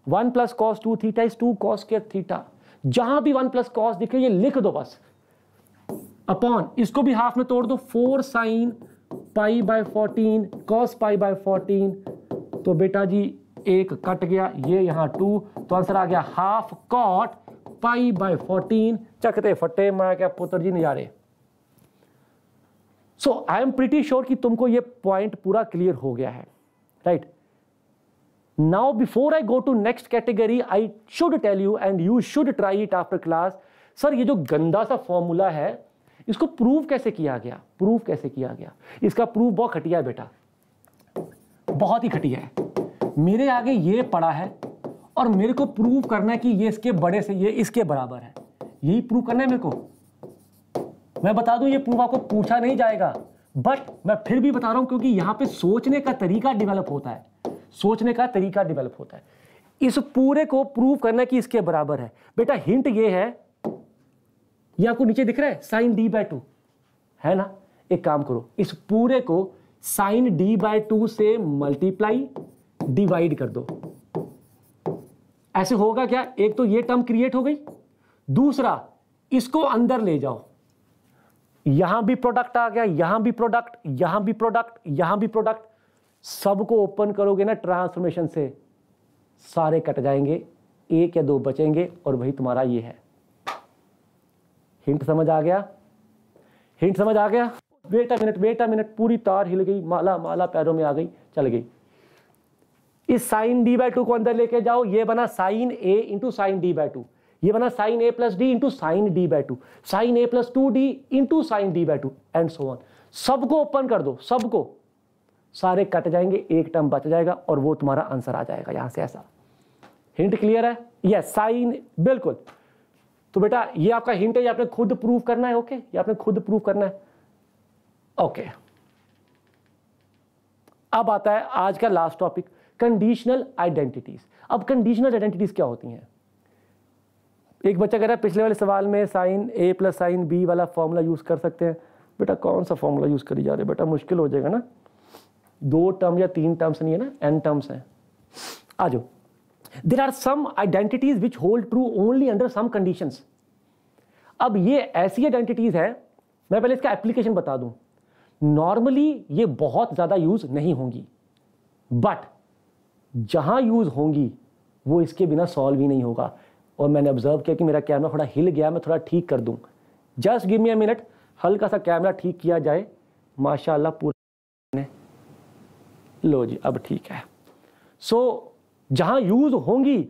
Speaker 1: one plus cos two theta is two cos के थीटा जहां भी वन प्लस कॉस दिखे ये लिख दो बस अपॉन इसको भी हाफ में तोड़ दो four sine pi by fourteen cos pi by fourteen तो बेटा जी एक कट गया ये यहां टू तो आंसर आ गया half cot pi by fourteen चकते फटे मैं क्या पुत्र जी नज़ारे so I am pretty sure कि तुमको ये पॉइंट पूरा क्लियर हो गया है right now before I go to next category I should tell you and you should try it after class sir ये जो गंदा सा फॉर्मूला है इसको प्रूव कैसे किया गया प्रूव कैसे किया गया इसका प्रूव बहुत खटिया है बेटा बहुत ही खटिया है मेरे आगे ये पड़ा है और मेरे को प्रूव करना है कि ये इसके बड़े से ये इसके बराबर है यही प्रूव करना है मेरे को मैं बता दूं ये प्रूव आपको पूछा नहीं जाएगा बट मैं फिर भी बता रहा हूं क्योंकि यहां पे सोचने का तरीका डेवलप होता है सोचने का तरीका डेवलप होता है इस पूरे को प्रूव करना कि इसके बराबर है बेटा हिंट ये है ये आपको नीचे दिख रहा है साइन डी बाय टू है ना एक काम करो इस पूरे को साइन डी बाय टू से मल्टीप्लाई डिवाइड कर दो ऐसे होगा क्या एक तो ये टर्म क्रिएट हो गई दूसरा इसको अंदर ले जाओ यहां भी प्रोडक्ट आ गया यहां भी प्रोडक्ट यहां भी प्रोडक्ट यहां भी प्रोडक्ट सबको ओपन करोगे ना ट्रांसफॉर्मेशन से सारे कट जाएंगे एक या दो बचेंगे और वही तुम्हारा ये है हिंट समझ आ गया हिंट समझ आ गया बेटा मिनट बेटा मिनट पूरी तार हिल गई माला माला पैरों में आ गई चल गई इस साइन डी बाई टू को अंदर लेके जाओ ये बना sine A into sine D by two ये बना sine A plus D into sine D by two sine A plus two D into sine D by two and so on सबको open कर दो सबको सारे कट जाएंगे एक term बच जाएगा और वो तुम्हारा आंसर आ जाएगा यहां से ऐसा हिंट क्लियर है यस साइन बिल्कुल तो बेटा ये आपका हिंट है ये आपने खुद प्रूव करना है ओके ये आपने खुद प्रूव करना है ओके अब आता है आज का लास्ट टॉपिक कंडीशनल आइडेंटिटीज अब कंडीशनल आइडेंटिटीज क्या होती हैं एक बच्चा कह रहा है पिछले वाले सवाल में sine A plus sine B वाला फॉर्मूला यूज़ कर सकते हैं बेटा कौन सा फॉर्मूला यूज़ करी जा रहे बेटा मुश्किल हो जाएगा ना दो टर्म या तीन टर्म्स नहीं है ना एन टर्म्स हैं आ जाओ there are some identities which hold true only under some condition अब ये ऐसी आइडेंटिटीज़ हैं मैं पहले इसका एप्लीकेशन बता दूँ नॉर्मली ये बहुत ज़्यादा यूज़ नहीं होंगी बट जहाँ यूज़ होंगी वो इसके बिना सॉल्व ही नहीं होगा और मैंने ऑब्जर्व किया कि मेरा कैमरा थोड़ा हिल गया मैं थोड़ा ठीक कर दूँ just give me a minute हल्का सा कैमरा ठीक किया जाए माशाल्लाह पूरा लो जी अब ठीक है सो so, जहाँ यूज़ होंगी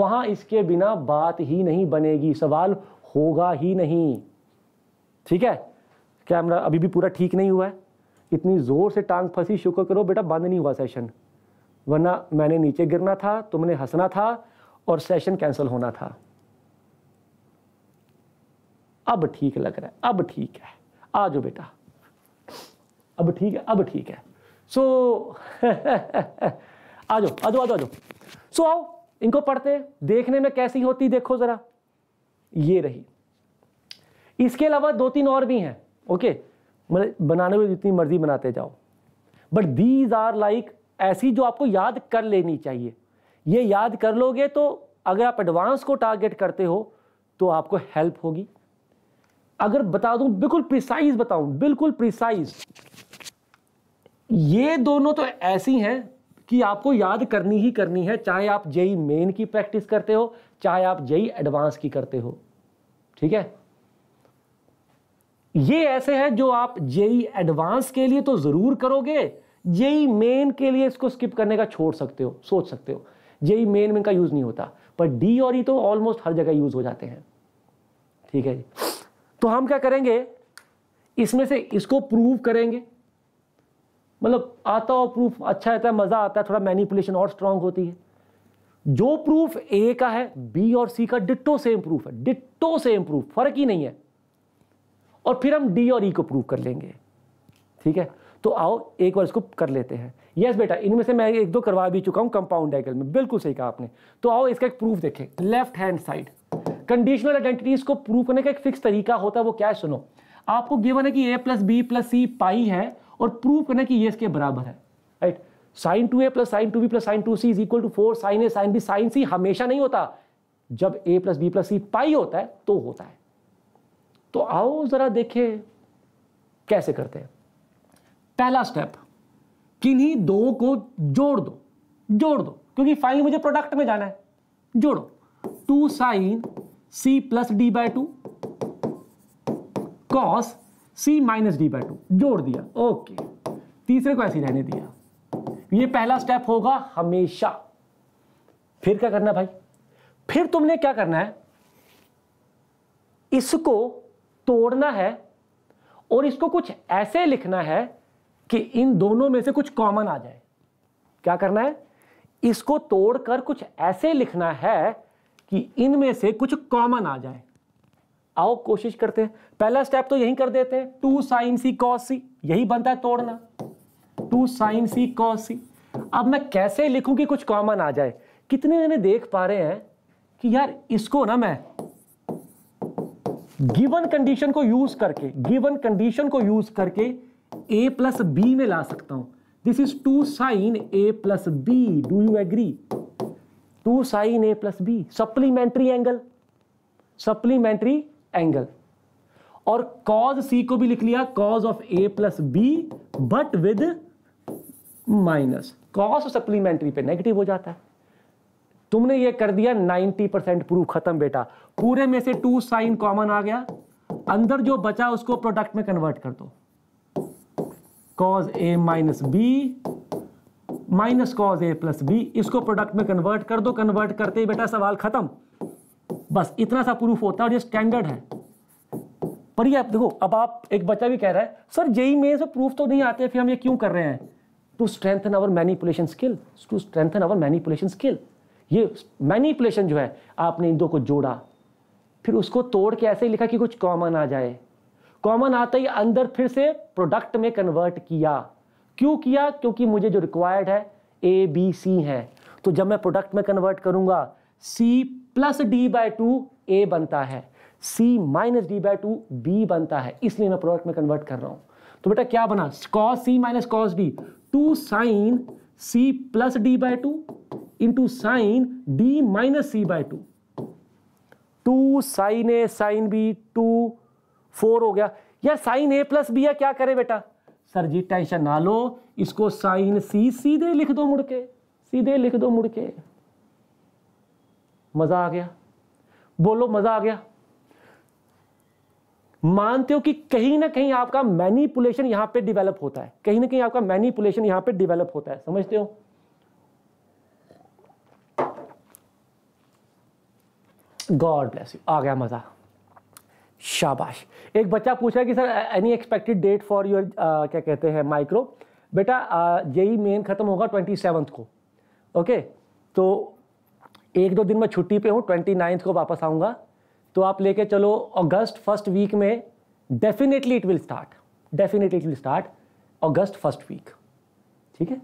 Speaker 1: वहाँ इसके बिना बात ही नहीं बनेगी सवाल होगा ही नहीं ठीक है कैमरा अभी भी पूरा ठीक नहीं हुआ है इतनी ज़ोर से टांग फंसी शुक्र करो बेटा बंद नहीं हुआ सेशन वरना मैंने नीचे गिरना था तुमने हंसना था और सेशन कैंसिल होना था अब ठीक लग रहा है अब ठीक है आ जाओ बेटा अब ठीक है अब ठीक है सो आ जाओ आ जाओ आ जाओ सो आओ इनको पढ़ते देखने में कैसी होती देखो जरा ये रही इसके अलावा दो तीन और भी हैं ओके मतलब बनाने में जितनी मर्जी बनाते जाओ बट दीज आर लाइक ऐसी जो आपको याद कर लेनी चाहिए ये याद कर लोगे तो अगर आप एडवांस को टारगेट करते हो तो आपको हेल्प होगी अगर बता दूं बिल्कुल प्रिसाइज बताऊं बिल्कुल प्रिसाइज ये दोनों तो ऐसी हैं कि आपको याद करनी ही करनी है चाहे आप जेई मेन की प्रैक्टिस करते हो चाहे आप जेई एडवांस की करते हो ठीक है ये ऐसे हैं जो आप जेई एडवांस के लिए तो ज़रूर करोगे जेई मेन के लिए इसको स्किप करने का छोड़ सकते हो सोच सकते हो जेई मेन में इनका यूज़ नहीं होता पर डी और ई e तो ऑलमोस्ट हर जगह यूज़ हो जाते हैं ठीक है जी तो हम क्या करेंगे इसमें से इसको प्रूव करेंगे मतलब आता और प्रूफ अच्छा रहता है मज़ा आता है थोड़ा मैनिपुलेशन और स्ट्रांग होती है जो प्रूफ ए का है बी और सी का डिट्टो सेम प्रूफ है डिट्टो सेम प्रूफ फर्क ही नहीं है और फिर हम डी और ई e को प्रूव कर लेंगे ठीक है तो आओ एक बार इसको कर लेते हैं यस बेटा इनमें से मैं एक दो करवा भी चुका हूँ कंपाउंड एंगल में बिल्कुल सही कहा आपने तो आओ इसका एक प्रूफ देखें left hand side conditional identities को प्रूफ करने का एक फिक्स तरीका होता है वो क्या है सुनो आपको गिवन है कि A plus B plus C pi है और प्रूफ करना कि ये इसके बराबर है right sine two A plus sine two B plus sine two C is equal to four sine A sine B sine C हमेशा नहीं होता जब A plus B plus C pi होता है तो होता है तो आओ जरा देखे कैसे करते हैं पहला स्टेप किन्हीं दो को जोड़ दो जोड़ दो क्योंकि फाइनली मुझे प्रोडक्ट में जाना है जोड़ो two sine C plus D by two cos C minus D by two जोड़ दिया ओके तीसरे को ऐसे रहने दिया ये पहला स्टेप होगा हमेशा फिर क्या करना भाई फिर तुमने क्या करना है इसको तोड़ना है और इसको कुछ ऐसे लिखना है कि इन दोनों में से कुछ कॉमन आ जाए क्या करना है इसको तोड़कर कुछ ऐसे लिखना है कि इनमें से कुछ कॉमन आ जाए आओ कोशिश करते हैं पहला स्टेप तो यही कर देते हैं two sine C cos C यही बनता है तोड़ना two sine C cos C अब मैं कैसे लिखूं कि कुछ कॉमन आ जाए कितने जने देख पा रहे हैं कि यार इसको ना मैं गिवन कंडीशन को यूज करके गिवन कंडीशन को यूज करके ए प्लस बी में ला सकता हूं this is two sine A plus B do you agree two sine A plus B supplementary angle supplementary angle और कॉज सी को भी लिख लिया cos of A plus B but with minus cos supplementary पे negative हो जाता है तुमने ये कर दिया 90 परसेंट प्रूफ खत्म बेटा पूरे में से टू साइन कॉमन आ गया अंदर जो बचा उसको प्रोडक्ट में कन्वर्ट कर दो cos A minus B minus cos A plus B इसको प्रोडक्ट में कन्वर्ट कर दो कन्वर्ट करते ही बेटा सवाल खत्म बस इतना सा प्रूफ होता है और ये स्टैंडर्ड है पर ये आप देखो अब आप एक बच्चा भी कह रहा है सर जेई में से प्रूफ तो नहीं आते फिर हम ये क्यों कर रहे हैं to strengthen our manipulation skill to strengthen our manipulation skill ये मैनिपुलेशन जो है आपने इन दो को जोड़ा फिर उसको तोड़ के ऐसे ही लिखा कि कुछ कॉमन आ जाए कॉमन आता ही अंदर फिर से प्रोडक्ट में कन्वर्ट किया क्यों किया क्योंकि मुझे जो रिक्वायर्ड है ए बी सी है तो जब मैं प्रोडक्ट में कन्वर्ट करूंगा C plus D by two A बनता है C minus D by two B बनता है इसलिए मैं प्रोडक्ट में कन्वर्ट कर रहा हूं तो बेटा क्या बना cos C minus cos D two sine C plus D by two into sine D minus C by two two sine A sine B two four हो गया यार साइन ए प्लस बी है क्या करे बेटा सर जी tension ना लो इसको sign सी सीधे लिख दो मुड़के सीधे लिख दो मुड़के मजा आ गया बोलो मजा आ गया मानते हो कि कहीं ना कहीं आपका मैनिपुलेशन यहां पे डेवलप होता है कहीं ना कहीं आपका मैनिपुलेशन यहां पे डेवलप होता है समझते हो गॉड ब्लेस यू आ गया मजा शाबाश एक बच्चा पूछा कि sir any expected date for your क्या कहते हैं माइक्रो बेटा यही मेन ख़त्म होगा ट्वेंटी सेवन्थ को ओके तो एक दो दिन मैं छुट्टी पे हूँ ट्वेंटी नाइन्थ को वापस आऊँगा तो आप लेके चलो अगस्त फर्स्ट वीक में definitely it will start definitely it will start अगस्त फर्स्ट वीक ठीक है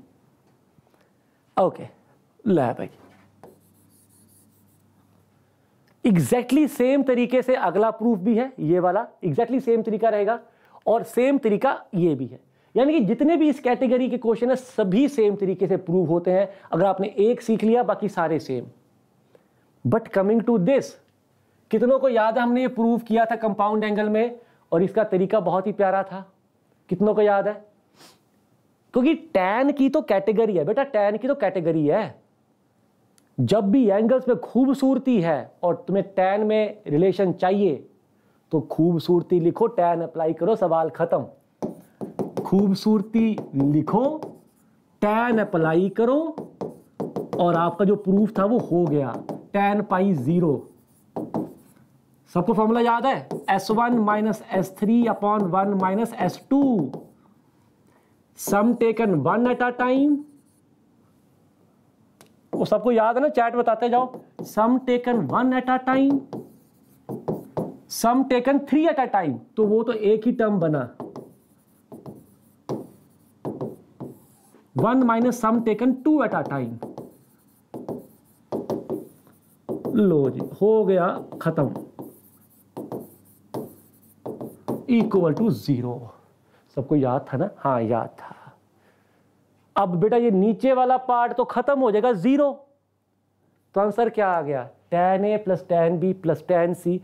Speaker 1: ओके okay. ला भाई एग्जैक्टली सेम तरीके से अगला प्रूफ भी है ये वाला एग्जैक्टली सेम तरीका रहेगा और सेम तरीका ये भी है यानी कि जितने भी इस कैटेगरी के क्वेश्चन है सभी सेम तरीके से प्रूव होते हैं अगर आपने एक सीख लिया बाकी सारे same but coming to this कितनों को याद है हमने ये प्रूव किया था कंपाउंड एंगल में और इसका तरीका बहुत ही प्यारा था कितनों को याद है क्योंकि टैन की तो कैटेगरी है बेटा टैन की तो कैटेगरी है जब भी एंगल्स में खूबसूरती है और तुम्हें टैन में रिलेशन चाहिए तो खूबसूरती लिखो टैन अप्लाई करो सवाल खत्म खूबसूरती लिखो टैन अप्लाई करो और आपका जो प्रूफ था वो हो गया टैन पाई जीरो सबको फॉर्मूला याद है S one minus S three upon one minus S two sum taken one at a time वो सबको याद है ना चैट बताते जाओ sum taken one at a time sum taken three at a time तो वो तो एक ही टर्म बना one minus sum taken two at a time लो जी हो गया खत्म इक्वल टू जीरो सबको याद था ना हाँ याद था अब बेटा ये नीचे वाला पार्ट तो खत्म हो जाएगा ज़ीरो तो आंसर क्या आ गया tan A plus tan B plus tan C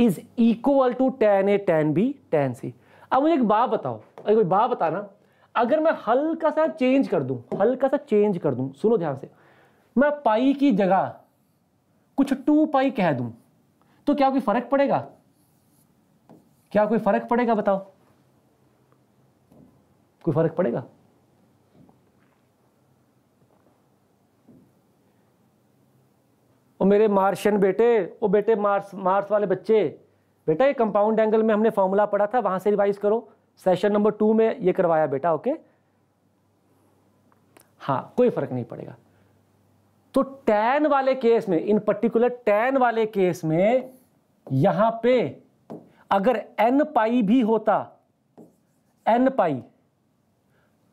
Speaker 1: is equal to tan A tan B tan C अब मुझे एक बात बताओ एक कोई बात बताना अगर मैं हल्का सा चेंज कर दूं हल्का सा चेंज कर दूं सुनो ध्यान से मैं पाई की जगह कुछ टू पाई कह दूं तो क्या कोई फर्क पड़ेगा क्या कोई फर्क पड़ेगा बताओ कोई फर्क पड़ेगा और मेरे मार्शियन बेटे वो बेटे मार्स मार्स वाले बच्चे बेटा ये कंपाउंड एंगल में हमने फॉर्मूला पढ़ा था वहाँ से रिवाइज करो सेशन नंबर टू में ये करवाया बेटा ओके हाँ कोई फर्क नहीं पड़ेगा तो टैन वाले केस में इन पर्टिकुलर टैन वाले केस में यहां पे अगर एन पाई भी होता एन पाई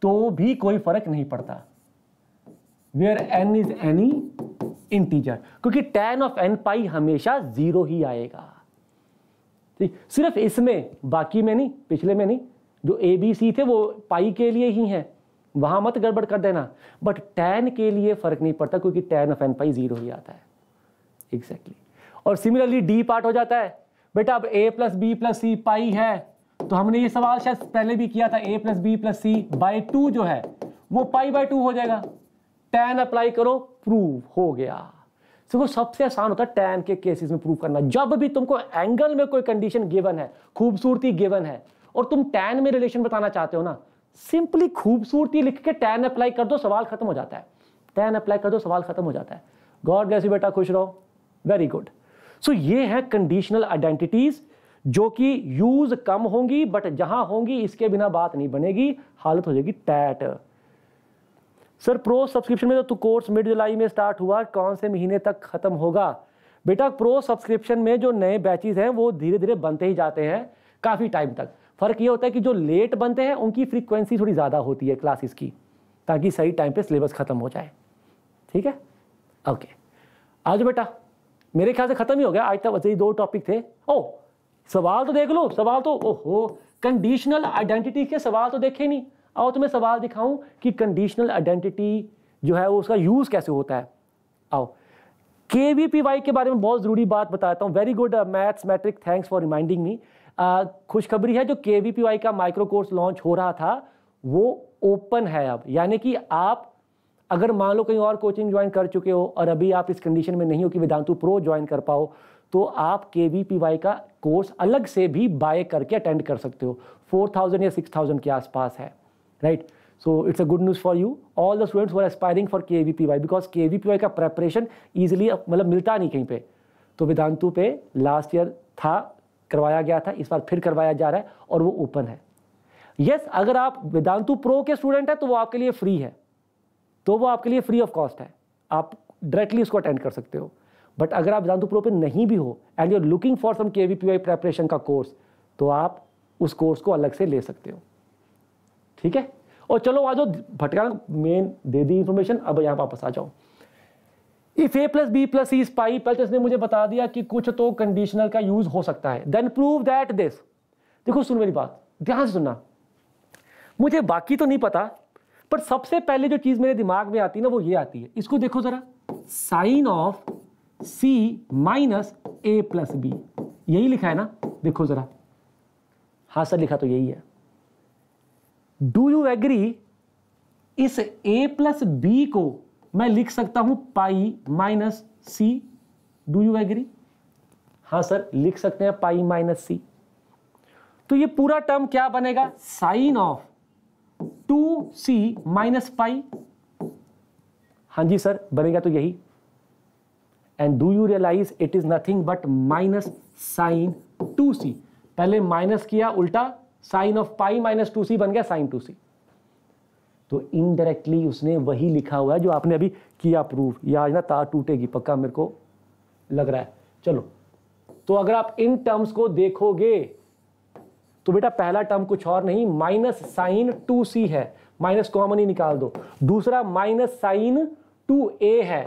Speaker 1: तो भी कोई फर्क नहीं पड़ता where n is any integer क्योंकि टेन ऑफ एन पाई हमेशा जीरो ही आएगा ठीक सिर्फ इसमें बाकी में नहीं पिछले में नहीं जो ए बी सी थे वो पाई के लिए ही हैं वहां मत गड़बड़ कर देना बट टेन के लिए फर्क नहीं पड़ता क्योंकि tan of n pi zero ही आता है एग्जैक्टली exactly. और सिमिलरली डी पार्ट हो जाता है बेटा अब A plus B plus C pi है तो हमने ये सवाल शायद पहले भी किया था A plus B plus C by two जो है वो पाई बाई टू हो जाएगा टैन अप्लाई करो प्रूव हो गया देखो सबसे आसान होता है टैन के केसेस में प्रूव करना जब भी तुमको एंगल में कोई कंडीशन गिवन है खूबसूरती गिवन है और तुम टैन में रिलेशन बताना चाहते हो ना सिंपली खूबसूरती लिख के टैन अप्लाई कर दो सवाल खत्म हो जाता है टैन अप्लाई कर दो सवाल खत्म हो जाता है गॉड ब्लेस यू बेटा खुश रहो वेरी गुड सो ये है कंडीशनल आइडेंटिटीज जो कि यूज कम होंगी बट जहां होंगी इसके बिना बात नहीं बनेगी हालत हो जाएगी टैट सर प्रो सब्सक्रिप्शन में तो कोर्स मिड जुलाई में स्टार्ट हुआ कौन से महीने तक ख़त्म होगा बेटा प्रो सब्सक्रिप्शन में जो नए बैचेज हैं वो धीरे धीरे बनते ही जाते हैं काफ़ी टाइम तक फ़र्क ये होता है कि जो लेट बनते हैं उनकी फ्रीक्वेंसी थोड़ी ज़्यादा होती है क्लासेस की ताकि सही टाइम पे सिलेबस ख़त्म हो जाए ठीक है ओके आज बेटा मेरे ख्याल से ख़त्म ही हो गया आज तक वैसे ही दो टॉपिक थे ओ सवाल तो देख लो सवाल तो ओहो कंडीशनल आइडेंटिटी के सवाल तो देखे नहीं आओ तुम्हें सवाल दिखाऊं कि कंडीशनल आइडेंटिटी जो है वो उसका यूज़ कैसे होता है आओ के वी पी वाई के बारे में बहुत ज़रूरी बात बताता हूँ very good maths matric thanks for reminding me खुशखबरी है जो के वी पी वाई का माइक्रो कोर्स लॉन्च हो रहा था वो ओपन है अब यानी कि आप अगर मान लो कहीं और कोचिंग ज्वाइन कर चुके हो और अभी आप इस कंडीशन में नहीं हो कि वेदांतु प्रो ज्वाइन कर पाओ तो आप के वी पी वाई का कोर्स अलग से भी बाय करके अटेंड कर सकते हो फोर थाउजेंड या सिक्स थाउजेंड के आसपास है right so it's a good news for you all the students are aspiring for के वी पी वाई बिकॉज के वी पी वाई का प्रेपरेशन ईजिली मतलब मिलता नहीं कहीं पे तो वेदांतु पे लास्ट ईयर था करवाया गया था इस बार फिर करवाया जा रहा है और वो ओपन है यस yes, अगर आप वेदांतु प्रो के स्टूडेंट हैं तो वो आपके लिए फ्री है तो वो आपके लिए फ्री ऑफ कॉस्ट है आप डायरेक्टली उसको अटेंड कर सकते हो बट अगर आप वेदांतु प्रो पे नहीं भी हो and you are looking for some K V P Y preparation का कोर्स तो आप उस कोर्स को अलग से ले सकते हो ठीक है और चलो आ जाओ भटका मेन दे दी इंफॉर्मेशन अब यहां वापस आ जाओ if A plus B plus C pi पहले तो इसने मुझे बता दिया कि कुछ तो कंडीशनल का यूज हो सकता है देन प्रूव दैट दिस देखो सुन मेरी बात ध्यान से सुनना मुझे बाकी तो नहीं पता पर सबसे पहले जो चीज मेरे दिमाग में आती है ना वो ये आती है इसको देखो जरा sine of C minus A plus B यही लिखा है ना देखो जरा हाँ सर लिखा तो यही है डू यू एग्री इस ए प्लस बी को मैं लिख सकता हूं pi minus C do you agree हां सर लिख सकते हैं पाई माइनस सी तो ये पूरा टर्म क्या बनेगा sine of two C minus pi हां जी सर बनेगा तो यही and do you realise it is nothing but minus sine two C पहले माइनस किया उल्टा sine of pi minus two C बन गया साइन टू सी तो इनडायरेक्टली उसने वही लिखा हुआ है जो आपने अभी किया प्रूफ ये आज ना तार टूटेगी पक्का मेरे को लग रहा है चलो तो अगर आप इन टर्म्स को देखोगे तो बेटा पहला टर्म कुछ और नहीं माइनस साइन टू सी है माइनस कॉमन ही निकाल दो दूसरा माइनस साइन टू ए है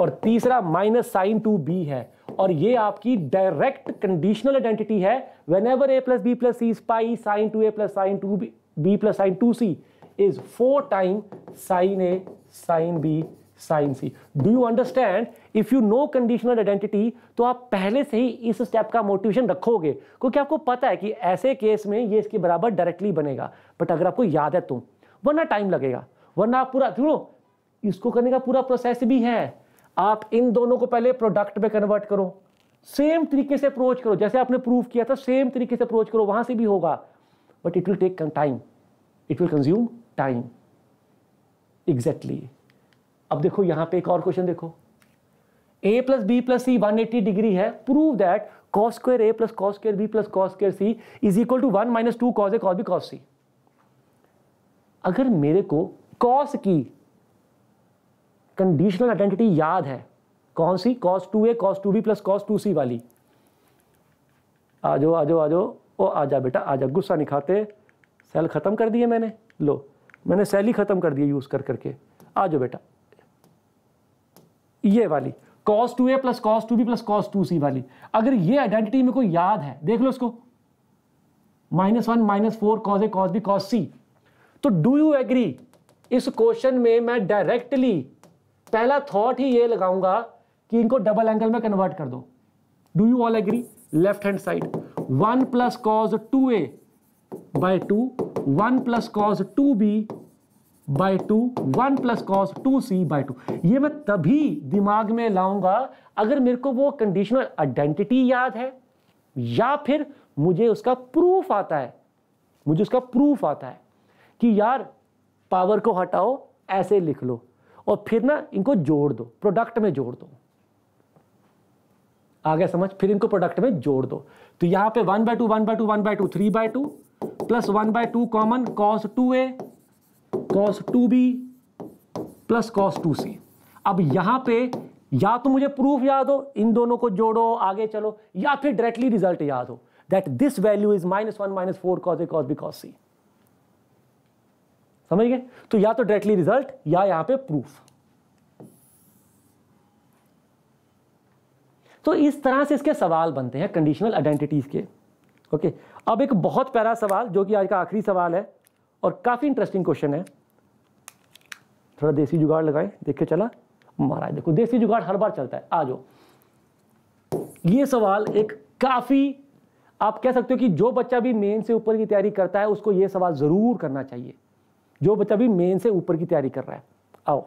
Speaker 1: और तीसरा माइनस साइन टू बी है और ये आपकी डायरेक्ट कंडीशनल आइडेंटिटी है whenever A plus B plus C pi sine two A plus sine two B plus sine two C is four time sine A sine B sine C do you understand if you know conditional identity तो आप पहले से ही इस step का motivation रखोगे क्योंकि आपको पता है कि ऐसे केस में ये इसके बराबर डायरेक्टली बनेगा बट अगर आपको याद है तो वरना टाइम लगेगा वरना आप पूरा इसको करने का पूरा प्रोसेस भी है आप इन दोनों को पहले प्रोडक्ट में कन्वर्ट करो सेम तरीके से अप्रोच करो जैसे आपने प्रूव किया था सेम तरीके से अप्रोच करो वहां से भी होगा but it will take time it will consume time exactly अब देखो यहां पे एक और क्वेश्चन देखो A plus B plus C one eighty degree है prove that cos square A plus cos square B plus cos square C is equal to one minus two cos A cos B cos C अगर मेरे को cos की conditional identity याद है कौन सी cos two A cos two B plus cos two C वाली आ जाओ आ जाओ आ जाओ ओ आ जा बेटा आ जा गुस्सा नहीं खाते सेल ख़त्म कर दिए मैंने लो मैंने सेल ही ख़त्म कर दिए यूज़ कर करके आ जाओ बेटा ये वाली cos two A plus cos two B plus cos two C वाली अगर ये आइडेंटिटी मेरे को याद है देख लो इसको minus one minus four cos A cos B cos C तो डू यू एग्री इस क्वेश्चन में मैं डायरेक्टली पहला थॉट ही ये लगाऊंगा कि इनको डबल एंगल में कन्वर्ट कर दो do you all agree left hand side one plus cos two A by two one plus cos two B by two one plus cos two C by two ये मैं तभी दिमाग में लाऊंगा अगर मेरे को वो कंडीशनल आइडेंटिटी याद है या फिर मुझे उसका प्रूफ आता है मुझे उसका प्रूफ आता है कि यार पावर को हटाओ ऐसे लिख लो और फिर ना इनको जोड़ दो प्रोडक्ट में जोड़ दो आगे समझ फिर इनको प्रोडक्ट में जोड़ दो तो यहां पे one by two one by two one by two three by two plus one by two common cos two A cos two B plus cos two C अब यहां पे या तो मुझे प्रूफ याद हो इन दोनों को जोड़ो आगे चलो या फिर डायरेक्टली रिजल्ट याद हो that this value is minus one minus four cos A cos B cos C समझ गए तो या तो डायरेक्टली रिजल्ट या यहां पे प्रूफ तो इस तरह से इसके सवाल बनते हैं कंडीशनल आइडेंटिटीज के ओके अब एक बहुत प्यारा सवाल जो कि आज का आखिरी सवाल है और काफी इंटरेस्टिंग क्वेश्चन है थोड़ा देसी जुगाड़ लगाए देखे चला महाराज देखो देसी जुगाड़ हर बार चलता है आ जाओ ये सवाल एक काफी आप कह सकते हो कि जो बच्चा भी मेन से ऊपर की तैयारी करता है उसको यह सवाल जरूर करना चाहिए जो बच्चा भी मेन से ऊपर की तैयारी कर रहा है आओ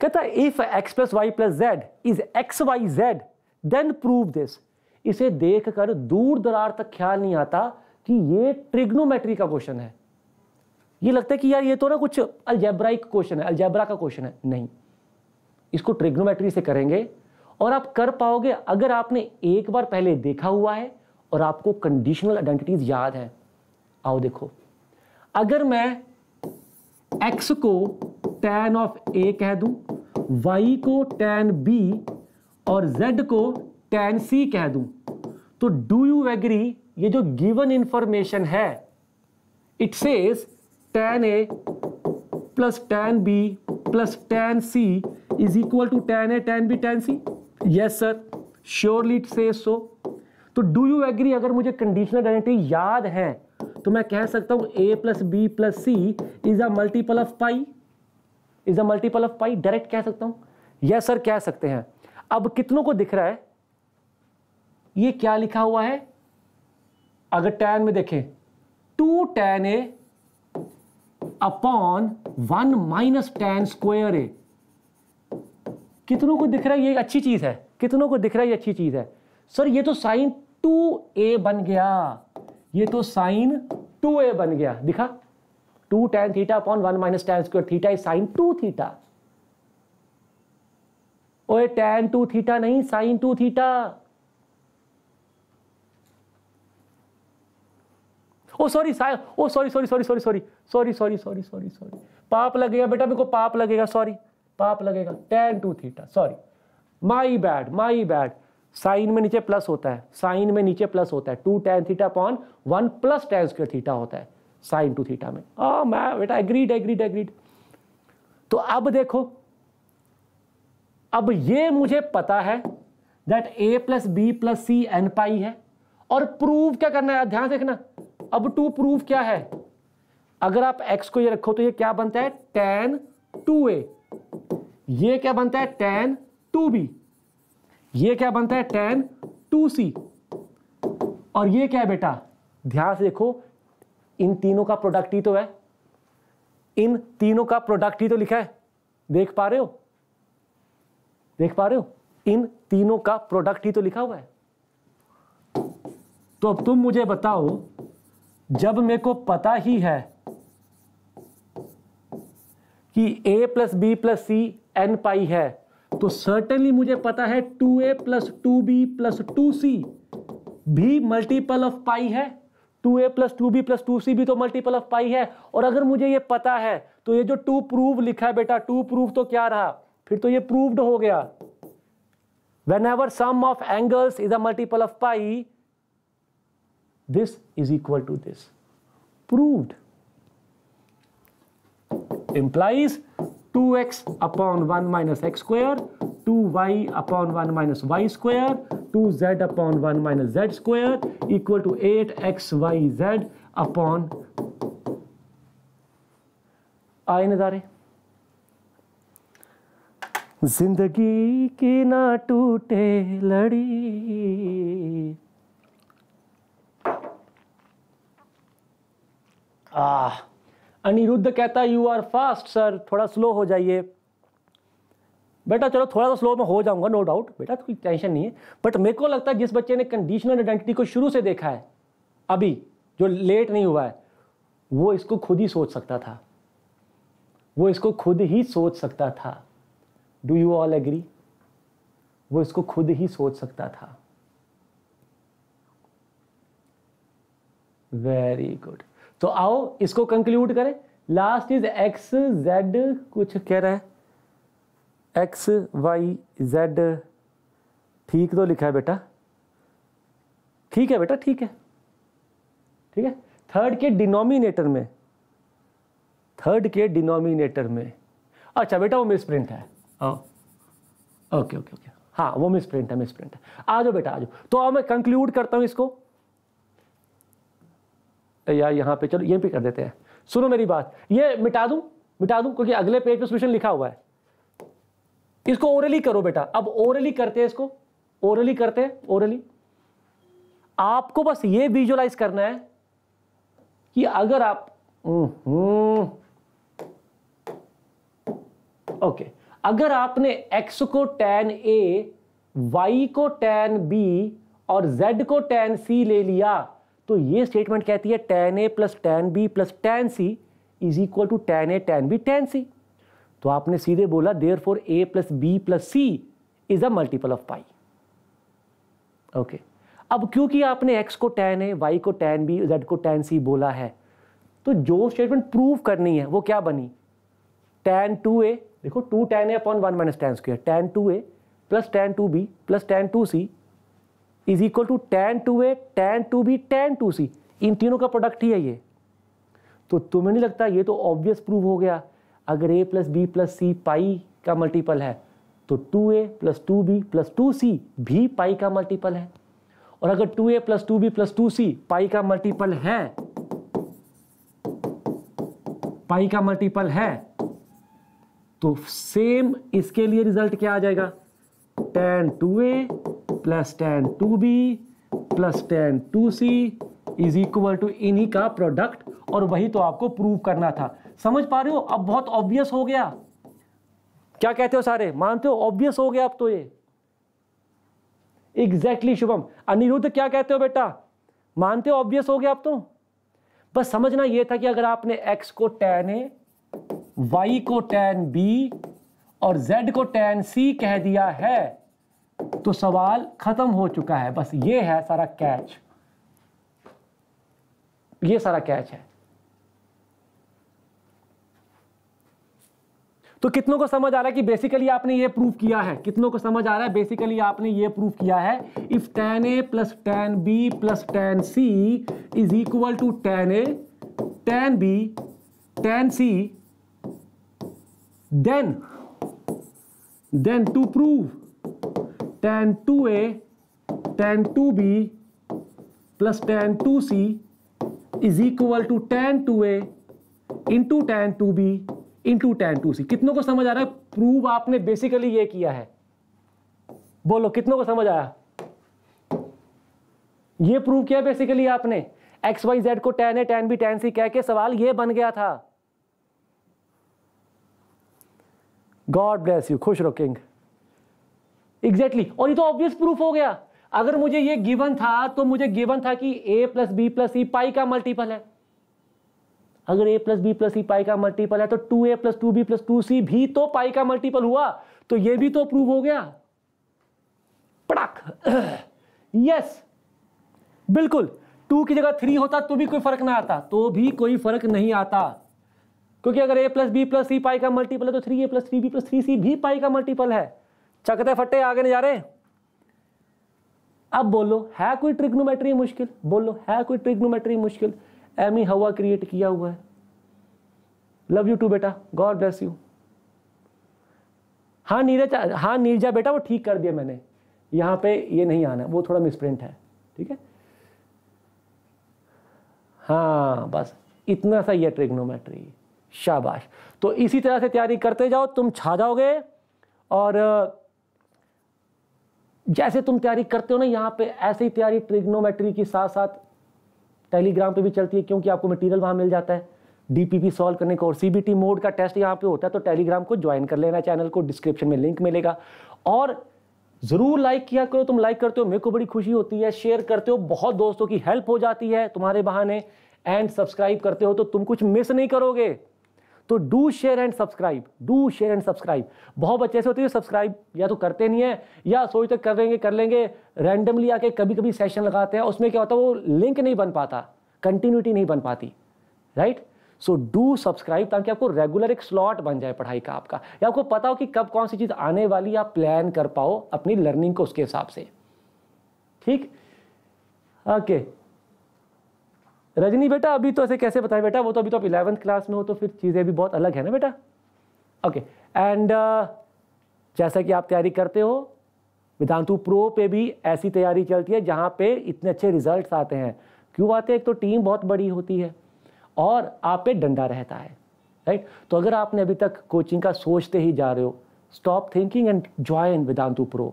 Speaker 1: कहता if x plus y plus z is x y z then prove this इसे देख कर दूर दरार तक ख्याल नहीं आता कि ये ट्रिग्नोमेट्री का क्वेश्चन है ये लगता है कि यार ये तो ना कुछ अलजेब्राइक क्वेश्चन है अलजेब्रा का क्वेश्चन है नहीं इसको ट्रिग्नोमेट्री से करेंगे और आप कर पाओगे अगर आपने एक बार पहले देखा हुआ है और आपको कंडीशनल आइडेंटिटीज याद है आओ देखो अगर मैं एक्स को tan ऑफ ए कह दूं y को tan b और z को tan c कह दूं तो डू यू एग्री ये जो गिवन इंफॉर्मेशन है it says tan a plus tan b plus tan c is equal to tan a tan b tan c yes sir surely it says so तो do you agree अगर मुझे conditional identity याद है तो मैं कह सकता हूं A plus B plus C is a multiple of pi is a multiple of pi direct कह सकता हूं यस सर कह सकते हैं अब कितनों को दिख रहा है ये क्या लिखा हुआ है अगर टैन में देखें two tan A upon one minus tan square A कितनों को दिख रहा है ये अच्छी चीज है कितनों को दिख रहा है ये अच्छी चीज है सर ये तो साइन टू ए बन गया ये तो साइन टू ए बन गया दिखा two tan theta upon one minus tan square theta is sine two theta ओए टेन टू थीटा नहीं sine two theta oh sorry oh sorry sorry sorry sorry sorry sorry sorry sorry sorry sorry पाप लगेगा बेटा मेरे को पाप लगेगा sorry पाप लगेगा tan two theta sorry my bad my bad sine में नीचे प्लस होता है साइन में नीचे प्लस होता है two tan theta upon one plus tan square theta होता है साइन टू थीटा में आ मैं बेटा एग्रीड एग्रीड एग्रीड तो अब देखो अब ये मुझे पता है that A plus B plus C n pi है और प्रूव क्या करना है ध्यान देखना अब टू प्रूव क्या है अगर आप एक्स को ये रखो तो ये क्या बनता है टेन टू ए ये क्या बनता है टेन टू बी ये क्या बनता है टेन टू सी और ये क्या है बेटा ध्यान से देखो इन तीनों का प्रोडक्ट ही तो है इन तीनों का प्रोडक्ट ही तो लिखा है देख पा रहे हो देख पा रहे हो इन तीनों का प्रोडक्ट ही तो लिखा हुआ है तो अब तुम मुझे बताओ जब मेरे को पता ही है कि a plus B plus C n pi है तो सर्टेनली मुझे पता है two A plus two B plus two C भी मल्टीपल ऑफ पाई है two A plus two B plus two C भी तो मल्टीपल ऑफ पाई है और अगर मुझे ये पता है तो ये जो टू प्रूव लिखा है बेटा टू प्रूव तो क्या रहा फिर तो ये प्रूव्ड हो गया whenever sum of angles is a multiple of pi this is equal to this proved implies two x upon one minus x square two y upon one minus y square two z upon one minus z square equal to eight x y z upon आए नज़ारे जिंदगी की ना टूटे लड़ी आह अनिरुद्ध कहता है you are fast sir थोड़ा स्लो हो जाइए बेटा चलो थोड़ा सा स्लो में हो जाऊंगा नो डाउट बेटा कोई टेंशन नहीं है बट मेरे को लगता है जिस बच्चे ने कंडीशनल आइडेंटिटी को शुरू से देखा है अभी जो लेट नहीं हुआ है वो इसको खुद ही सोच सकता था वो इसको खुद ही सोच सकता था डू यू ऑल एग्री वो इसको खुद ही सोच सकता था वेरी गुड तो आओ इसको कंक्लूड करें लास्ट इज एक्स जेड कुछ कह रहा है एक्स वाई जेड ठीक तो लिखा है बेटा ठीक है बेटा ठीक है ठीक है थर्ड के डिनोमिनेटर में थर्ड के डिनोमिनेटर में अच्छा बेटा वो मिस प्रिंट है ओके ओके ओके हाँ वो मिस प्रिंट है मिस प्रिंट है आ जाओ बेटा आ जाओ तो अब मैं कंक्लूड करता हूँ इसको या यहाँ पे चलो ये भी कर देते हैं सुनो मेरी बात ये मिटा दूँ मिटा दूँ क्योंकि अगले पेज पे सोल्यूशन लिखा हुआ है इसको ओरली करो बेटा अब ओरली करते हैं इसको ओरली करते हैं ओरली आपको बस ये विजुअलाइज करना है कि अगर आप ओके हम्म, अगर आपने एक्स को टेन ए वाई को टेन बी और जेड को टेन सी ले लिया तो ये स्टेटमेंट कहती है tan A plus tan B plus tan C is equal to tan A tan B tan C तो आपने सीधे बोला therefore A plus B plus C is a multiple of pi okay अब क्योंकि आपने x को tan A y को tan B z को टेन सी बोला है तो जो स्टेटमेंट प्रूव करनी है वो क्या बनी टेन टू ए देखो two tan A upon one minus tan square tan two A plus tan two B plus tan two C is equal to tan two A tan two B tan two C इन तीनों का product ही है ये तो तुम्हें नहीं लगता ये तो ऑब्वियस प्रूव हो गया अगर A plus B plus C pi का मल्टीपल है तो two A plus two B plus two C भी पाई का मल्टीपल है और अगर two A plus two B plus two C pi का मल्टीपल है पाई का मल्टीपल है तो सेम इसके लिए रिजल्ट क्या आ जाएगा tan two A plus tan two B plus tan two C is equal to इन्हीं का प्रोडक्ट और वही तो आपको प्रूव करना था समझ पा रहे हो अब बहुत ऑब्वियस हो गया क्या कहते हो सारे मानते हो ऑब्वियस हो गया अब तो ये एग्जैक्टली शुभम अनिरुद्ध क्या कहते हो बेटा मानते हो ऑब्वियस हो गया अब तो बस समझना यह था कि अगर आपने x को tan ए y को tan b और z को tan c कह दिया है तो सवाल खत्म हो चुका है बस ये है सारा कैच ये सारा कैच है तो कितनों को समझ आ रहा है कि बेसिकली आपने ये प्रूफ किया है कितनों को समझ आ रहा है बेसिकली आपने ये प्रूफ किया है if tan A plus tan B plus tan C is equal to tan A tan B tan C then then to prove tan 2a tan 2b plus tan 2c is equal to tan 2a into tan 2b into tan 2c कितनों को समझ आ रहा है prove आपने basically ये किया है बोलो कितनों को समझ आया ये प्रूव किया बेसिकली आपने एक्स वाई जेड को tan A tan B tan C कह के सवाल ये बन गया था गॉड ब्लेस यू खुश रहो किंग एग्जैक्टली और ये तो ऑब्वियस प्रूफ हो गया अगर मुझे ये गिवन था तो मुझे गिवन था कि A plus B plus E pi का मल्टीपल है अगर A plus B plus E pi का मल्टीपल है तो two A plus two B plus two C भी तो पाई का मल्टीपल हुआ तो ये भी तो प्रूव हो गया पड़क यस बिल्कुल टू की जगह थ्री होता तो भी कोई फर्क ना आता तो भी कोई फर्क नहीं आता क्योंकि अगर A plus B plus C pi का मल्टीपल है तो three A plus three B plus three C भी पाई का मल्टीपल है चकते फटे आगे नहीं जा रहे अब बोलो है कोई ट्रिग्नोमेट्री मुश्किल बोलो है कोई ट्रिग्नोमेट्री मुश्किल एम ही हवा क्रिएट किया हुआ है लव यू टू बेटा गॉड ब्लेस यू हाँ नीरज हाँ नीरजा बेटा वो ठीक कर दिया मैंने यहां पे ये नहीं आना वो थोड़ा मिसप्रिंट है ठीक है हाँ बस इतना सा ये ट्रिग्नोमेट्री शाबाश तो इसी तरह से तैयारी करते जाओ तुम छा जाओगे और जैसे तुम तैयारी करते हो ना यहाँ पे ऐसे ही तैयारी ट्रिग्नोमेट्री के साथ साथ टेलीग्राम पे भी चलती है क्योंकि आपको मटेरियल वहाँ मिल जाता है डीपीपी सॉल्व करने का और सीबीटी मोड का टेस्ट यहाँ पे होता है तो टेलीग्राम को ज्वाइन कर लेना चैनल को डिस्क्रिप्शन में लिंक मिलेगा और ज़रूर लाइक किया करो तुम लाइक करते हो मेरे को बड़ी खुशी होती है शेयर करते हो बहुत दोस्तों की हेल्प हो जाती है तुम्हारे बहाने एंड सब्सक्राइब करते हो तो तुम कुछ मिस नहीं करोगे तो do share and subscribe do share and subscribe बहुत बच्चे ऐसे होते हैं जो सब्सक्राइब या तो करते नहीं है या सोच तक तो कर लेंगे कर लेंगे रैंडमली आके कभी कभी सेशन लगाते हैं उसमें क्या होता है वो लिंक नहीं बन पाता कंटिन्यूटी नहीं बन पाती राइट सो डू सब्सक्राइब ताकि आपको रेगुलर एक स्लॉट बन जाए पढ़ाई का आपका या आपको पता हो कि कब कौन सी चीज़ आने वाली आप प्लान कर पाओ अपनी लर्निंग को उसके हिसाब से ठीक ओके okay. रजनी बेटा अभी तो ऐसे कैसे बताएं बेटा वो तो अभी तो आप इलेवंथ क्लास में हो तो फिर चीज़ें भी बहुत अलग है ना बेटा ओके एंड uh, जैसा कि आप तैयारी करते हो वेदांतु प्रो पे भी ऐसी तैयारी चलती है जहाँ पे इतने अच्छे रिजल्ट्स आते हैं क्यों आते हैं एक तो टीम बहुत बड़ी होती है और आप पे डंडा रहता है राइट तो अगर आपने अभी तक कोचिंग का सोचते ही जा रहे हो stop thinking and join Vedantu pro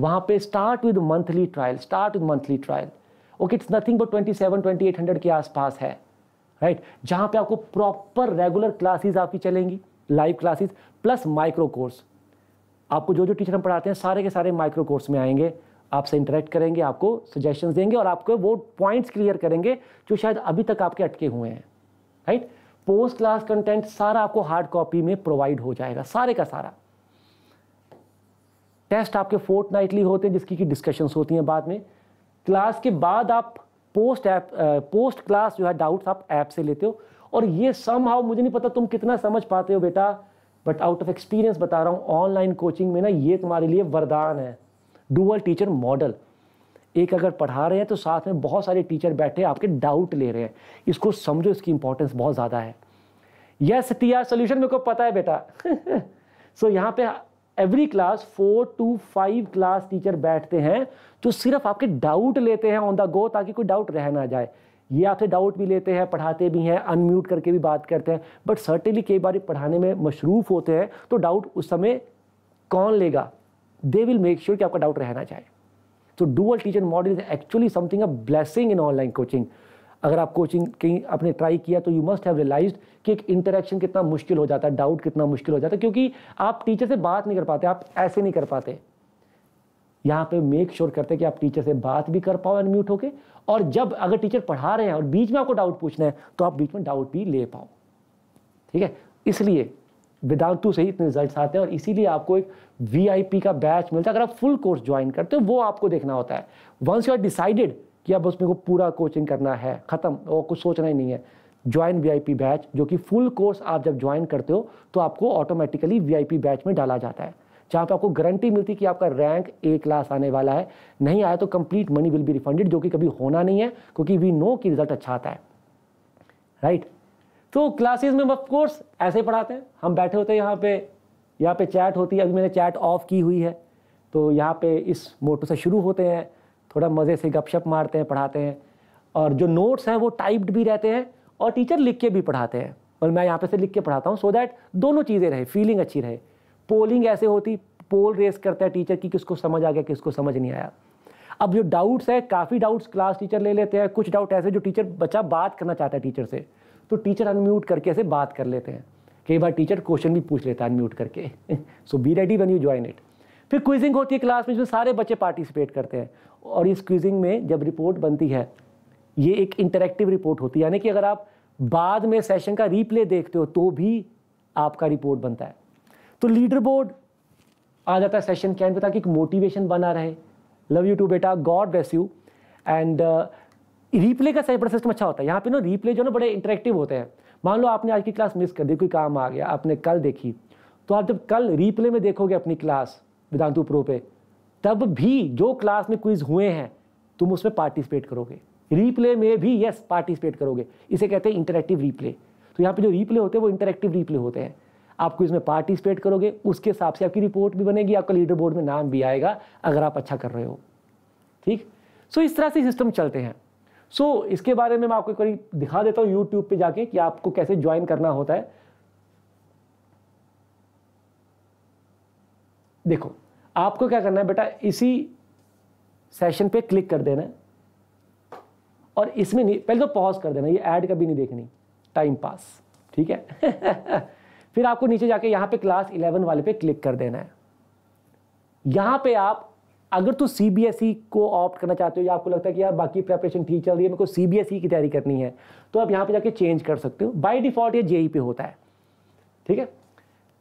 Speaker 1: वहाँ पे start with monthly trial start with monthly trial okay it's nothing but twenty seven twenty eight hundred के आसपास है राइट right? जहां पे आपको प्रॉपर रेगुलर क्लासेस आपकी चलेंगी live classes plus micro course आपको जो जो टीचर हम पढ़ाते हैं सारे के सारे माइक्रो कोर्स में आएंगे आपसे इंटरेक्ट करेंगे आपको सजेशंस देंगे और आपको वो पॉइंट्स क्लियर करेंगे जो शायद अभी तक आपके अटके हुए हैं राइट पोस्ट क्लास कंटेंट सारा आपको हार्ड कॉपी में प्रोवाइड हो जाएगा सारे का सारा टेस्ट आपके फोर्थ नाइटली होते हैं जिसकी की डिस्कशंस होती हैं बाद में क्लास के बाद आप पोस्ट ऐप पोस्ट क्लास जो है डाउट्स आप ऐप से लेते हो और ये सम हाउ मुझे नहीं पता तुम कितना समझ पाते हो बेटा बट आउट ऑफ एक्सपीरियंस बता रहा हूँ ऑनलाइन कोचिंग में ना ये तुम्हारे लिए वरदान है डूअल टीचर मॉडल एक अगर पढ़ा रहे हैं तो साथ में बहुत सारे टीचर बैठे आपके डाउट ले रहे हैं इसको समझो इसकी इंपॉर्टेंस बहुत ज़्यादा है यस टी आर सोल्यूशन मेरे को पता है बेटा सो so, यहाँ पे every class four two five class teacher बैठते हैं जो सिर्फ आपके डाउट लेते हैं ऑन द गो ताकि कोई डाउट रह ना जाए ये आपसे डाउट भी लेते हैं पढ़ाते भी हैं अनम्यूट करके भी बात करते हैं बट सर्टेनली कई बार पढ़ाने में मशरूफ़ होते हैं तो डाउट उस समय कौन लेगा दे विल मेक श्योर कि आपका डाउट रहना चाहिए तो dual teacher model is actually something a blessing in online coaching अगर आप कोचिंग कहीं आपने ट्राई किया तो यू मस्ट हैव रियलाइज कि एक इंटरेक्शन कितना मुश्किल हो जाता है डाउट कितना मुश्किल हो जाता है क्योंकि आप टीचर से बात नहीं कर पाते आप ऐसे नहीं कर पाते यहाँ पे मेक श्योर sure करते हैं कि आप टीचर से बात भी कर पाओ अनम्यूट होके और जब अगर टीचर पढ़ा रहे हैं और बीच में आपको डाउट पूछना है तो आप बीच में डाउट भी ले पाओ ठीक है इसलिए वेदांतु से ही इतने रिजल्ट आते हैं और इसीलिए आपको एक वीआईपी का बैच मिलता है अगर आप फुल कोर्स ज्वाइन करते हो वो आपको देखना होता है वंस यू आर डिसाइडेड कि अब उसमें को पूरा कोचिंग करना है ख़त्म और कुछ सोचना ही नहीं है ज्वाइन वीआईपी बैच जो कि फुल कोर्स आप जब ज्वाइन करते हो तो आपको ऑटोमेटिकली वीआईपी बैच में डाला जाता है जहाँ पे आपको गारंटी मिलती है कि आपका रैंक ए क्लास आने वाला है नहीं आया तो complete money will be refunded जो कि कभी होना नहीं है क्योंकि वी नो कि रिजल्ट अच्छा आता है राइट right? तो क्लासेस में ऑफ कोर्स ऐसे पढ़ाते हैं हम बैठे होते हैं यहाँ पे यहाँ पे चैट होती है अभी मैंने चैट ऑफ की हुई है तो यहाँ पे इस मोटो से शुरू होते हैं थोड़ा मज़े से गपशप मारते हैं पढ़ाते हैं और जो नोट्स हैं वो टाइप्ड भी रहते हैं और टीचर लिख के भी पढ़ाते हैं और मैं यहाँ पे से लिख के पढ़ाता हूँ सो दैट दोनों चीज़ें रहे फीलिंग अच्छी रहे पोलिंग ऐसे होती पोल रेस करता है टीचर की किसको समझ आ गया किसको समझ नहीं आया अब जो डाउट्स है काफ़ी डाउट्स क्लास टीचर ले लेते हैं कुछ डाउट ऐसे जो टीचर बच्चा बात करना चाहता है टीचर से तो टीचर अनम्यूट करके ऐसे बात कर लेते हैं कई बार टीचर क्वेश्चन भी पूछ लेता है अनम्यूट करके so be ready when you join it फिर क्विजिंग होती है क्लास में जिसमें सारे बच्चे पार्टिसिपेट करते हैं और इस क्विजिंग में जब रिपोर्ट बनती है ये एक इंटरेक्टिव रिपोर्ट होती है यानी कि अगर आप बाद में सेशन का रीप्ले देखते हो तो भी आपका रिपोर्ट बनता है तो लीडर बोर्ड आ जाता है सेशन के एंड ताकि एक मोटिवेशन बना रहे लव यू टू बेटा God bless you and replay का साइबर सिस्टम अच्छा होता है यहाँ पे ना रीप्ले जो ना बड़े इंटरेक्टिव होते हैं मान लो आपने आज की क्लास मिस कर दी कोई काम आ गया आपने कल देखी तो आप जब कल रीप्ले में देखोगे अपनी क्लास वेदांतु प्रो पे तब भी जो क्लास में क्विज हुए हैं तुम उसमें पार्टिसिपेट करोगे रीप्ले में भी यस पार्टिसिपेट करोगे इसे कहते हैं इंटरेक्टिव रीप्ले तो यहाँ पे जो रीप्ले होते हैं वो इंटरेक्टिव रीप्ले होते हैं आप क्विज में पार्टिसिपेट करोगे उसके हिसाब से आपकी रिपोर्ट भी बनेगी आपका लीडर बोर्ड में नाम भी आएगा अगर आप अच्छा कर रहे हो ठीक सो इस तरह से सिस्टम चलते हैं सो so, इसके बारे में मैं आपको एक बार दिखा देता हूँ यूट्यूब पर जाके कि आपको कैसे ज्वाइन करना होता है देखो आपको क्या करना है बेटा इसी सेशन पे क्लिक कर देना और इसमें नहीं पहले तो पॉज कर देना ये ऐड कभी नहीं देखनी टाइम पास ठीक है फिर आपको नीचे जाके यहाँ पे क्लास 11 वाले पे क्लिक कर देना है यहाँ पे आप अगर तो ई e को ऑप्ट करना चाहते हो या आपको लगता है कि यार बाकी प्रेपरेशन ठीक चल रही है मेरे को ई e की तैयारी करनी है तो आप यहाँ पे जाके चेंज कर सकते हो बाई डिफॉल्ट ये जेई पे e होता है ठीक है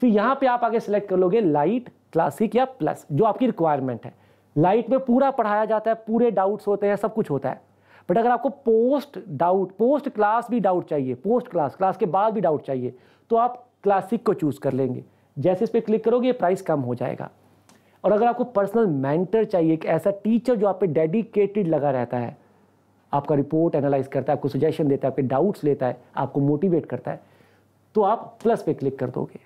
Speaker 1: फिर यहाँ पे आप आगे सेलेक्ट कर लोगे लाइट क्लासिक या प्लस जो आपकी रिक्वायरमेंट है लाइट में पूरा पढ़ाया जाता है पूरे डाउट्स होते हैं सब कुछ होता है बट अगर आपको पोस्ट डाउट पोस्ट क्लास भी डाउट चाहिए पोस्ट क्लास क्लास के बाद भी डाउट चाहिए तो आप क्लासिक को चूज़ कर लेंगे जैसे इस पर क्लिक करोगे प्राइस कम हो जाएगा और अगर आपको पर्सनल मैंटर चाहिए एक ऐसा टीचर जो आप पे डेडिकेटेड लगा रहता है आपका रिपोर्ट एनालाइज करता है आपको सजेशन देता है आपके डाउट्स लेता है आपको मोटिवेट करता है तो आप प्लस पे क्लिक कर दोगे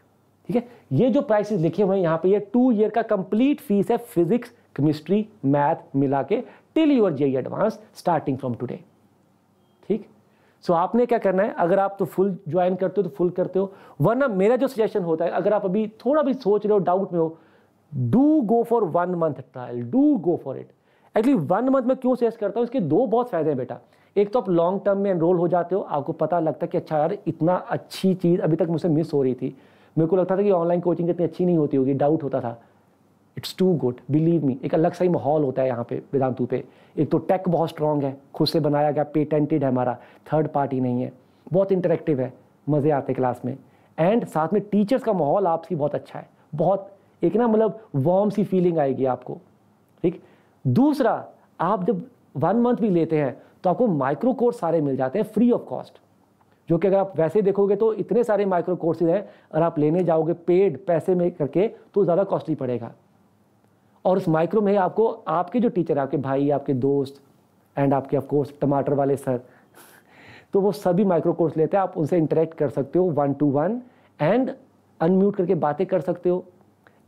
Speaker 1: ठीक है ये जो प्राइसेस लिखे हुए हैं यहाँ पे ये टू ईयर का कंप्लीट फीस है फिजिक्स केमिस्ट्री मैथ मिला के till your JEE advance starting from today ठीक सो आपने क्या करना है अगर आप तो फुल ज्वाइन करते हो तो फुल करते हो वरना मेरा जो सजेशन होता है अगर आप अभी थोड़ा भी सोच रहे हो डाउट में हो do go for one month trial do go for it actually one month में क्यों सजेस्ट करता हूँ इसके दो बहुत फायदे हैं बेटा एक तो आप लॉन्ग टर्म में एनरोल हो जाते हो आपको पता लगता है कि अच्छा यार इतना अच्छी चीज़ अभी तक मुझसे मिस हो रही थी मेरे को लगता था कि ऑनलाइन कोचिंग इतनी अच्छी नहीं होती होगी डाउट होता था it's too good believe me एक अलग सा ही माहौल होता है यहाँ पे वेदांतु पे एक तो टेक बहुत स्ट्रांग है खुद से बनाया गया पेटेंटेड है हमारा थर्ड पार्टी नहीं है बहुत इंटरेक्टिव है मज़े आते क्लास में एंड साथ में टीचर्स का माहौल आपसी बहुत अच्छा है बहुत एक ना मतलब वॉर्म सी फीलिंग आएगी आपको ठीक दूसरा आप जब वन मंथ भी लेते हैं तो आपको माइक्रो कोर्स सारे मिल जाते हैं फ्री ऑफ कॉस्ट जो कि अगर आप वैसे देखोगे तो इतने सारे माइक्रो कोर्सेज हैं और आप लेने जाओगे पेड पैसे में करके तो ज़्यादा कॉस्टली पड़ेगा और उस माइक्रो में आपको आपके जो टीचर आपके भाई आपके दोस्त एंड आपके ऑफकोर्स टमाटर वाले सर तो वो सभी माइक्रो कोर्स लेते हैं आप उनसे इंटरेक्ट कर सकते हो one two one and unmute करके बातें कर सकते हो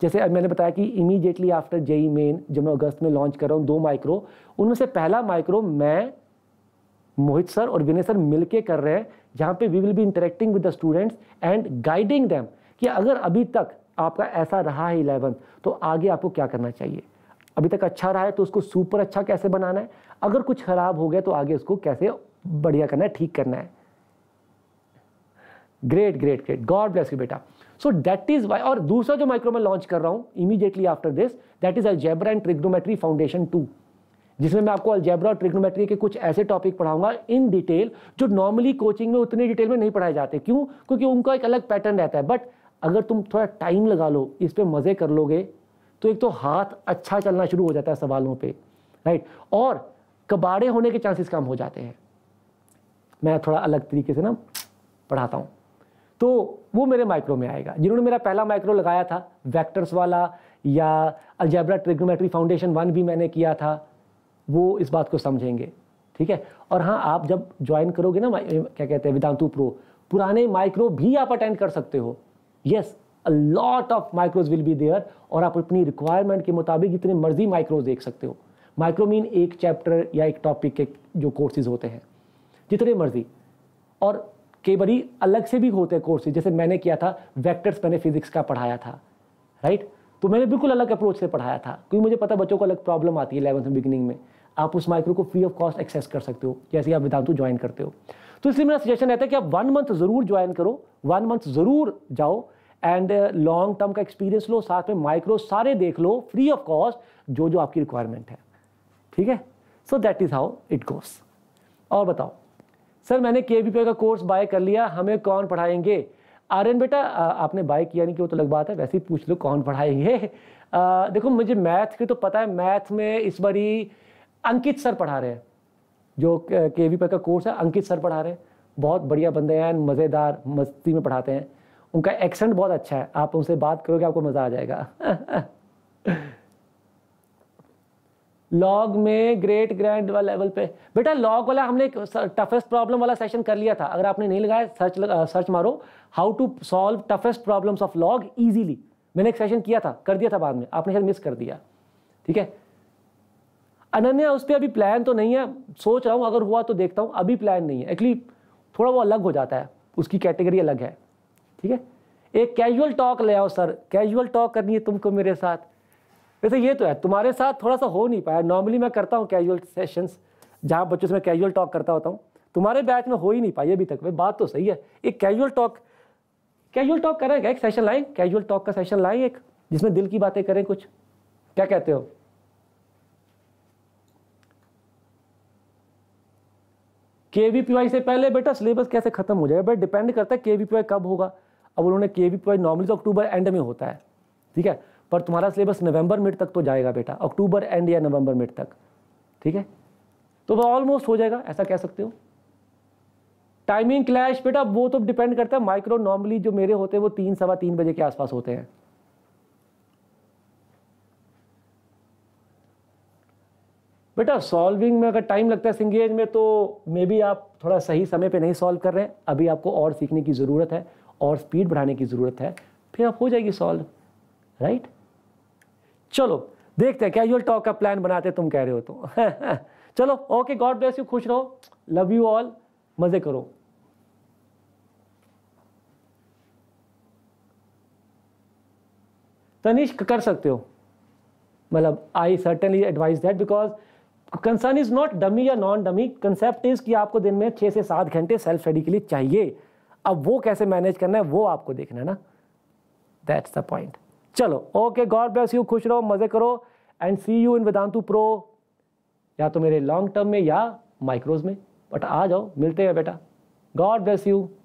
Speaker 1: जैसे अब मैंने बताया कि इमीडिएटली आफ्टर जेई मेन जो मैं अगस्त में लॉन्च कर रहा हूँ दो माइक्रो उनमें से पहला माइक्रो मैं मोहित सर और विनय सर मिलके कर रहे हैं जहाँ पे we will be interacting with the students and guiding them कि अगर अभी तक आपका ऐसा रहा है इलेवंथ तो आगे आपको क्या करना चाहिए अभी तक अच्छा रहा है तो उसको सुपर अच्छा कैसे बनाना है अगर कुछ खराब हो गया तो आगे उसको कैसे बढ़िया करना है ठीक करना है great great great God bless you बेटा सो दैट इज वाई और दूसरा जो माइक्रो मैं लॉन्च कर रहा हूं immediately after this that is algebra and trigonometry foundation too जिसमें मैं आपको अल्जेब्रा और ट्रिग्नोमेट्री के कुछ ऐसे टॉपिक पढ़ाऊंगा इन डिटेल जो नॉर्मली कोचिंग में उतनी डिटेल में नहीं पढ़ाए जाते क्यों क्योंकि उनका एक अलग पैटर्न रहता है बट अगर तुम थोड़ा टाइम लगा लो इस पर मज़े कर लोगे तो एक तो हाथ अच्छा चलना शुरू हो जाता है सवालों पर राइट और कबाड़े होने के चांसेस कम हो जाते हैं मैं थोड़ा अलग तरीके से ना पढ़ाता हूँ तो वो मेरे माइक्रो में आएगा जिन्होंने मेरा पहला माइक्रो लगाया था वेक्टर्स वाला या अल्जेब्रा ट्रिग्नोमेट्री फाउंडेशन वन भी मैंने किया था वो इस बात को समझेंगे ठीक है और हाँ आप जब ज्वाइन करोगे ना क्या कहते हैं वेदांतु प्रो पुराने माइक्रो भी आप अटेंड कर सकते हो yes a lot of micros will be there और आप अपनी रिक्वायरमेंट के मुताबिक जितने मर्जी माइक्रोज देख सकते हो माइक्रो मीन एक चैप्टर या एक टॉपिक के जो कोर्सेज होते हैं जितने मर्जी और कई बारी अलग से भी होते हैं कोर्सेज जैसे मैंने किया था वेक्टर्स मैंने फिजिक्स का पढ़ाया था राइट right? तो मैंने बिल्कुल अलग अप्रोच से पढ़ाया था क्योंकि मुझे पता बच्चों को अलग प्रॉब्लम आती है इलेवंथ में में आप उस माइक्रो को फ्री ऑफ कॉस्ट एक्सेस कर सकते हो जैसे आप वेदांतु ज्वाइन करते हो तो इसलिए मेरा सजेशन रहता है कि आप वन मंथ ज़रूर ज्वाइन करो वन मंथ ज़रूर जाओ एंड लॉन्ग टर्म का एक्सपीरियंस लो साथ में माइक्रो सारे देख लो फ्री ऑफ कॉस्ट जो जो आपकी रिक्वायरमेंट है ठीक है so that is how it goes और बताओ सर मैंने के का कोर्स बाय कर लिया हमें कौन पढ़ाएंगे आर्यन बेटा आपने बाय किया नहीं कि वो तो अलग बात है वैसे ही पूछ लो कौन पढ़ाई देखो मुझे मैथ की तो पता है मैथ में इस बारी अंकित सर पढ़ा रहे हैं जो के वी पर का कोर्स है अंकित सर पढ़ा रहे हैं बहुत बढ़िया बंदे हैं मज़ेदार मस्ती में पढ़ाते हैं उनका एक्सेंट बहुत अच्छा है आप उनसे बात करोगे आपको मज़ा आ जाएगा लॉग में ग्रेट ग्रैंड वाला लेवल पे बेटा लॉग वाला हमने टफेस्ट प्रॉब्लम वाला सेशन कर लिया था अगर आपने नहीं लगाया सर्च लग, सर्च मारो how to solve toughest problems of log easily मैंने एक सेशन किया था कर दिया था बाद में आपने शायद मिस कर दिया ठीक है अनन्या उस पर अभी प्लान तो नहीं है सोच रहा हूँ अगर हुआ तो देखता हूँ अभी प्लान नहीं है एक्चुअली थोड़ा वो अलग हो जाता है उसकी कैटेगरी अलग है ठीक है एक कैजुअल टॉक ले आओ सर कैजुअल टॉक करनी है तुमको मेरे साथ वैसे ये तो है तुम्हारे साथ थोड़ा सा हो नहीं पाया नॉर्मली मैं करता हूँ कैजुअल सेशंस जहाँ बच्चों से मैं कैजुअल टॉक करता होता हूँ तुम्हारे बैच में हो ही नहीं पाई अभी तक भाई बात तो सही है एक कैजुअल टॉक कैजुअल टॉक करें एक सेशन लाएं कैजुअल टॉक का सेशन लाएं एक जिसमें दिल की बातें करें कुछ क्या कहते हो के से पहले बेटा सिलेबस कैसे खत्म हो जाएगा बट डिपेंड करता है के कब होगा अब उन्होंने के नॉर्मली तो अक्टूबर एंड में होता है ठीक है पर तुम्हारा सिलेबस नवंबर मिड तक तो जाएगा बेटा अक्टूबर एंड या नवंबर मिड तक ठीक है तो वह ऑलमोस्ट हो जाएगा ऐसा कह सकते हो टाइमिंग क्लैश बेटा वो तो डिपेंड करता है माइक्रो नॉर्मली जो मेरे होते हैं वो तीन सवा तीन बजे के आसपास होते हैं बेटा सॉल्विंग में अगर टाइम लगता है सिंगेज में तो मे बी आप थोड़ा सही समय पे नहीं सॉल्व कर रहे हैं अभी आपको और सीखने की ज़रूरत है और स्पीड बढ़ाने की ज़रूरत है फिर आप हो जाएगी सॉल्व राइट right? चलो देखते हैं कैजुअल टॉक का प्लान बनाते तुम कह रहे हो तो चलो ओके गॉड ब्लेस यू खुश रहो लव यू ऑल मज़े करो तनिष्क कर सकते हो मतलब I certainly advise that because concern is not dummy या नॉन डमी कंसेप्ट इज कि आपको दिन में छह से सात घंटे सेल्फ स्टडी के लिए चाहिए अब वो कैसे मैनेज करना है वो आपको देखना है ना दैट्स द पॉइंट चलो ओके गॉड ब्लेस यू खुश रहो मज़े करो and see you in Vedantu pro या तो मेरे लॉन्ग टर्म में या माइक्रोज में बट आ जाओ मिलते हैं बेटा गॉड ब्लेस यू